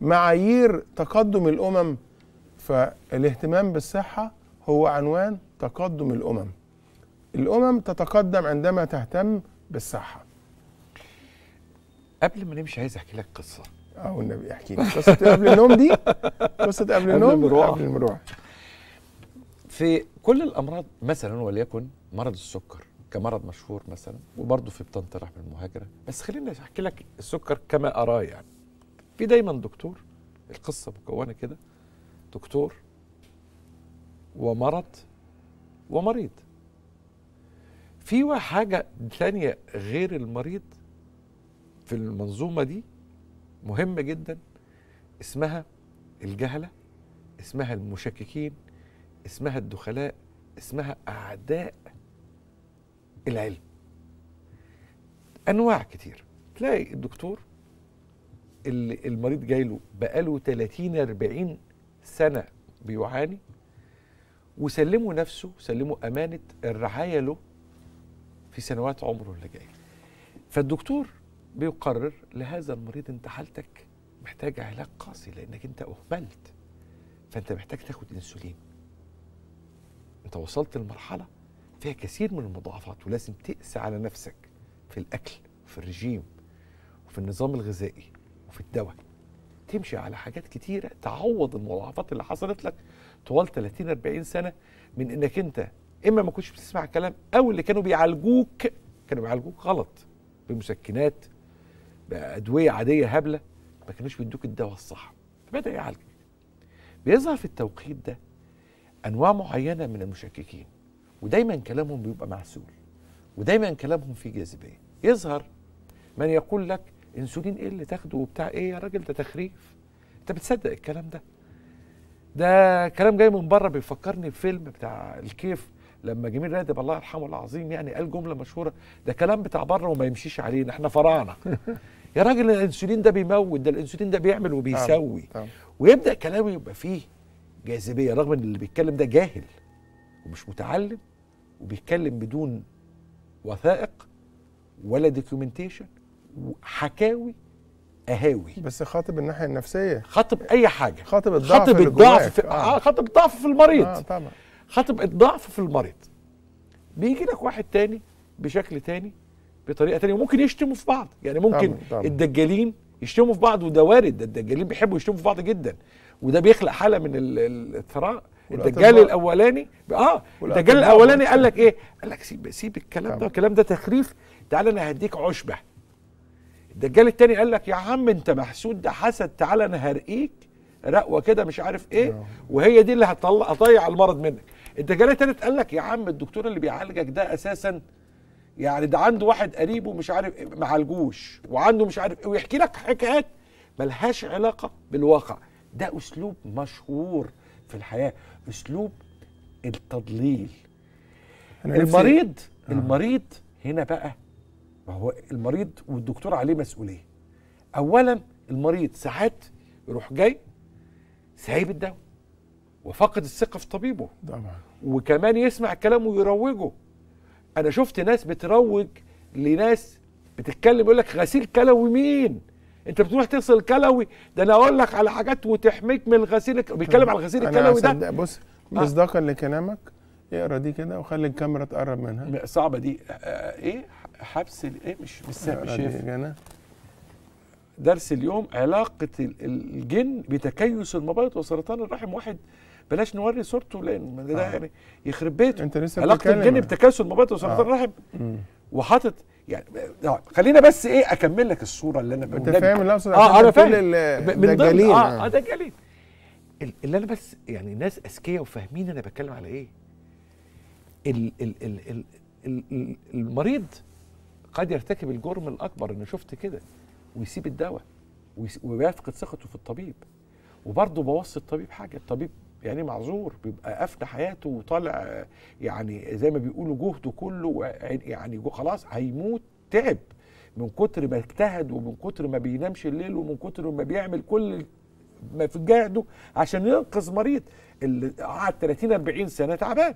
معايير تقدم الامم فالاهتمام بالصحه هو عنوان تقدم الامم الامم تتقدم عندما تهتم بالصحه قبل ما نمشي عايز احكي لك قصه اه والنبي احكي لي قصه قبل النوم دي قصه قبل النوم قبل المروح. قبل في كل الامراض مثلا وليكن مرض السكر كمرض مشهور مثلا وبرضه في بتنطرح المهاجره بس خليني احكي لك السكر كما اراه يعني في دايما دكتور القصه مكونه كده دكتور ومرض ومريض في حاجه ثانيه غير المريض في المنظومه دي مهمة جدا اسمها الجهله اسمها المشككين اسمها الدخلاء اسمها اعداء العلم انواع كتير تلاقي الدكتور اللي المريض جاي له بقاله 30 40 سنه بيعاني وسلموا نفسه سلموا امانه الرعايه له في سنوات عمره اللي جايه فالدكتور بيقرر لهذا المريض انت حالتك محتاج علاج قاسي لانك انت اهملت فانت محتاج تاخد انسولين انت وصلت لمرحله فيها كثير من المضاعفات ولازم تقسى على نفسك في الاكل وفي الرجيم وفي النظام الغذائي وفي الدواء تمشي على حاجات كتيره تعوض المضاعفات اللي حصلت لك طوال 30 40 سنه من انك انت اما ما كنتش بتسمع الكلام او اللي كانوا بيعالجوك كانوا بيعالجوك غلط بمسكنات بادويه عاديه هبله ما كانوش بيدوك الدواء الصح فبدا يعالج بيظهر في التوقيت ده انواع معينه من المشككين ودايما كلامهم بيبقى معسول ودايما كلامهم فيه جاذبيه يظهر من يقول لك انسولين ايه اللي تاخده وبتاع ايه يا راجل ده تخريف انت بتصدق الكلام ده ده كلام جاي من بره بيفكرني بفيلم بتاع الكيف لما جميل رادب الله يرحمه العظيم يعني قال جمله مشهوره ده كلام بتاع بره وما يمشيش علينا احنا فراعنه [LAUGHS] يا راجل الانسولين ده بيموت ده الانسولين ده بيعمل وبيسوي طبعا. ويبدا كلامه يبقى فيه جاذبيه رغم ان اللي بيتكلم ده جاهل ومش متعلم وبيتكلم بدون وثائق ولا دوكيومنتيشن حكاوي اهاوي بس خاطب الناحيه النفسيه خاطب اي حاجه خاطب الضعف خاطب الضعف في آه،, آه. خاطب الضعف في المريض اه طبعا خاطب الضعف في المريض بيجي لك واحد تاني بشكل تاني بطريقه ثانيه وممكن يشتموا في بعض يعني ممكن طبعا طبعا. الدجالين يشتموا في بعض وده وارد ده الدجالين بيحبوا يشتموا في بعض جدا وده بيخلق حاله من الثراء الدجال الاولاني اه الدجال الاولاني قال لك ايه قال لك سيب سيب الكلام ده الكلام ده تخريف تعال انا هديك عشبه الدجال الثاني قال لك يا عم انت محسود ده حسد تعال انا هرقيك رقوه كده مش عارف ايه نعم. وهي دي اللي هتطلع اضيع المرض منك الدجال الثالث قال لك يا عم الدكتور اللي بيعالجك ده اساسا يعني ده عنده واحد قريبه مش عارف إيه معالجوش وعنده مش عارف ويحكي لك حكايات ملهاش علاقه بالواقع ده اسلوب مشهور في الحياه اسلوب التضليل المريض آه. المريض هنا بقى ما هو المريض والدكتور عليه مسؤوليه اولا المريض ساعات يروح جاي سايب الدواء وفقد الثقه في طبيبه طبعا وكمان يسمع كلامه ويروجه انا شفت ناس بتروج لناس بتتكلم يقول لك غسيل كلوي مين انت بتروح تغسل كلوي ده انا اقول لك على حاجات وتحميك من الغسيل بيتكلم على الغسيل الكلوي ده بص آه. مصداقا آه. لكلامك اقرا دي كده وخلي الكاميرا تقرب منها صعبه دي آه, آه، ايه حبس ايه مش مش شايف درس اليوم علاقه الجن بتكيس المبيض وسرطان الرحم واحد بلاش نوري صورته لان ده, آه. يعني يخرب بيته انت لسه علاقه الجن يعني. بتكاسل مبادئ وسرطان آه. الرحم وحاطط يعني آه، خلينا بس ايه اكمل لك الصوره اللي انا بقول انت فاهم اللي اقصد اه انا فاهم ده جليل آه،, اه ده جليل اللي انا بس يعني ناس اذكياء وفاهمين انا بتكلم على ايه ال ال ال ال ال المريض قد يرتكب الجرم الاكبر انه شفت كده ويسيب الدواء ويفقد ثقته في الطبيب وبرضه بوصي الطبيب حاجه الطبيب يعني معذور بيبقى قفل حياته وطالع يعني زي ما بيقولوا جهده كله يعني خلاص هيموت تعب من كتر ما اجتهد ومن كتر ما بينامش الليل ومن كتر ما بيعمل كل ما في جهده عشان ينقذ مريض اللي قعد 30 40 سنه تعبان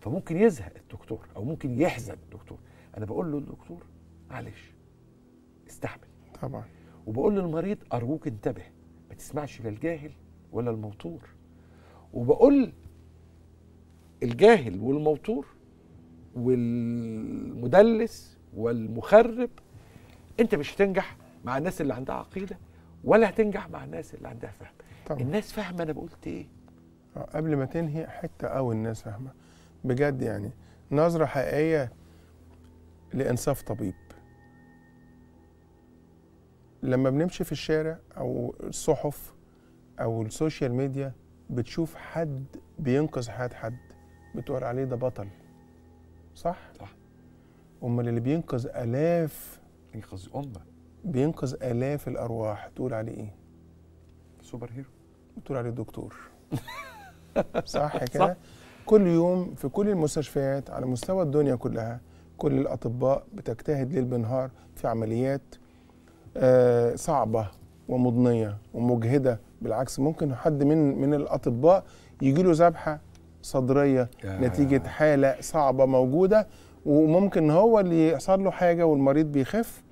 فممكن يزهق الدكتور او ممكن يحزن الدكتور انا بقول له الدكتور معلش استحمل طبعا وبقول للمريض ارجوك انتبه ما تسمعش للجاهل ولا الموتور وبقول الجاهل والموتور والمدلس والمخرب انت مش هتنجح مع الناس اللي عندها عقيده ولا هتنجح مع الناس اللي عندها فهم طبعا. الناس فاهمه انا بقولت ايه آه، قبل ما تنهي حته او الناس فاهمه بجد يعني نظره حقيقيه لانصاف طبيب لما بنمشي في الشارع او الصحف او السوشيال ميديا بتشوف حد بينقذ حياة حد بتقول عليه ده بطل صح؟ صح امال اللي بينقذ آلاف ينقذ أمة بينقذ آلاف الأرواح تقول عليه إيه؟ سوبر هيرو بتقول عليه دكتور [LAUGHS] صح كده؟ كل يوم في كل المستشفيات على مستوى الدنيا كلها كل الأطباء بتجتهد ليل بنهار في عمليات آه صعبة ومضنية ومجهدة بالعكس ممكن حد من من الاطباء يجي له ذبحه صدريه آه. نتيجه حاله صعبه موجوده وممكن هو اللي يحصل له حاجه والمريض بيخف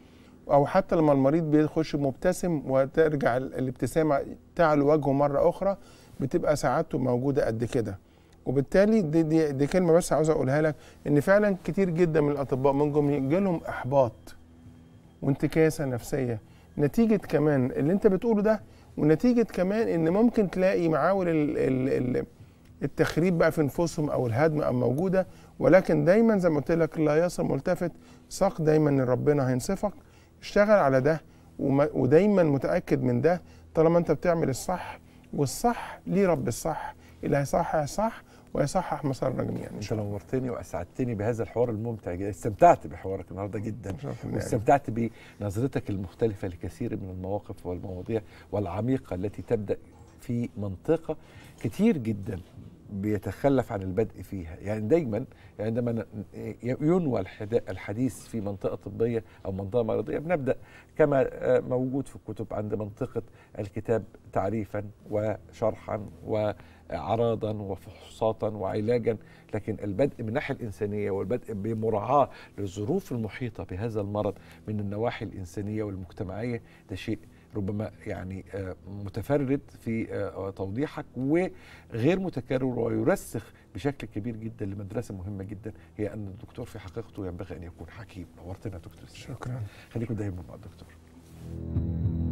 او حتى لما المريض بيخش مبتسم وترجع الابتسامه تعلو وجهه مره اخرى بتبقى سعادته موجوده قد كده وبالتالي دي, دي, دي كلمه بس عاوز اقولها لك ان فعلا كتير جدا من الاطباء ممكن يجي لهم احباط وانتكاسه نفسيه نتيجه كمان اللي انت بتقوله ده ونتيجه كمان ان ممكن تلاقي معاول التخريب بقى في نفوسهم او الهدم او موجوده ولكن دايما زي ما قلت لك لا يصل ملتفت ساق دايما ان ربنا هينصفك اشتغل على ده ودايما متاكد من ده طالما انت بتعمل الصح والصح ليه رب الصح اللي هيصحح صح ويصحح مسار النجم يعني انت نورتني واسعدتني بهذا الحوار الممتع جدا استمتعت بحوارك النهارده جدا يعني واستمتعت بنظرتك المختلفه لكثير من المواقف والمواضيع والعميقه التي تبدا في منطقه كتير جدا بيتخلف عن البدء فيها يعني دايما يعني عندما ينوى الحديث في منطقة طبية أو منطقة مرضية بنبدأ كما آه، موجود في الكتب عند منطقة الكتاب تعريفا وشرحا و اعراضا وفحوصاتا وعلاجا لكن البدء من الناحيه الانسانيه والبدء بمراعاه للظروف المحيطه بهذا المرض من النواحي الانسانيه والمجتمعيه ده شيء ربما يعني آه، متفرد في آه، توضيحك وغير متكرر ويرسخ بشكل كبير جدا لمدرسه مهمه جدا هي ان الدكتور في حقيقته ينبغي ان يكون حكيم نورتنا دكتور شكرا خليكم دايما مع الدكتور